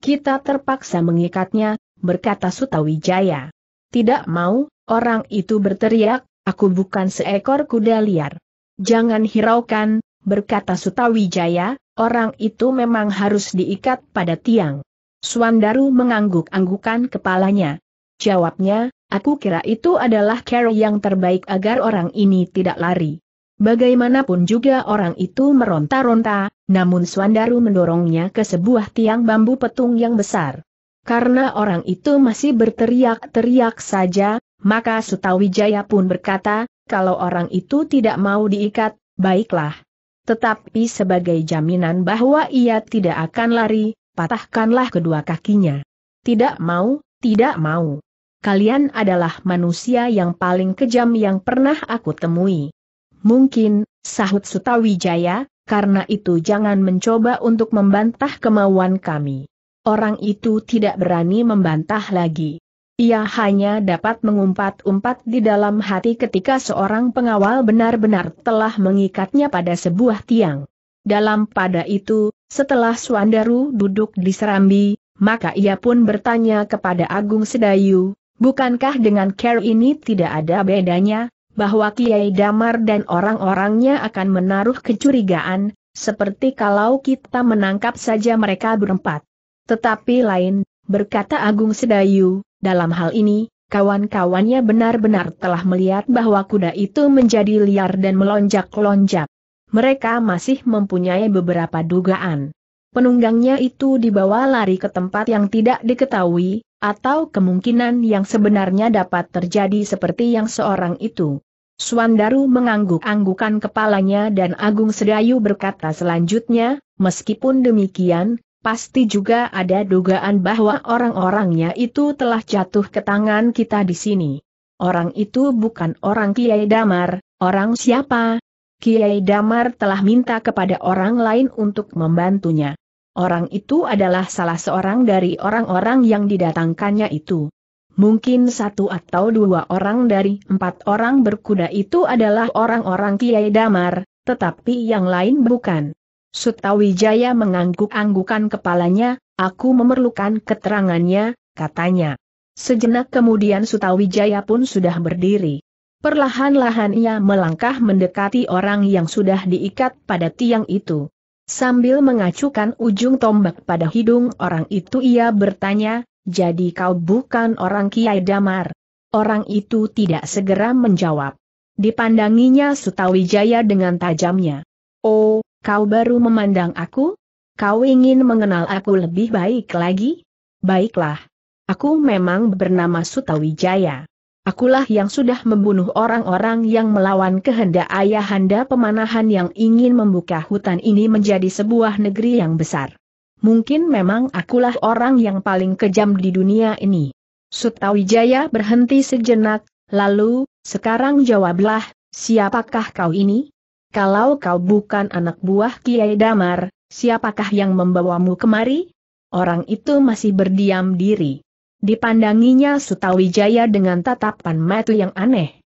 Kita terpaksa mengikatnya, berkata Sutawijaya. Tidak mau, orang itu berteriak, Aku bukan seekor kuda liar. Jangan hiraukan, berkata Sutawijaya, orang itu memang harus diikat pada tiang. Swandaru mengangguk-anggukan kepalanya. Jawabnya, aku kira itu adalah cara yang terbaik agar orang ini tidak lari. Bagaimanapun juga orang itu meronta-ronta, namun Swandaru mendorongnya ke sebuah tiang bambu petung yang besar. Karena orang itu masih berteriak-teriak saja, maka Sutawijaya pun berkata, kalau orang itu tidak mau diikat, baiklah. Tetapi sebagai jaminan bahwa ia tidak akan lari, patahkanlah kedua kakinya. Tidak mau, tidak mau. Kalian adalah manusia yang paling kejam yang pernah aku temui. Mungkin, sahut Sutawijaya, karena itu jangan mencoba untuk membantah kemauan kami. Orang itu tidak berani membantah lagi. Ia hanya dapat mengumpat-umpat di dalam hati ketika seorang pengawal benar-benar telah mengikatnya pada sebuah tiang. Dalam pada itu, setelah Suandaru duduk di Serambi, maka ia pun bertanya kepada Agung Sedayu, bukankah dengan care ini tidak ada bedanya, bahwa Kiai Damar dan orang-orangnya akan menaruh kecurigaan, seperti kalau kita menangkap saja mereka berempat. Tetapi lain, berkata Agung Sedayu, dalam hal ini, kawan-kawannya benar-benar telah melihat bahwa kuda itu menjadi liar dan melonjak-lonjak. Mereka masih mempunyai beberapa dugaan. Penunggangnya itu dibawa lari ke tempat yang tidak diketahui, atau kemungkinan yang sebenarnya dapat terjadi seperti yang seorang itu. Suandaru mengangguk-anggukan kepalanya dan Agung Sedayu berkata selanjutnya, meskipun demikian, pasti juga ada dugaan bahwa orang-orangnya itu telah jatuh ke tangan kita di sini. Orang itu bukan orang Kiai Damar, orang siapa? Kiai Damar telah minta kepada orang lain untuk membantunya. Orang itu adalah salah seorang dari orang-orang yang didatangkannya itu. Mungkin satu atau dua orang dari empat orang berkuda itu adalah orang-orang Kiai Damar, tetapi yang lain bukan. Sutawijaya mengangguk-anggukan kepalanya, aku memerlukan keterangannya, katanya. Sejenak kemudian Sutawijaya pun sudah berdiri. Perlahan-lahan ia melangkah mendekati orang yang sudah diikat pada tiang itu. Sambil mengacukan ujung tombak pada hidung orang itu ia bertanya, jadi kau bukan orang Kiai Damar. Orang itu tidak segera menjawab. Dipandanginya Sutawijaya dengan tajamnya. Oh, Kau baru memandang aku? Kau ingin mengenal aku lebih baik lagi? Baiklah. Aku memang bernama Sutawijaya. Akulah yang sudah membunuh orang-orang yang melawan kehendak ayahanda pemanahan yang ingin membuka hutan ini menjadi sebuah negeri yang besar. Mungkin memang akulah orang yang paling kejam di dunia ini. Sutawijaya berhenti sejenak, lalu, sekarang jawablah, siapakah kau ini? kalau kau bukan anak buah Kiai Damar, siapakah yang membawamu kemari? Orang itu masih berdiam diri. Dipandanginya Sutawijaya dengan tatapan mata yang aneh.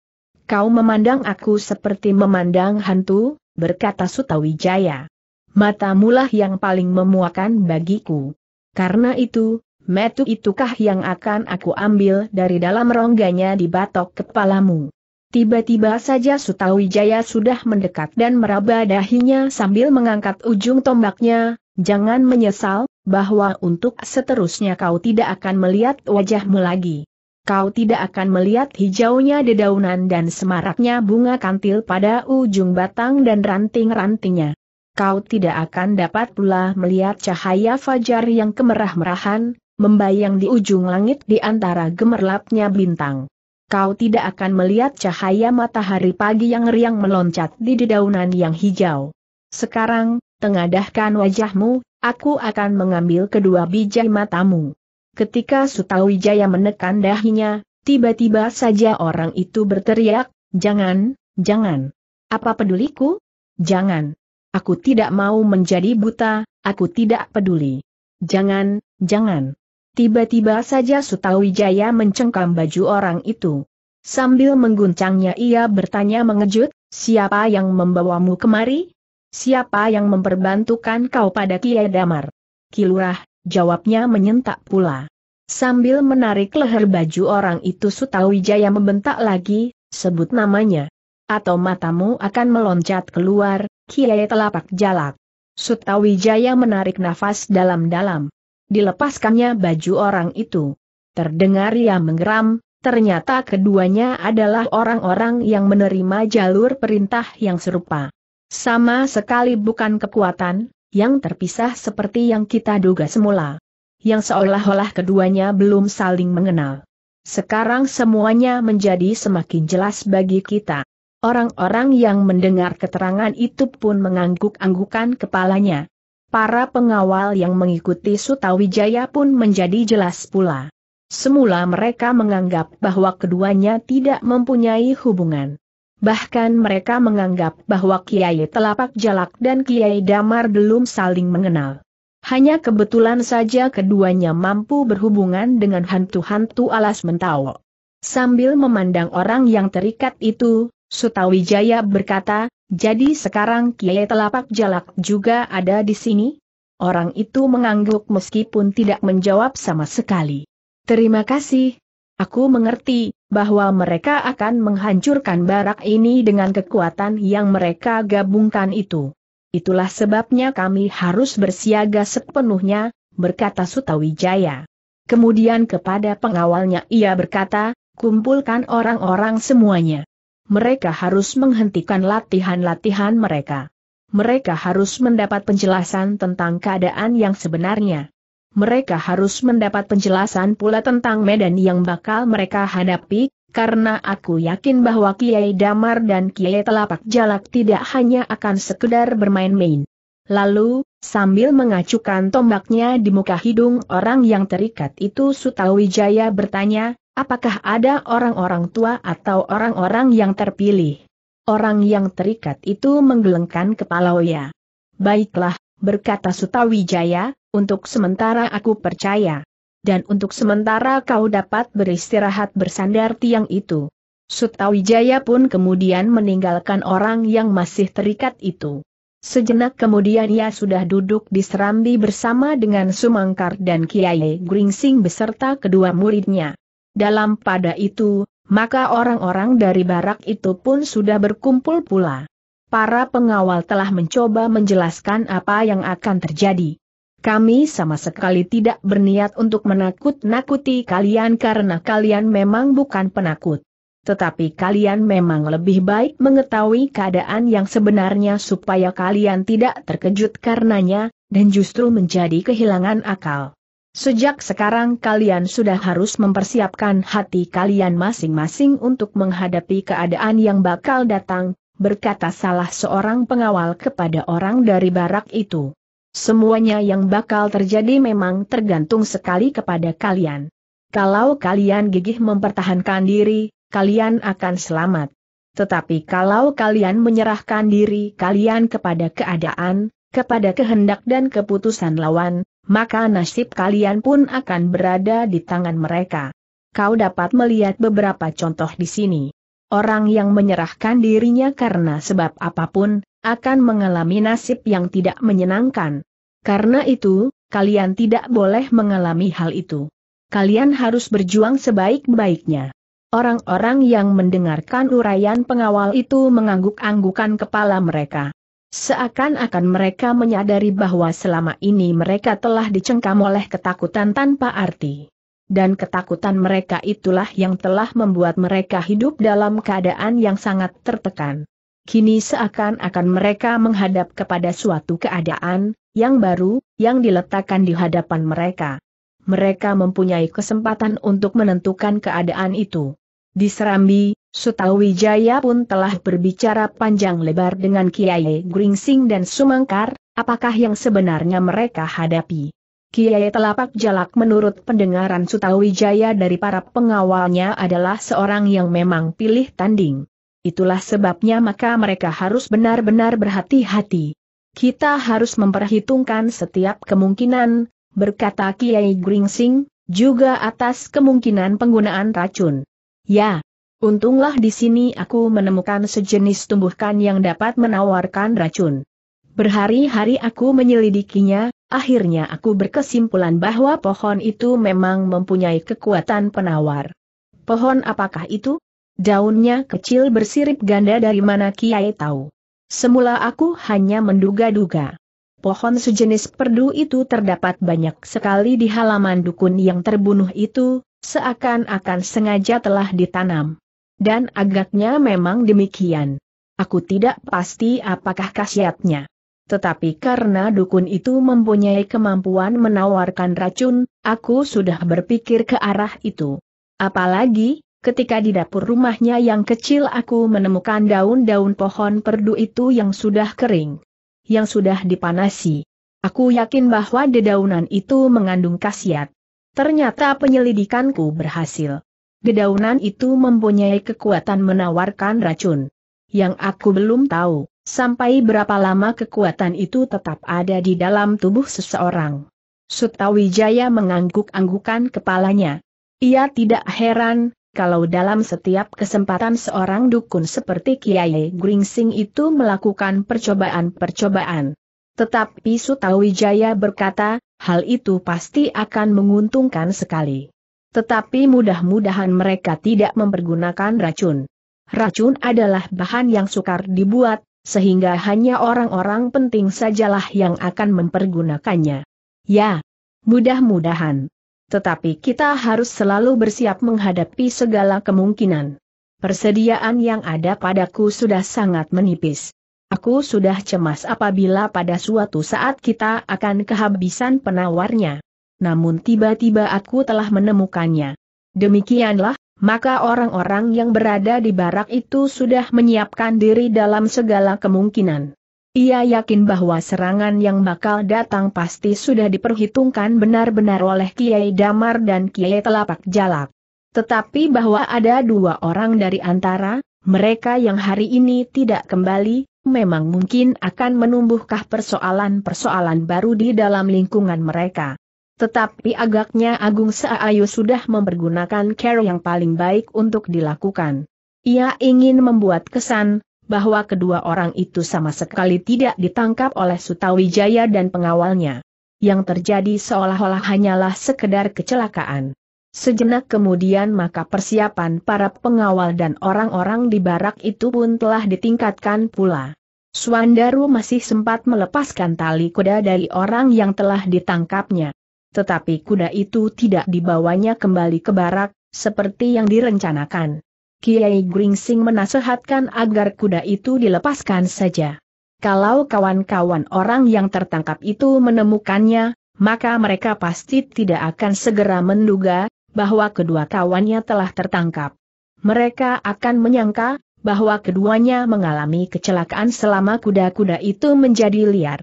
Kau memandang aku seperti memandang hantu, berkata Sutawijaya. Matamulah yang paling memuakan bagiku. Karena itu, metu itukah yang akan aku ambil dari dalam rongganya di batok kepalamu. Tiba-tiba saja Sutawijaya sudah mendekat dan meraba dahinya sambil mengangkat ujung tombaknya, jangan menyesal, bahwa untuk seterusnya kau tidak akan melihat wajahmu lagi. Kau tidak akan melihat hijaunya dedaunan dan semaraknya bunga kantil pada ujung batang dan ranting-rantingnya. Kau tidak akan dapat pula melihat cahaya fajar yang kemerah-merahan, membayang di ujung langit di antara gemerlapnya bintang kau tidak akan melihat cahaya matahari pagi yang riang meloncat di dedaunan yang hijau. Sekarang, tengadahkan wajahmu, aku akan mengambil kedua biji matamu. Ketika Sutawijaya menekan dahinya, tiba-tiba saja orang itu berteriak, jangan, jangan. Apa peduliku? Jangan. Aku tidak mau menjadi buta, aku tidak peduli. Jangan, jangan. Tiba-tiba saja Sutawijaya mencengkam baju orang itu. Sambil mengguncangnya ia bertanya mengejut, siapa yang membawamu kemari? Siapa yang memperbantukan kau pada Kiai Damar? Kilurah, jawabnya menyentak pula. Sambil menarik leher baju orang itu Sutawijaya membentak lagi, sebut namanya. Atau matamu akan meloncat keluar, Kiai telapak jalak. Sutawijaya menarik nafas dalam-dalam dilepaskannya baju orang itu. Terdengar ia menggeram, ternyata keduanya adalah orang-orang yang menerima jalur perintah yang serupa. Sama sekali bukan kekuatan, yang terpisah seperti yang kita duga semula. Yang seolah-olah keduanya belum saling mengenal. Sekarang semuanya menjadi semakin jelas bagi kita. Orang-orang yang mendengar keterangan itu pun mengangguk-anggukan kepalanya. Para pengawal yang mengikuti Sutawijaya pun menjadi jelas pula. Semula mereka menganggap bahwa keduanya tidak mempunyai hubungan. Bahkan mereka menganggap bahwa Kiai Telapak Jalak dan Kiai Damar belum saling mengenal. Hanya kebetulan saja keduanya mampu berhubungan dengan hantu-hantu alas mentawok. Sambil memandang orang yang terikat itu, Sutawijaya berkata, jadi sekarang Kiai Telapak Jalak juga ada di sini? Orang itu mengangguk meskipun tidak menjawab sama sekali. Terima kasih. Aku mengerti bahwa mereka akan menghancurkan barak ini dengan kekuatan yang mereka gabungkan itu. Itulah sebabnya kami harus bersiaga sepenuhnya, berkata Sutawijaya. Kemudian kepada pengawalnya ia berkata, kumpulkan orang-orang semuanya mereka harus menghentikan latihan-latihan mereka. Mereka harus mendapat penjelasan tentang keadaan yang sebenarnya. Mereka harus mendapat penjelasan pula tentang medan yang bakal mereka hadapi, karena aku yakin bahwa Kiai Damar dan Kiai Telapak Jalak tidak hanya akan sekedar bermain-main. Lalu, sambil mengacukan tombaknya di muka hidung orang yang terikat itu Sutawijaya bertanya, Apakah ada orang-orang tua atau orang-orang yang terpilih? Orang yang terikat itu menggelengkan kepala Oya. Baiklah, berkata Sutawijaya, untuk sementara aku percaya. Dan untuk sementara kau dapat beristirahat bersandar tiang itu. Sutawijaya pun kemudian meninggalkan orang yang masih terikat itu. Sejenak kemudian ia sudah duduk di serambi bersama dengan Sumangkar dan Kiai Gringsing beserta kedua muridnya. Dalam pada itu, maka orang-orang dari barak itu pun sudah berkumpul pula. Para pengawal telah mencoba menjelaskan apa yang akan terjadi. Kami sama sekali tidak berniat untuk menakut-nakuti kalian karena kalian memang bukan penakut. Tetapi kalian memang lebih baik mengetahui keadaan yang sebenarnya supaya kalian tidak terkejut karenanya, dan justru menjadi kehilangan akal. Sejak sekarang kalian sudah harus mempersiapkan hati kalian masing-masing untuk menghadapi keadaan yang bakal datang, berkata salah seorang pengawal kepada orang dari barak itu. Semuanya yang bakal terjadi memang tergantung sekali kepada kalian. Kalau kalian gigih mempertahankan diri, kalian akan selamat. Tetapi kalau kalian menyerahkan diri kalian kepada keadaan, kepada kehendak dan keputusan lawan, maka nasib kalian pun akan berada di tangan mereka. Kau dapat melihat beberapa contoh di sini. Orang yang menyerahkan dirinya karena sebab apapun, akan mengalami nasib yang tidak menyenangkan. Karena itu, kalian tidak boleh mengalami hal itu. Kalian harus berjuang sebaik-baiknya. Orang-orang yang mendengarkan uraian pengawal itu mengangguk-anggukan kepala mereka. Seakan-akan mereka menyadari bahwa selama ini mereka telah dicengkam oleh ketakutan tanpa arti. Dan ketakutan mereka itulah yang telah membuat mereka hidup dalam keadaan yang sangat tertekan. Kini seakan-akan mereka menghadap kepada suatu keadaan, yang baru, yang diletakkan di hadapan mereka. Mereka mempunyai kesempatan untuk menentukan keadaan itu. Di Serambi, Sutawijaya pun telah berbicara panjang lebar dengan Kiai Gringsing dan Sumangkar, apakah yang sebenarnya mereka hadapi. Kiai Telapak Jalak menurut pendengaran Sutawijaya dari para pengawalnya adalah seorang yang memang pilih tanding. Itulah sebabnya maka mereka harus benar-benar berhati-hati. Kita harus memperhitungkan setiap kemungkinan, berkata Kiai Gringsing, juga atas kemungkinan penggunaan racun. Ya, Untunglah di sini aku menemukan sejenis tumbuhkan yang dapat menawarkan racun. Berhari-hari aku menyelidikinya, akhirnya aku berkesimpulan bahwa pohon itu memang mempunyai kekuatan penawar. Pohon apakah itu? Daunnya kecil bersirip ganda dari mana Kiai tahu. Semula aku hanya menduga-duga pohon sejenis perdu itu terdapat banyak sekali di halaman dukun yang terbunuh itu, seakan-akan sengaja telah ditanam. Dan agaknya memang demikian. Aku tidak pasti apakah khasiatnya. Tetapi karena dukun itu mempunyai kemampuan menawarkan racun, aku sudah berpikir ke arah itu. Apalagi, ketika di dapur rumahnya yang kecil aku menemukan daun-daun pohon perdu itu yang sudah kering. Yang sudah dipanasi. Aku yakin bahwa dedaunan itu mengandung khasiat. Ternyata penyelidikanku berhasil. Gedaunan itu mempunyai kekuatan menawarkan racun. Yang aku belum tahu, sampai berapa lama kekuatan itu tetap ada di dalam tubuh seseorang. Sutawijaya mengangguk-anggukan kepalanya. Ia tidak heran, kalau dalam setiap kesempatan seorang dukun seperti Kiai Gringsing itu melakukan percobaan-percobaan. Tetapi Sutawijaya berkata, hal itu pasti akan menguntungkan sekali. Tetapi mudah-mudahan mereka tidak mempergunakan racun. Racun adalah bahan yang sukar dibuat, sehingga hanya orang-orang penting sajalah yang akan mempergunakannya. Ya, mudah-mudahan. Tetapi kita harus selalu bersiap menghadapi segala kemungkinan. Persediaan yang ada padaku sudah sangat menipis. Aku sudah cemas apabila pada suatu saat kita akan kehabisan penawarnya namun tiba-tiba aku telah menemukannya. Demikianlah, maka orang-orang yang berada di barak itu sudah menyiapkan diri dalam segala kemungkinan. Ia yakin bahwa serangan yang bakal datang pasti sudah diperhitungkan benar-benar oleh Kiai Damar dan Kiai Telapak Jalak. Tetapi bahwa ada dua orang dari antara mereka yang hari ini tidak kembali, memang mungkin akan menumbuhkah persoalan-persoalan baru di dalam lingkungan mereka. Tetapi agaknya Agung Saayu sudah mempergunakan care yang paling baik untuk dilakukan. Ia ingin membuat kesan, bahwa kedua orang itu sama sekali tidak ditangkap oleh Sutawijaya dan pengawalnya. Yang terjadi seolah-olah hanyalah sekedar kecelakaan. Sejenak kemudian maka persiapan para pengawal dan orang-orang di barak itu pun telah ditingkatkan pula. Swandaru masih sempat melepaskan tali kuda dari orang yang telah ditangkapnya tetapi kuda itu tidak dibawanya kembali ke barak, seperti yang direncanakan. Kiai Gringsing menasehatkan agar kuda itu dilepaskan saja. Kalau kawan-kawan orang yang tertangkap itu menemukannya, maka mereka pasti tidak akan segera menduga bahwa kedua kawannya telah tertangkap. Mereka akan menyangka bahwa keduanya mengalami kecelakaan selama kuda-kuda itu menjadi liar.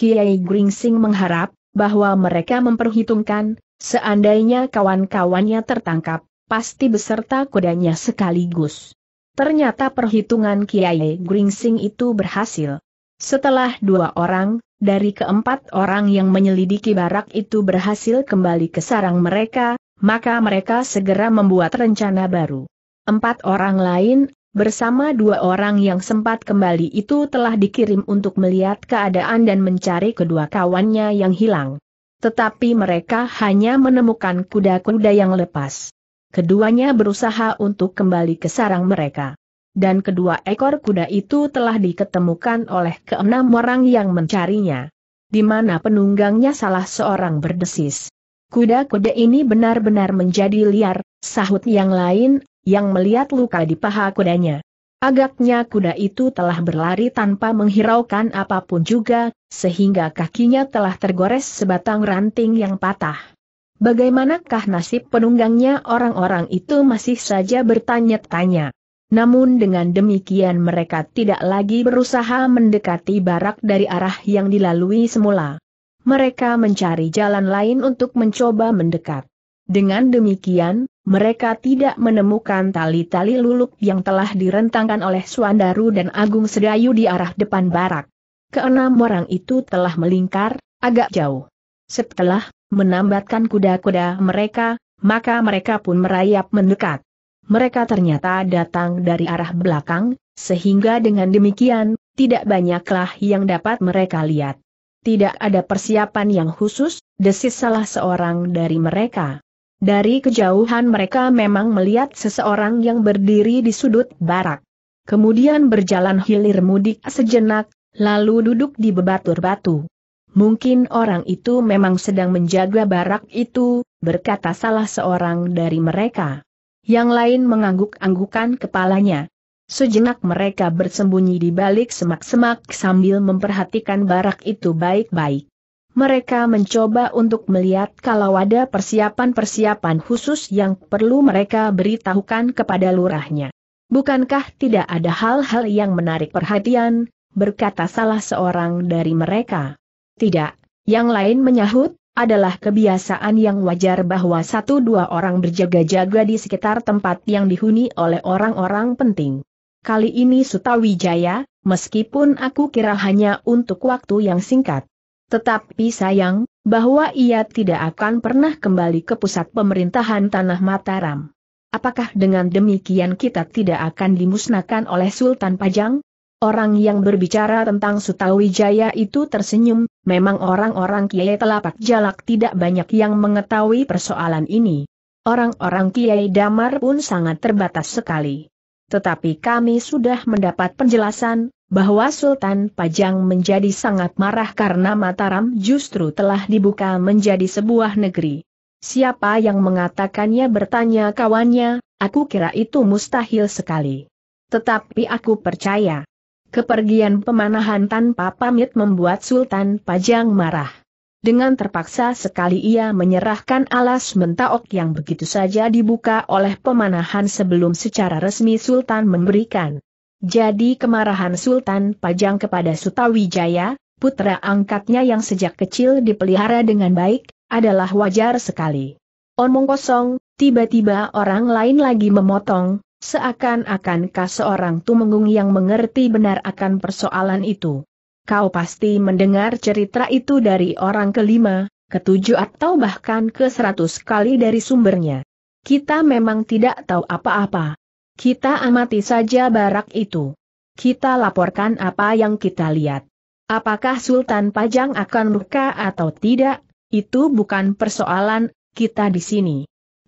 Kiai Gringsing mengharap bahwa mereka memperhitungkan, seandainya kawan-kawannya tertangkap, pasti beserta kudanya sekaligus. Ternyata perhitungan Kiai Gringsing itu berhasil. Setelah dua orang, dari keempat orang yang menyelidiki barak itu berhasil kembali ke sarang mereka, maka mereka segera membuat rencana baru. Empat orang lain bersama dua orang yang sempat kembali itu telah dikirim untuk melihat keadaan dan mencari kedua kawannya yang hilang. Tetapi mereka hanya menemukan kuda-kuda yang lepas. Keduanya berusaha untuk kembali ke sarang mereka. Dan kedua ekor kuda itu telah diketemukan oleh keenam orang yang mencarinya. Di mana penunggangnya salah seorang berdesis. Kuda-kuda ini benar-benar menjadi liar, sahut yang lain, yang melihat luka di paha kudanya. Agaknya kuda itu telah berlari tanpa menghiraukan apapun juga, sehingga kakinya telah tergores sebatang ranting yang patah. Bagaimanakah nasib penunggangnya orang-orang itu masih saja bertanya-tanya. Namun dengan demikian mereka tidak lagi berusaha mendekati barak dari arah yang dilalui semula. Mereka mencari jalan lain untuk mencoba mendekat. Dengan demikian, mereka tidak menemukan tali-tali luluk yang telah direntangkan oleh Suandaru dan Agung Sedayu di arah depan barak. Keenam orang itu telah melingkar, agak jauh. Setelah menambatkan kuda-kuda mereka, maka mereka pun merayap mendekat. Mereka ternyata datang dari arah belakang, sehingga dengan demikian, tidak banyaklah yang dapat mereka lihat. Tidak ada persiapan yang khusus, desis salah seorang dari mereka. Dari kejauhan mereka memang melihat seseorang yang berdiri di sudut barak. Kemudian berjalan hilir mudik sejenak, lalu duduk di bebatur batu. Mungkin orang itu memang sedang menjaga barak itu, berkata salah seorang dari mereka. Yang lain mengangguk-anggukan kepalanya. Sejenak mereka bersembunyi di balik semak-semak sambil memperhatikan barak itu baik-baik mereka mencoba untuk melihat kalau ada persiapan-persiapan khusus yang perlu mereka beritahukan kepada lurahnya. Bukankah tidak ada hal-hal yang menarik perhatian, berkata salah seorang dari mereka. Tidak, yang lain menyahut, adalah kebiasaan yang wajar bahwa satu dua orang berjaga-jaga di sekitar tempat yang dihuni oleh orang-orang penting. Kali ini Sutawijaya, meskipun aku kira hanya untuk waktu yang singkat tetapi sayang, bahwa ia tidak akan pernah kembali ke pusat pemerintahan Tanah Mataram. Apakah dengan demikian kita tidak akan dimusnahkan oleh Sultan Pajang? Orang yang berbicara tentang Sutawijaya itu tersenyum, memang orang-orang kiai telapak jalak tidak banyak yang mengetahui persoalan ini. Orang-orang kiai damar pun sangat terbatas sekali tetapi kami sudah mendapat penjelasan bahwa Sultan Pajang menjadi sangat marah karena Mataram justru telah dibuka menjadi sebuah negeri. Siapa yang mengatakannya bertanya kawannya, aku kira itu mustahil sekali. Tetapi aku percaya. Kepergian pemanahan tanpa pamit membuat Sultan Pajang marah. Dengan terpaksa sekali ia menyerahkan alas mentaok yang begitu saja dibuka oleh pemanahan sebelum secara resmi Sultan memberikan. Jadi kemarahan Sultan Pajang kepada Sutawijaya, putra angkatnya yang sejak kecil dipelihara dengan baik, adalah wajar sekali. Omong kosong, tiba-tiba orang lain lagi memotong, seakan akankah seorang tumenggung yang mengerti benar akan persoalan itu. Kau pasti mendengar cerita itu dari orang kelima, ketujuh atau bahkan ke seratus kali dari sumbernya. Kita memang tidak tahu apa-apa. Kita amati saja barak itu. Kita laporkan apa yang kita lihat. Apakah Sultan Pajang akan luka atau tidak, itu bukan persoalan, kita di sini.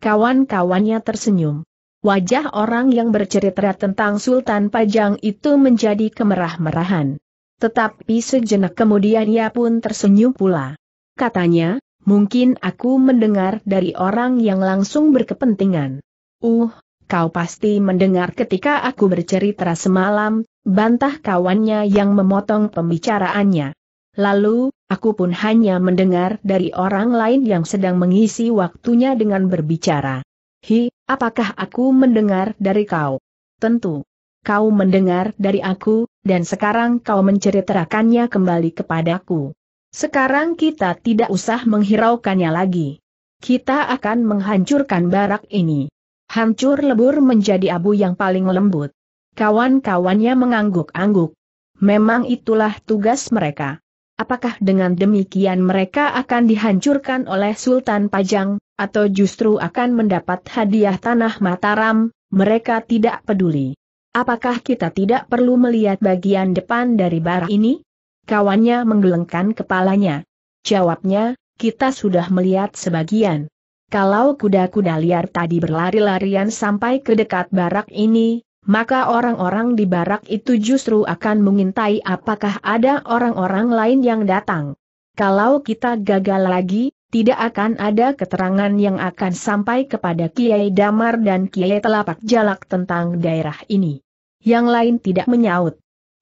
Kawan-kawannya tersenyum. Wajah orang yang bercerita tentang Sultan Pajang itu menjadi kemerah-merahan. Tetapi sejenak kemudian ia pun tersenyum pula. Katanya, mungkin aku mendengar dari orang yang langsung berkepentingan. Uh, kau pasti mendengar ketika aku bercerita semalam, bantah kawannya yang memotong pembicaraannya. Lalu, aku pun hanya mendengar dari orang lain yang sedang mengisi waktunya dengan berbicara. Hi, apakah aku mendengar dari kau? Tentu. Kau mendengar dari aku, dan sekarang kau menceritakannya kembali kepadaku. Sekarang kita tidak usah menghiraukannya lagi. Kita akan menghancurkan barak ini. Hancur lebur menjadi abu yang paling lembut. Kawan-kawannya mengangguk-angguk. Memang itulah tugas mereka. Apakah dengan demikian mereka akan dihancurkan oleh Sultan Pajang, atau justru akan mendapat hadiah tanah Mataram, mereka tidak peduli. Apakah kita tidak perlu melihat bagian depan dari barak ini? Kawannya menggelengkan kepalanya. Jawabnya, kita sudah melihat sebagian. Kalau kuda-kuda liar tadi berlari-larian sampai ke dekat barak ini, maka orang-orang di barak itu justru akan mengintai apakah ada orang-orang lain yang datang. Kalau kita gagal lagi, tidak akan ada keterangan yang akan sampai kepada Kiai Damar dan Kiai Telapak Jalak tentang daerah ini yang lain tidak menyaut.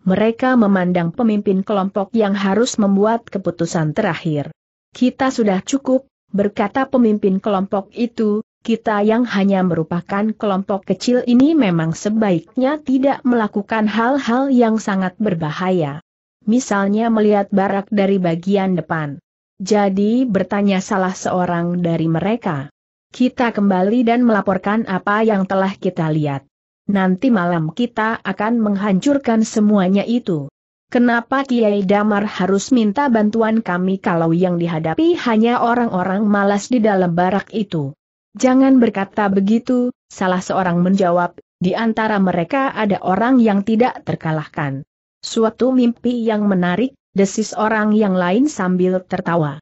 Mereka memandang pemimpin kelompok yang harus membuat keputusan terakhir. Kita sudah cukup, berkata pemimpin kelompok itu, kita yang hanya merupakan kelompok kecil ini memang sebaiknya tidak melakukan hal-hal yang sangat berbahaya. Misalnya melihat barak dari bagian depan. Jadi bertanya salah seorang dari mereka. Kita kembali dan melaporkan apa yang telah kita lihat. Nanti malam kita akan menghancurkan semuanya itu. Kenapa Kiai Damar harus minta bantuan kami kalau yang dihadapi hanya orang-orang malas di dalam barak itu? Jangan berkata begitu, salah seorang menjawab, di antara mereka ada orang yang tidak terkalahkan. Suatu mimpi yang menarik, desis orang yang lain sambil tertawa.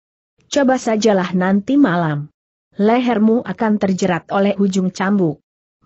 Coba sajalah nanti malam. Lehermu akan terjerat oleh ujung cambuk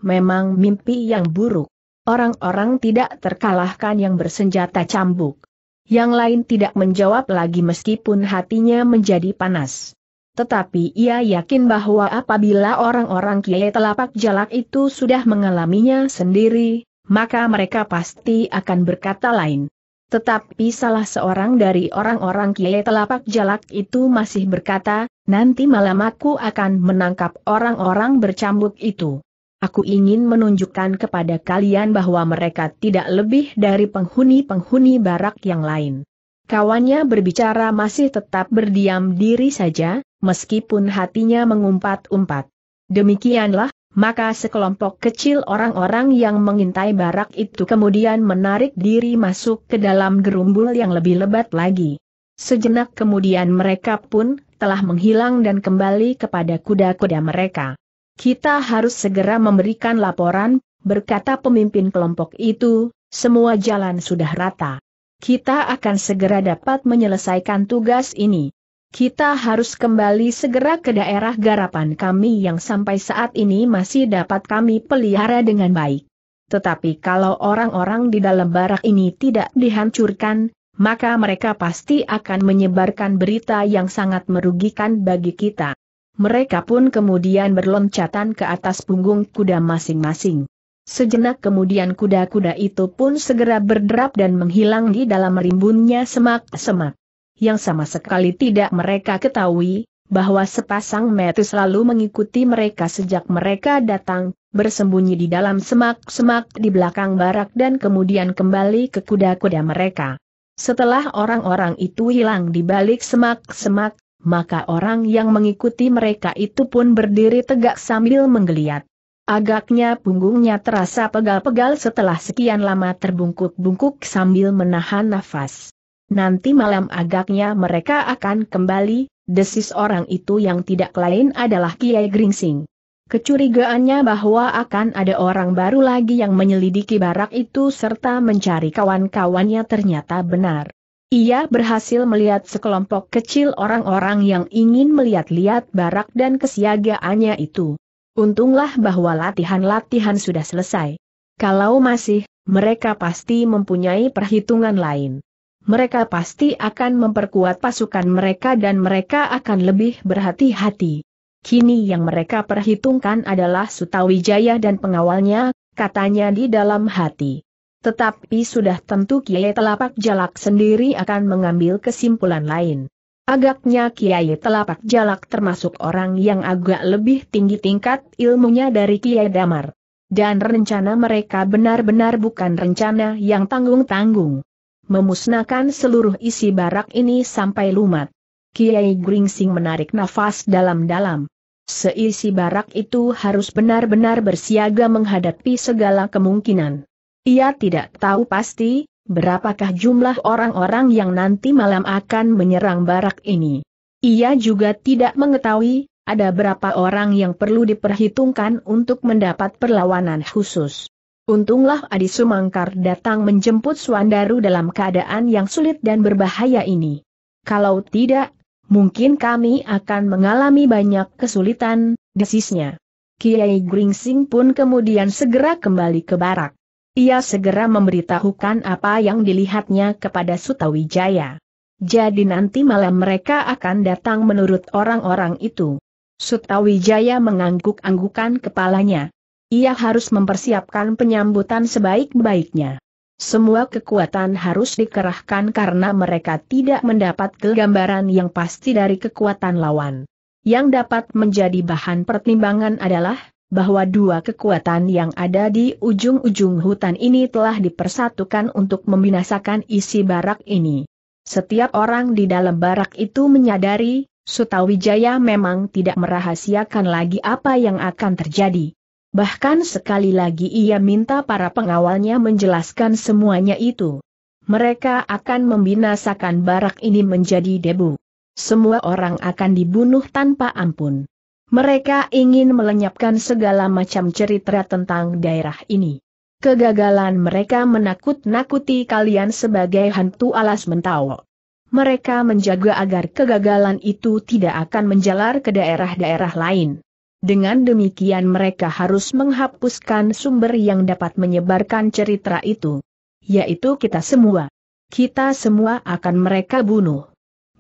memang mimpi yang buruk. Orang-orang tidak terkalahkan yang bersenjata cambuk. Yang lain tidak menjawab lagi meskipun hatinya menjadi panas. Tetapi ia yakin bahwa apabila orang-orang kiai telapak jalak itu sudah mengalaminya sendiri, maka mereka pasti akan berkata lain. Tetapi salah seorang dari orang-orang kiai telapak jalak itu masih berkata, nanti malam aku akan menangkap orang-orang bercambuk itu. Aku ingin menunjukkan kepada kalian bahwa mereka tidak lebih dari penghuni-penghuni barak yang lain. Kawannya berbicara masih tetap berdiam diri saja, meskipun hatinya mengumpat-umpat. Demikianlah, maka sekelompok kecil orang-orang yang mengintai barak itu kemudian menarik diri masuk ke dalam gerumbul yang lebih lebat lagi. Sejenak kemudian mereka pun telah menghilang dan kembali kepada kuda-kuda mereka. Kita harus segera memberikan laporan, berkata pemimpin kelompok itu, semua jalan sudah rata. Kita akan segera dapat menyelesaikan tugas ini. Kita harus kembali segera ke daerah garapan kami yang sampai saat ini masih dapat kami pelihara dengan baik. Tetapi kalau orang-orang di dalam barak ini tidak dihancurkan, maka mereka pasti akan menyebarkan berita yang sangat merugikan bagi kita. Mereka pun kemudian berloncatan ke atas punggung kuda masing-masing. Sejenak kemudian kuda-kuda itu pun segera berderap dan menghilang di dalam rimbunnya semak-semak. Yang sama sekali tidak mereka ketahui, bahwa sepasang metu selalu mengikuti mereka sejak mereka datang, bersembunyi di dalam semak-semak di belakang barak dan kemudian kembali ke kuda-kuda mereka. Setelah orang-orang itu hilang di balik semak-semak, maka orang yang mengikuti mereka itu pun berdiri tegak sambil menggeliat. Agaknya punggungnya terasa pegal-pegal setelah sekian lama terbungkuk-bungkuk sambil menahan nafas. Nanti malam agaknya mereka akan kembali, desis orang itu yang tidak lain adalah Kiai Gringsing. Kecurigaannya bahwa akan ada orang baru lagi yang menyelidiki barak itu serta mencari kawan-kawannya ternyata benar. Ia berhasil melihat sekelompok kecil orang-orang yang ingin melihat-lihat barak dan kesiagaannya itu. Untunglah bahwa latihan-latihan sudah selesai. Kalau masih, mereka pasti mempunyai perhitungan lain. Mereka pasti akan memperkuat pasukan mereka dan mereka akan lebih berhati-hati. Kini yang mereka perhitungkan adalah Sutawijaya dan pengawalnya, katanya di dalam hati. Tetapi sudah tentu Kiai Telapak Jalak sendiri akan mengambil kesimpulan lain. Agaknya Kiai Telapak Jalak termasuk orang yang agak lebih tinggi tingkat ilmunya dari Kiai Damar. Dan rencana mereka benar-benar bukan rencana yang tanggung-tanggung. Memusnahkan seluruh isi barak ini sampai lumat. Kiai Gringsing menarik nafas dalam-dalam. Seisi barak itu harus benar-benar bersiaga menghadapi segala kemungkinan. Ia tidak tahu pasti, berapakah jumlah orang-orang yang nanti malam akan menyerang barak ini. Ia juga tidak mengetahui, ada berapa orang yang perlu diperhitungkan untuk mendapat perlawanan khusus. Untunglah Adi Sumangkar datang menjemput Suandaru dalam keadaan yang sulit dan berbahaya ini. Kalau tidak, mungkin kami akan mengalami banyak kesulitan, desisnya. Kiai Gringsing pun kemudian segera kembali ke barak. Ia segera memberitahukan apa yang dilihatnya kepada Sutawijaya. Jadi nanti malam mereka akan datang menurut orang-orang itu. Sutawijaya mengangguk-anggukan kepalanya. Ia harus mempersiapkan penyambutan sebaik-baiknya. Semua kekuatan harus dikerahkan karena mereka tidak mendapat gambaran yang pasti dari kekuatan lawan. Yang dapat menjadi bahan pertimbangan adalah, bahwa dua kekuatan yang ada di ujung-ujung hutan ini telah dipersatukan untuk membinasakan isi barak ini. Setiap orang di dalam barak itu menyadari, Sutawijaya memang tidak merahasiakan lagi apa yang akan terjadi. Bahkan sekali lagi ia minta para pengawalnya menjelaskan semuanya itu. Mereka akan membinasakan barak ini menjadi debu. Semua orang akan dibunuh tanpa ampun. Mereka ingin melenyapkan segala macam cerita tentang daerah ini. Kegagalan mereka menakut-nakuti kalian sebagai hantu alas mentawa. Mereka menjaga agar kegagalan itu tidak akan menjalar ke daerah-daerah lain. Dengan demikian mereka harus menghapuskan sumber yang dapat menyebarkan cerita itu. Yaitu kita semua. Kita semua akan mereka bunuh.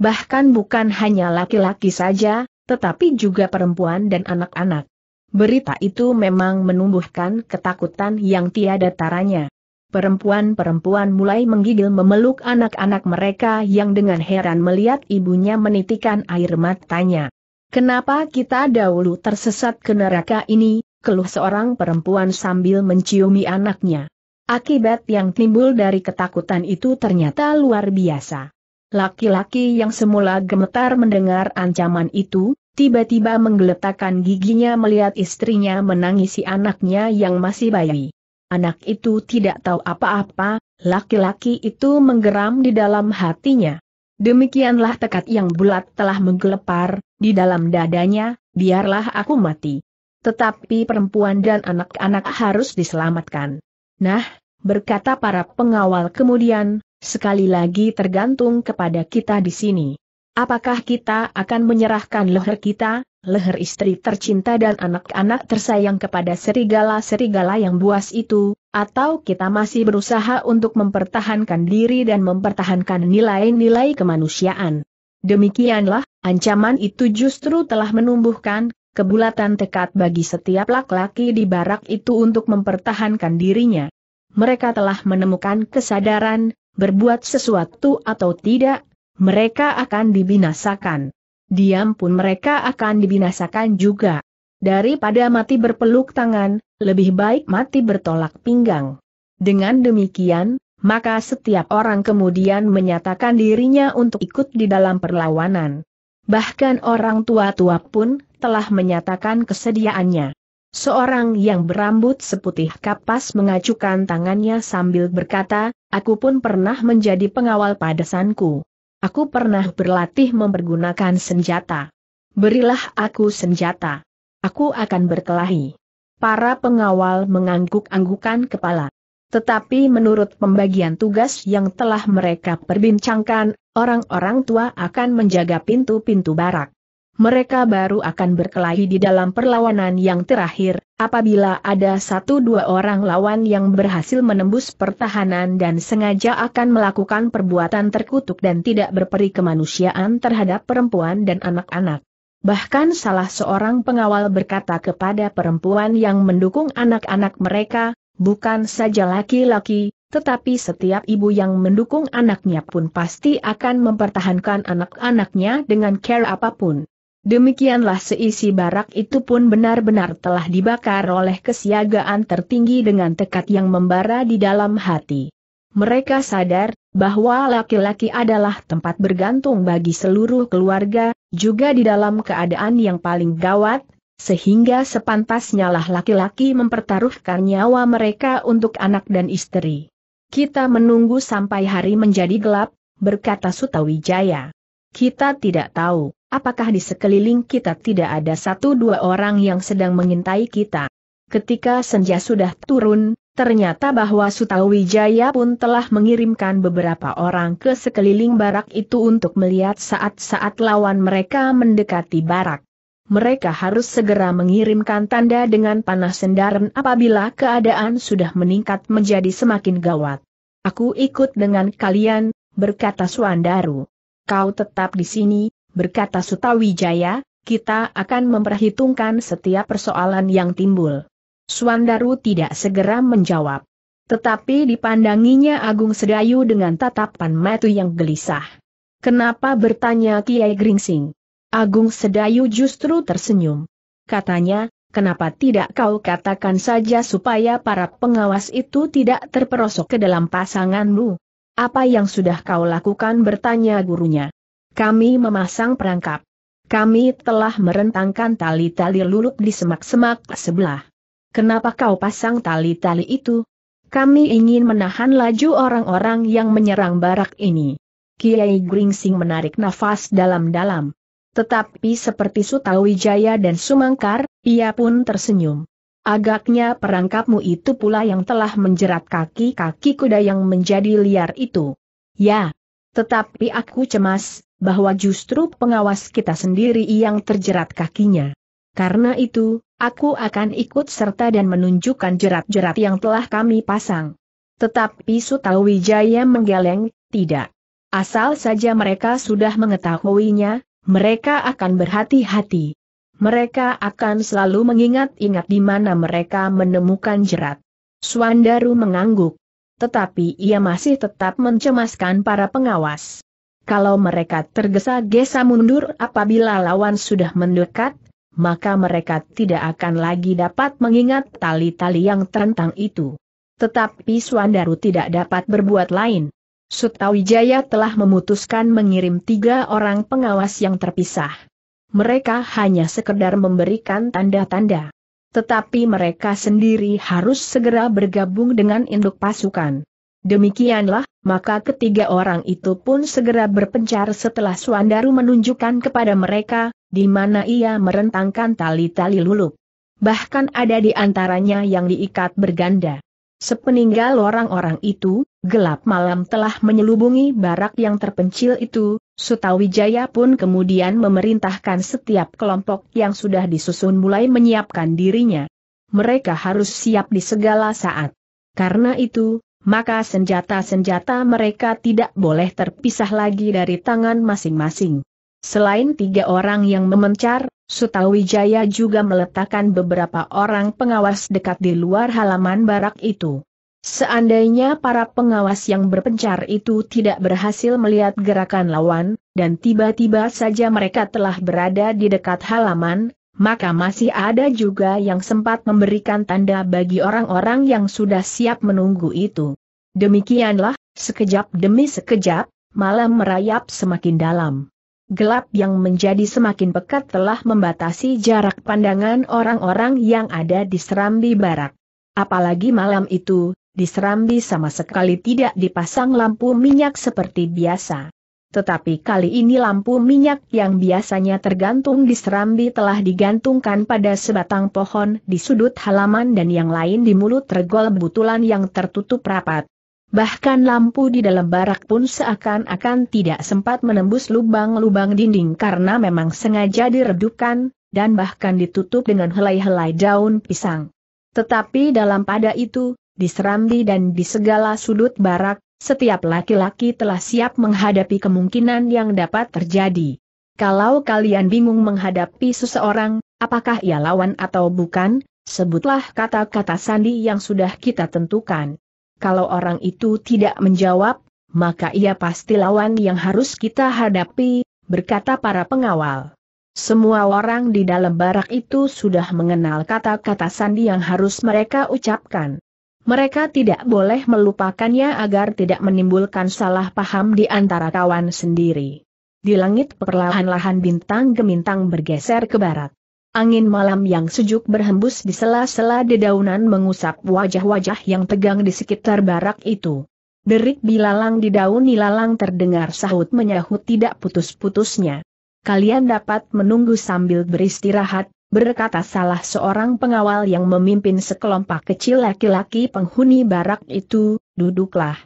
Bahkan bukan hanya laki-laki saja, tetapi juga perempuan dan anak-anak. Berita itu memang menumbuhkan ketakutan yang tiada taranya. Perempuan-perempuan mulai menggigil memeluk anak-anak mereka yang dengan heran melihat ibunya menitikan air matanya. Kenapa kita dahulu tersesat ke neraka ini, keluh seorang perempuan sambil menciumi anaknya. Akibat yang timbul dari ketakutan itu ternyata luar biasa. Laki-laki yang semula gemetar mendengar ancaman itu, tiba-tiba menggeletakkan giginya melihat istrinya menangisi anaknya yang masih bayi. Anak itu tidak tahu apa-apa, laki-laki itu menggeram di dalam hatinya. Demikianlah tekad yang bulat telah menggelepar, di dalam dadanya, biarlah aku mati. Tetapi perempuan dan anak-anak harus diselamatkan. Nah, berkata para pengawal kemudian, Sekali lagi tergantung kepada kita di sini. Apakah kita akan menyerahkan leher kita, leher istri tercinta dan anak-anak tersayang kepada serigala-serigala yang buas itu, atau kita masih berusaha untuk mempertahankan diri dan mempertahankan nilai-nilai kemanusiaan? Demikianlah, ancaman itu justru telah menumbuhkan kebulatan tekad bagi setiap laki-laki di barak itu untuk mempertahankan dirinya. Mereka telah menemukan kesadaran berbuat sesuatu atau tidak, mereka akan dibinasakan. Diam pun mereka akan dibinasakan juga. Daripada mati berpeluk tangan, lebih baik mati bertolak pinggang. Dengan demikian, maka setiap orang kemudian menyatakan dirinya untuk ikut di dalam perlawanan. Bahkan orang tua-tua pun telah menyatakan kesediaannya. Seorang yang berambut seputih kapas mengacukan tangannya sambil berkata, Aku pun pernah menjadi pengawal padesanku. Aku pernah berlatih mempergunakan senjata. Berilah aku senjata. Aku akan berkelahi. Para pengawal mengangguk-anggukan kepala. Tetapi menurut pembagian tugas yang telah mereka perbincangkan, orang-orang tua akan menjaga pintu-pintu barak mereka baru akan berkelahi di dalam perlawanan yang terakhir, apabila ada satu dua orang lawan yang berhasil menembus pertahanan dan sengaja akan melakukan perbuatan terkutuk dan tidak berperi kemanusiaan terhadap perempuan dan anak-anak. Bahkan salah seorang pengawal berkata kepada perempuan yang mendukung anak-anak mereka, bukan saja laki-laki, tetapi setiap ibu yang mendukung anaknya pun pasti akan mempertahankan anak-anaknya dengan care apapun. Demikianlah seisi barak itu pun benar-benar telah dibakar oleh kesiagaan tertinggi dengan tekad yang membara di dalam hati. Mereka sadar bahwa laki-laki adalah tempat bergantung bagi seluruh keluarga, juga di dalam keadaan yang paling gawat, sehingga sepantasnya lah laki-laki mempertaruhkan nyawa mereka untuk anak dan istri. Kita menunggu sampai hari menjadi gelap, berkata Sutawijaya. Kita tidak tahu Apakah di sekeliling kita tidak ada satu dua orang yang sedang mengintai kita? Ketika senja sudah turun, ternyata bahwa Sutawijaya pun telah mengirimkan beberapa orang ke sekeliling barak itu untuk melihat saat-saat lawan mereka mendekati barak. Mereka harus segera mengirimkan tanda dengan panah sendaran apabila keadaan sudah meningkat menjadi semakin gawat. Aku ikut dengan kalian, berkata Suandaru. Kau tetap di sini, berkata Sutawijaya, kita akan memperhitungkan setiap persoalan yang timbul. Suandaru tidak segera menjawab. Tetapi dipandanginya Agung Sedayu dengan tatapan mata yang gelisah. Kenapa bertanya Kiai Gringsing? Agung Sedayu justru tersenyum. Katanya, kenapa tidak kau katakan saja supaya para pengawas itu tidak terperosok ke dalam pasanganmu? Apa yang sudah kau lakukan bertanya gurunya. Kami memasang perangkap. Kami telah merentangkan tali-tali lulup di semak-semak sebelah. Kenapa kau pasang tali-tali itu? Kami ingin menahan laju orang-orang yang menyerang barak ini. Kiai Gringsing menarik nafas dalam-dalam. Tetapi seperti Sutawijaya dan Sumangkar, ia pun tersenyum. Agaknya perangkapmu itu pula yang telah menjerat kaki-kaki kuda yang menjadi liar itu. Ya. Tetapi aku cemas, bahwa justru pengawas kita sendiri yang terjerat kakinya. Karena itu, aku akan ikut serta dan menunjukkan jerat-jerat yang telah kami pasang. Tetapi Sutawijaya menggeleng, tidak. Asal saja mereka sudah mengetahuinya, mereka akan berhati-hati. Mereka akan selalu mengingat-ingat di mana mereka menemukan jerat. Suandaru mengangguk. Tetapi ia masih tetap mencemaskan para pengawas. Kalau mereka tergesa-gesa mundur apabila lawan sudah mendekat, maka mereka tidak akan lagi dapat mengingat tali-tali yang terentang itu. Tetapi Suandaru tidak dapat berbuat lain. Sutawijaya telah memutuskan mengirim tiga orang pengawas yang terpisah. Mereka hanya sekedar memberikan tanda-tanda. Tetapi mereka sendiri harus segera bergabung dengan induk pasukan. Demikianlah, maka ketiga orang itu pun segera berpencar setelah Suandaru menunjukkan kepada mereka, di mana ia merentangkan tali-tali lulup. Bahkan ada di antaranya yang diikat berganda. Sepeninggal orang-orang itu, gelap malam telah menyelubungi barak yang terpencil itu, Sutawijaya pun kemudian memerintahkan setiap kelompok yang sudah disusun mulai menyiapkan dirinya. Mereka harus siap di segala saat. Karena itu, maka senjata-senjata mereka tidak boleh terpisah lagi dari tangan masing-masing. Selain tiga orang yang memencar, Sutawijaya juga meletakkan beberapa orang pengawas dekat di luar halaman barak itu. Seandainya para pengawas yang berpencar itu tidak berhasil melihat gerakan lawan, dan tiba-tiba saja mereka telah berada di dekat halaman, maka masih ada juga yang sempat memberikan tanda bagi orang-orang yang sudah siap menunggu itu. Demikianlah, sekejap demi sekejap, malam merayap semakin dalam. Gelap yang menjadi semakin pekat telah membatasi jarak pandangan orang-orang yang ada di Serambi Barat. Apalagi malam itu, di Serambi sama sekali tidak dipasang lampu minyak seperti biasa tetapi kali ini lampu minyak yang biasanya tergantung di serambi telah digantungkan pada sebatang pohon di sudut halaman dan yang lain di mulut regol butulan yang tertutup rapat. Bahkan lampu di dalam barak pun seakan-akan tidak sempat menembus lubang-lubang dinding karena memang sengaja diredupkan, dan bahkan ditutup dengan helai-helai daun pisang. Tetapi dalam pada itu, di serambi dan di segala sudut barak, setiap laki-laki telah siap menghadapi kemungkinan yang dapat terjadi. Kalau kalian bingung menghadapi seseorang, apakah ia lawan atau bukan, sebutlah kata-kata sandi yang sudah kita tentukan. Kalau orang itu tidak menjawab, maka ia pasti lawan yang harus kita hadapi, berkata para pengawal. Semua orang di dalam barak itu sudah mengenal kata-kata sandi yang harus mereka ucapkan. Mereka tidak boleh melupakannya agar tidak menimbulkan salah paham di antara kawan sendiri. Di langit perlahan-lahan bintang gemintang bergeser ke barat. Angin malam yang sejuk berhembus di sela-sela dedaunan mengusap wajah-wajah yang tegang di sekitar barak itu. Derik bilalang di daun nilalang terdengar sahut menyahut tidak putus-putusnya. Kalian dapat menunggu sambil beristirahat, berkata salah seorang pengawal yang memimpin sekelompok kecil laki-laki penghuni barak itu, duduklah.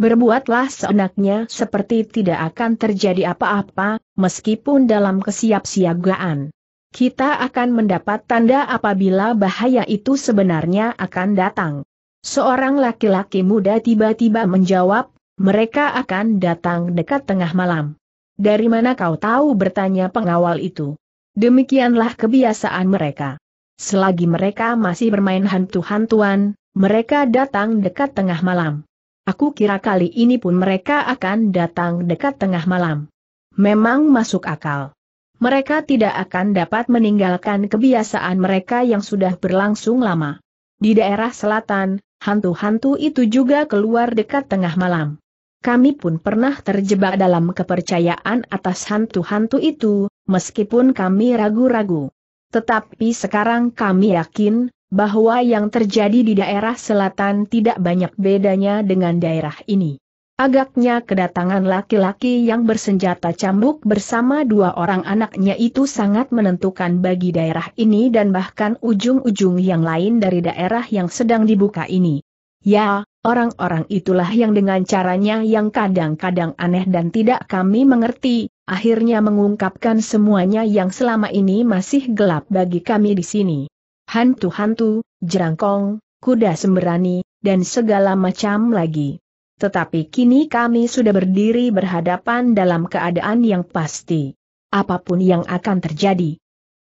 Berbuatlah seenaknya seperti tidak akan terjadi apa-apa, meskipun dalam kesiapsiagaan. Kita akan mendapat tanda apabila bahaya itu sebenarnya akan datang. Seorang laki-laki muda tiba-tiba menjawab, mereka akan datang dekat tengah malam. Dari mana kau tahu bertanya pengawal itu? Demikianlah kebiasaan mereka. Selagi mereka masih bermain hantu-hantuan, mereka datang dekat tengah malam. Aku kira kali ini pun mereka akan datang dekat tengah malam. Memang masuk akal. Mereka tidak akan dapat meninggalkan kebiasaan mereka yang sudah berlangsung lama. Di daerah selatan, hantu-hantu itu juga keluar dekat tengah malam. Kami pun pernah terjebak dalam kepercayaan atas hantu-hantu itu, meskipun kami ragu-ragu. Tetapi sekarang kami yakin, bahwa yang terjadi di daerah selatan tidak banyak bedanya dengan daerah ini. Agaknya kedatangan laki-laki yang bersenjata cambuk bersama dua orang anaknya itu sangat menentukan bagi daerah ini dan bahkan ujung-ujung yang lain dari daerah yang sedang dibuka ini. Ya, orang-orang itulah yang dengan caranya yang kadang-kadang aneh dan tidak kami mengerti, akhirnya mengungkapkan semuanya yang selama ini masih gelap bagi kami di sini. Hantu-hantu, jerangkong, kuda sembrani, dan segala macam lagi. Tetapi kini kami sudah berdiri berhadapan dalam keadaan yang pasti. Apapun yang akan terjadi,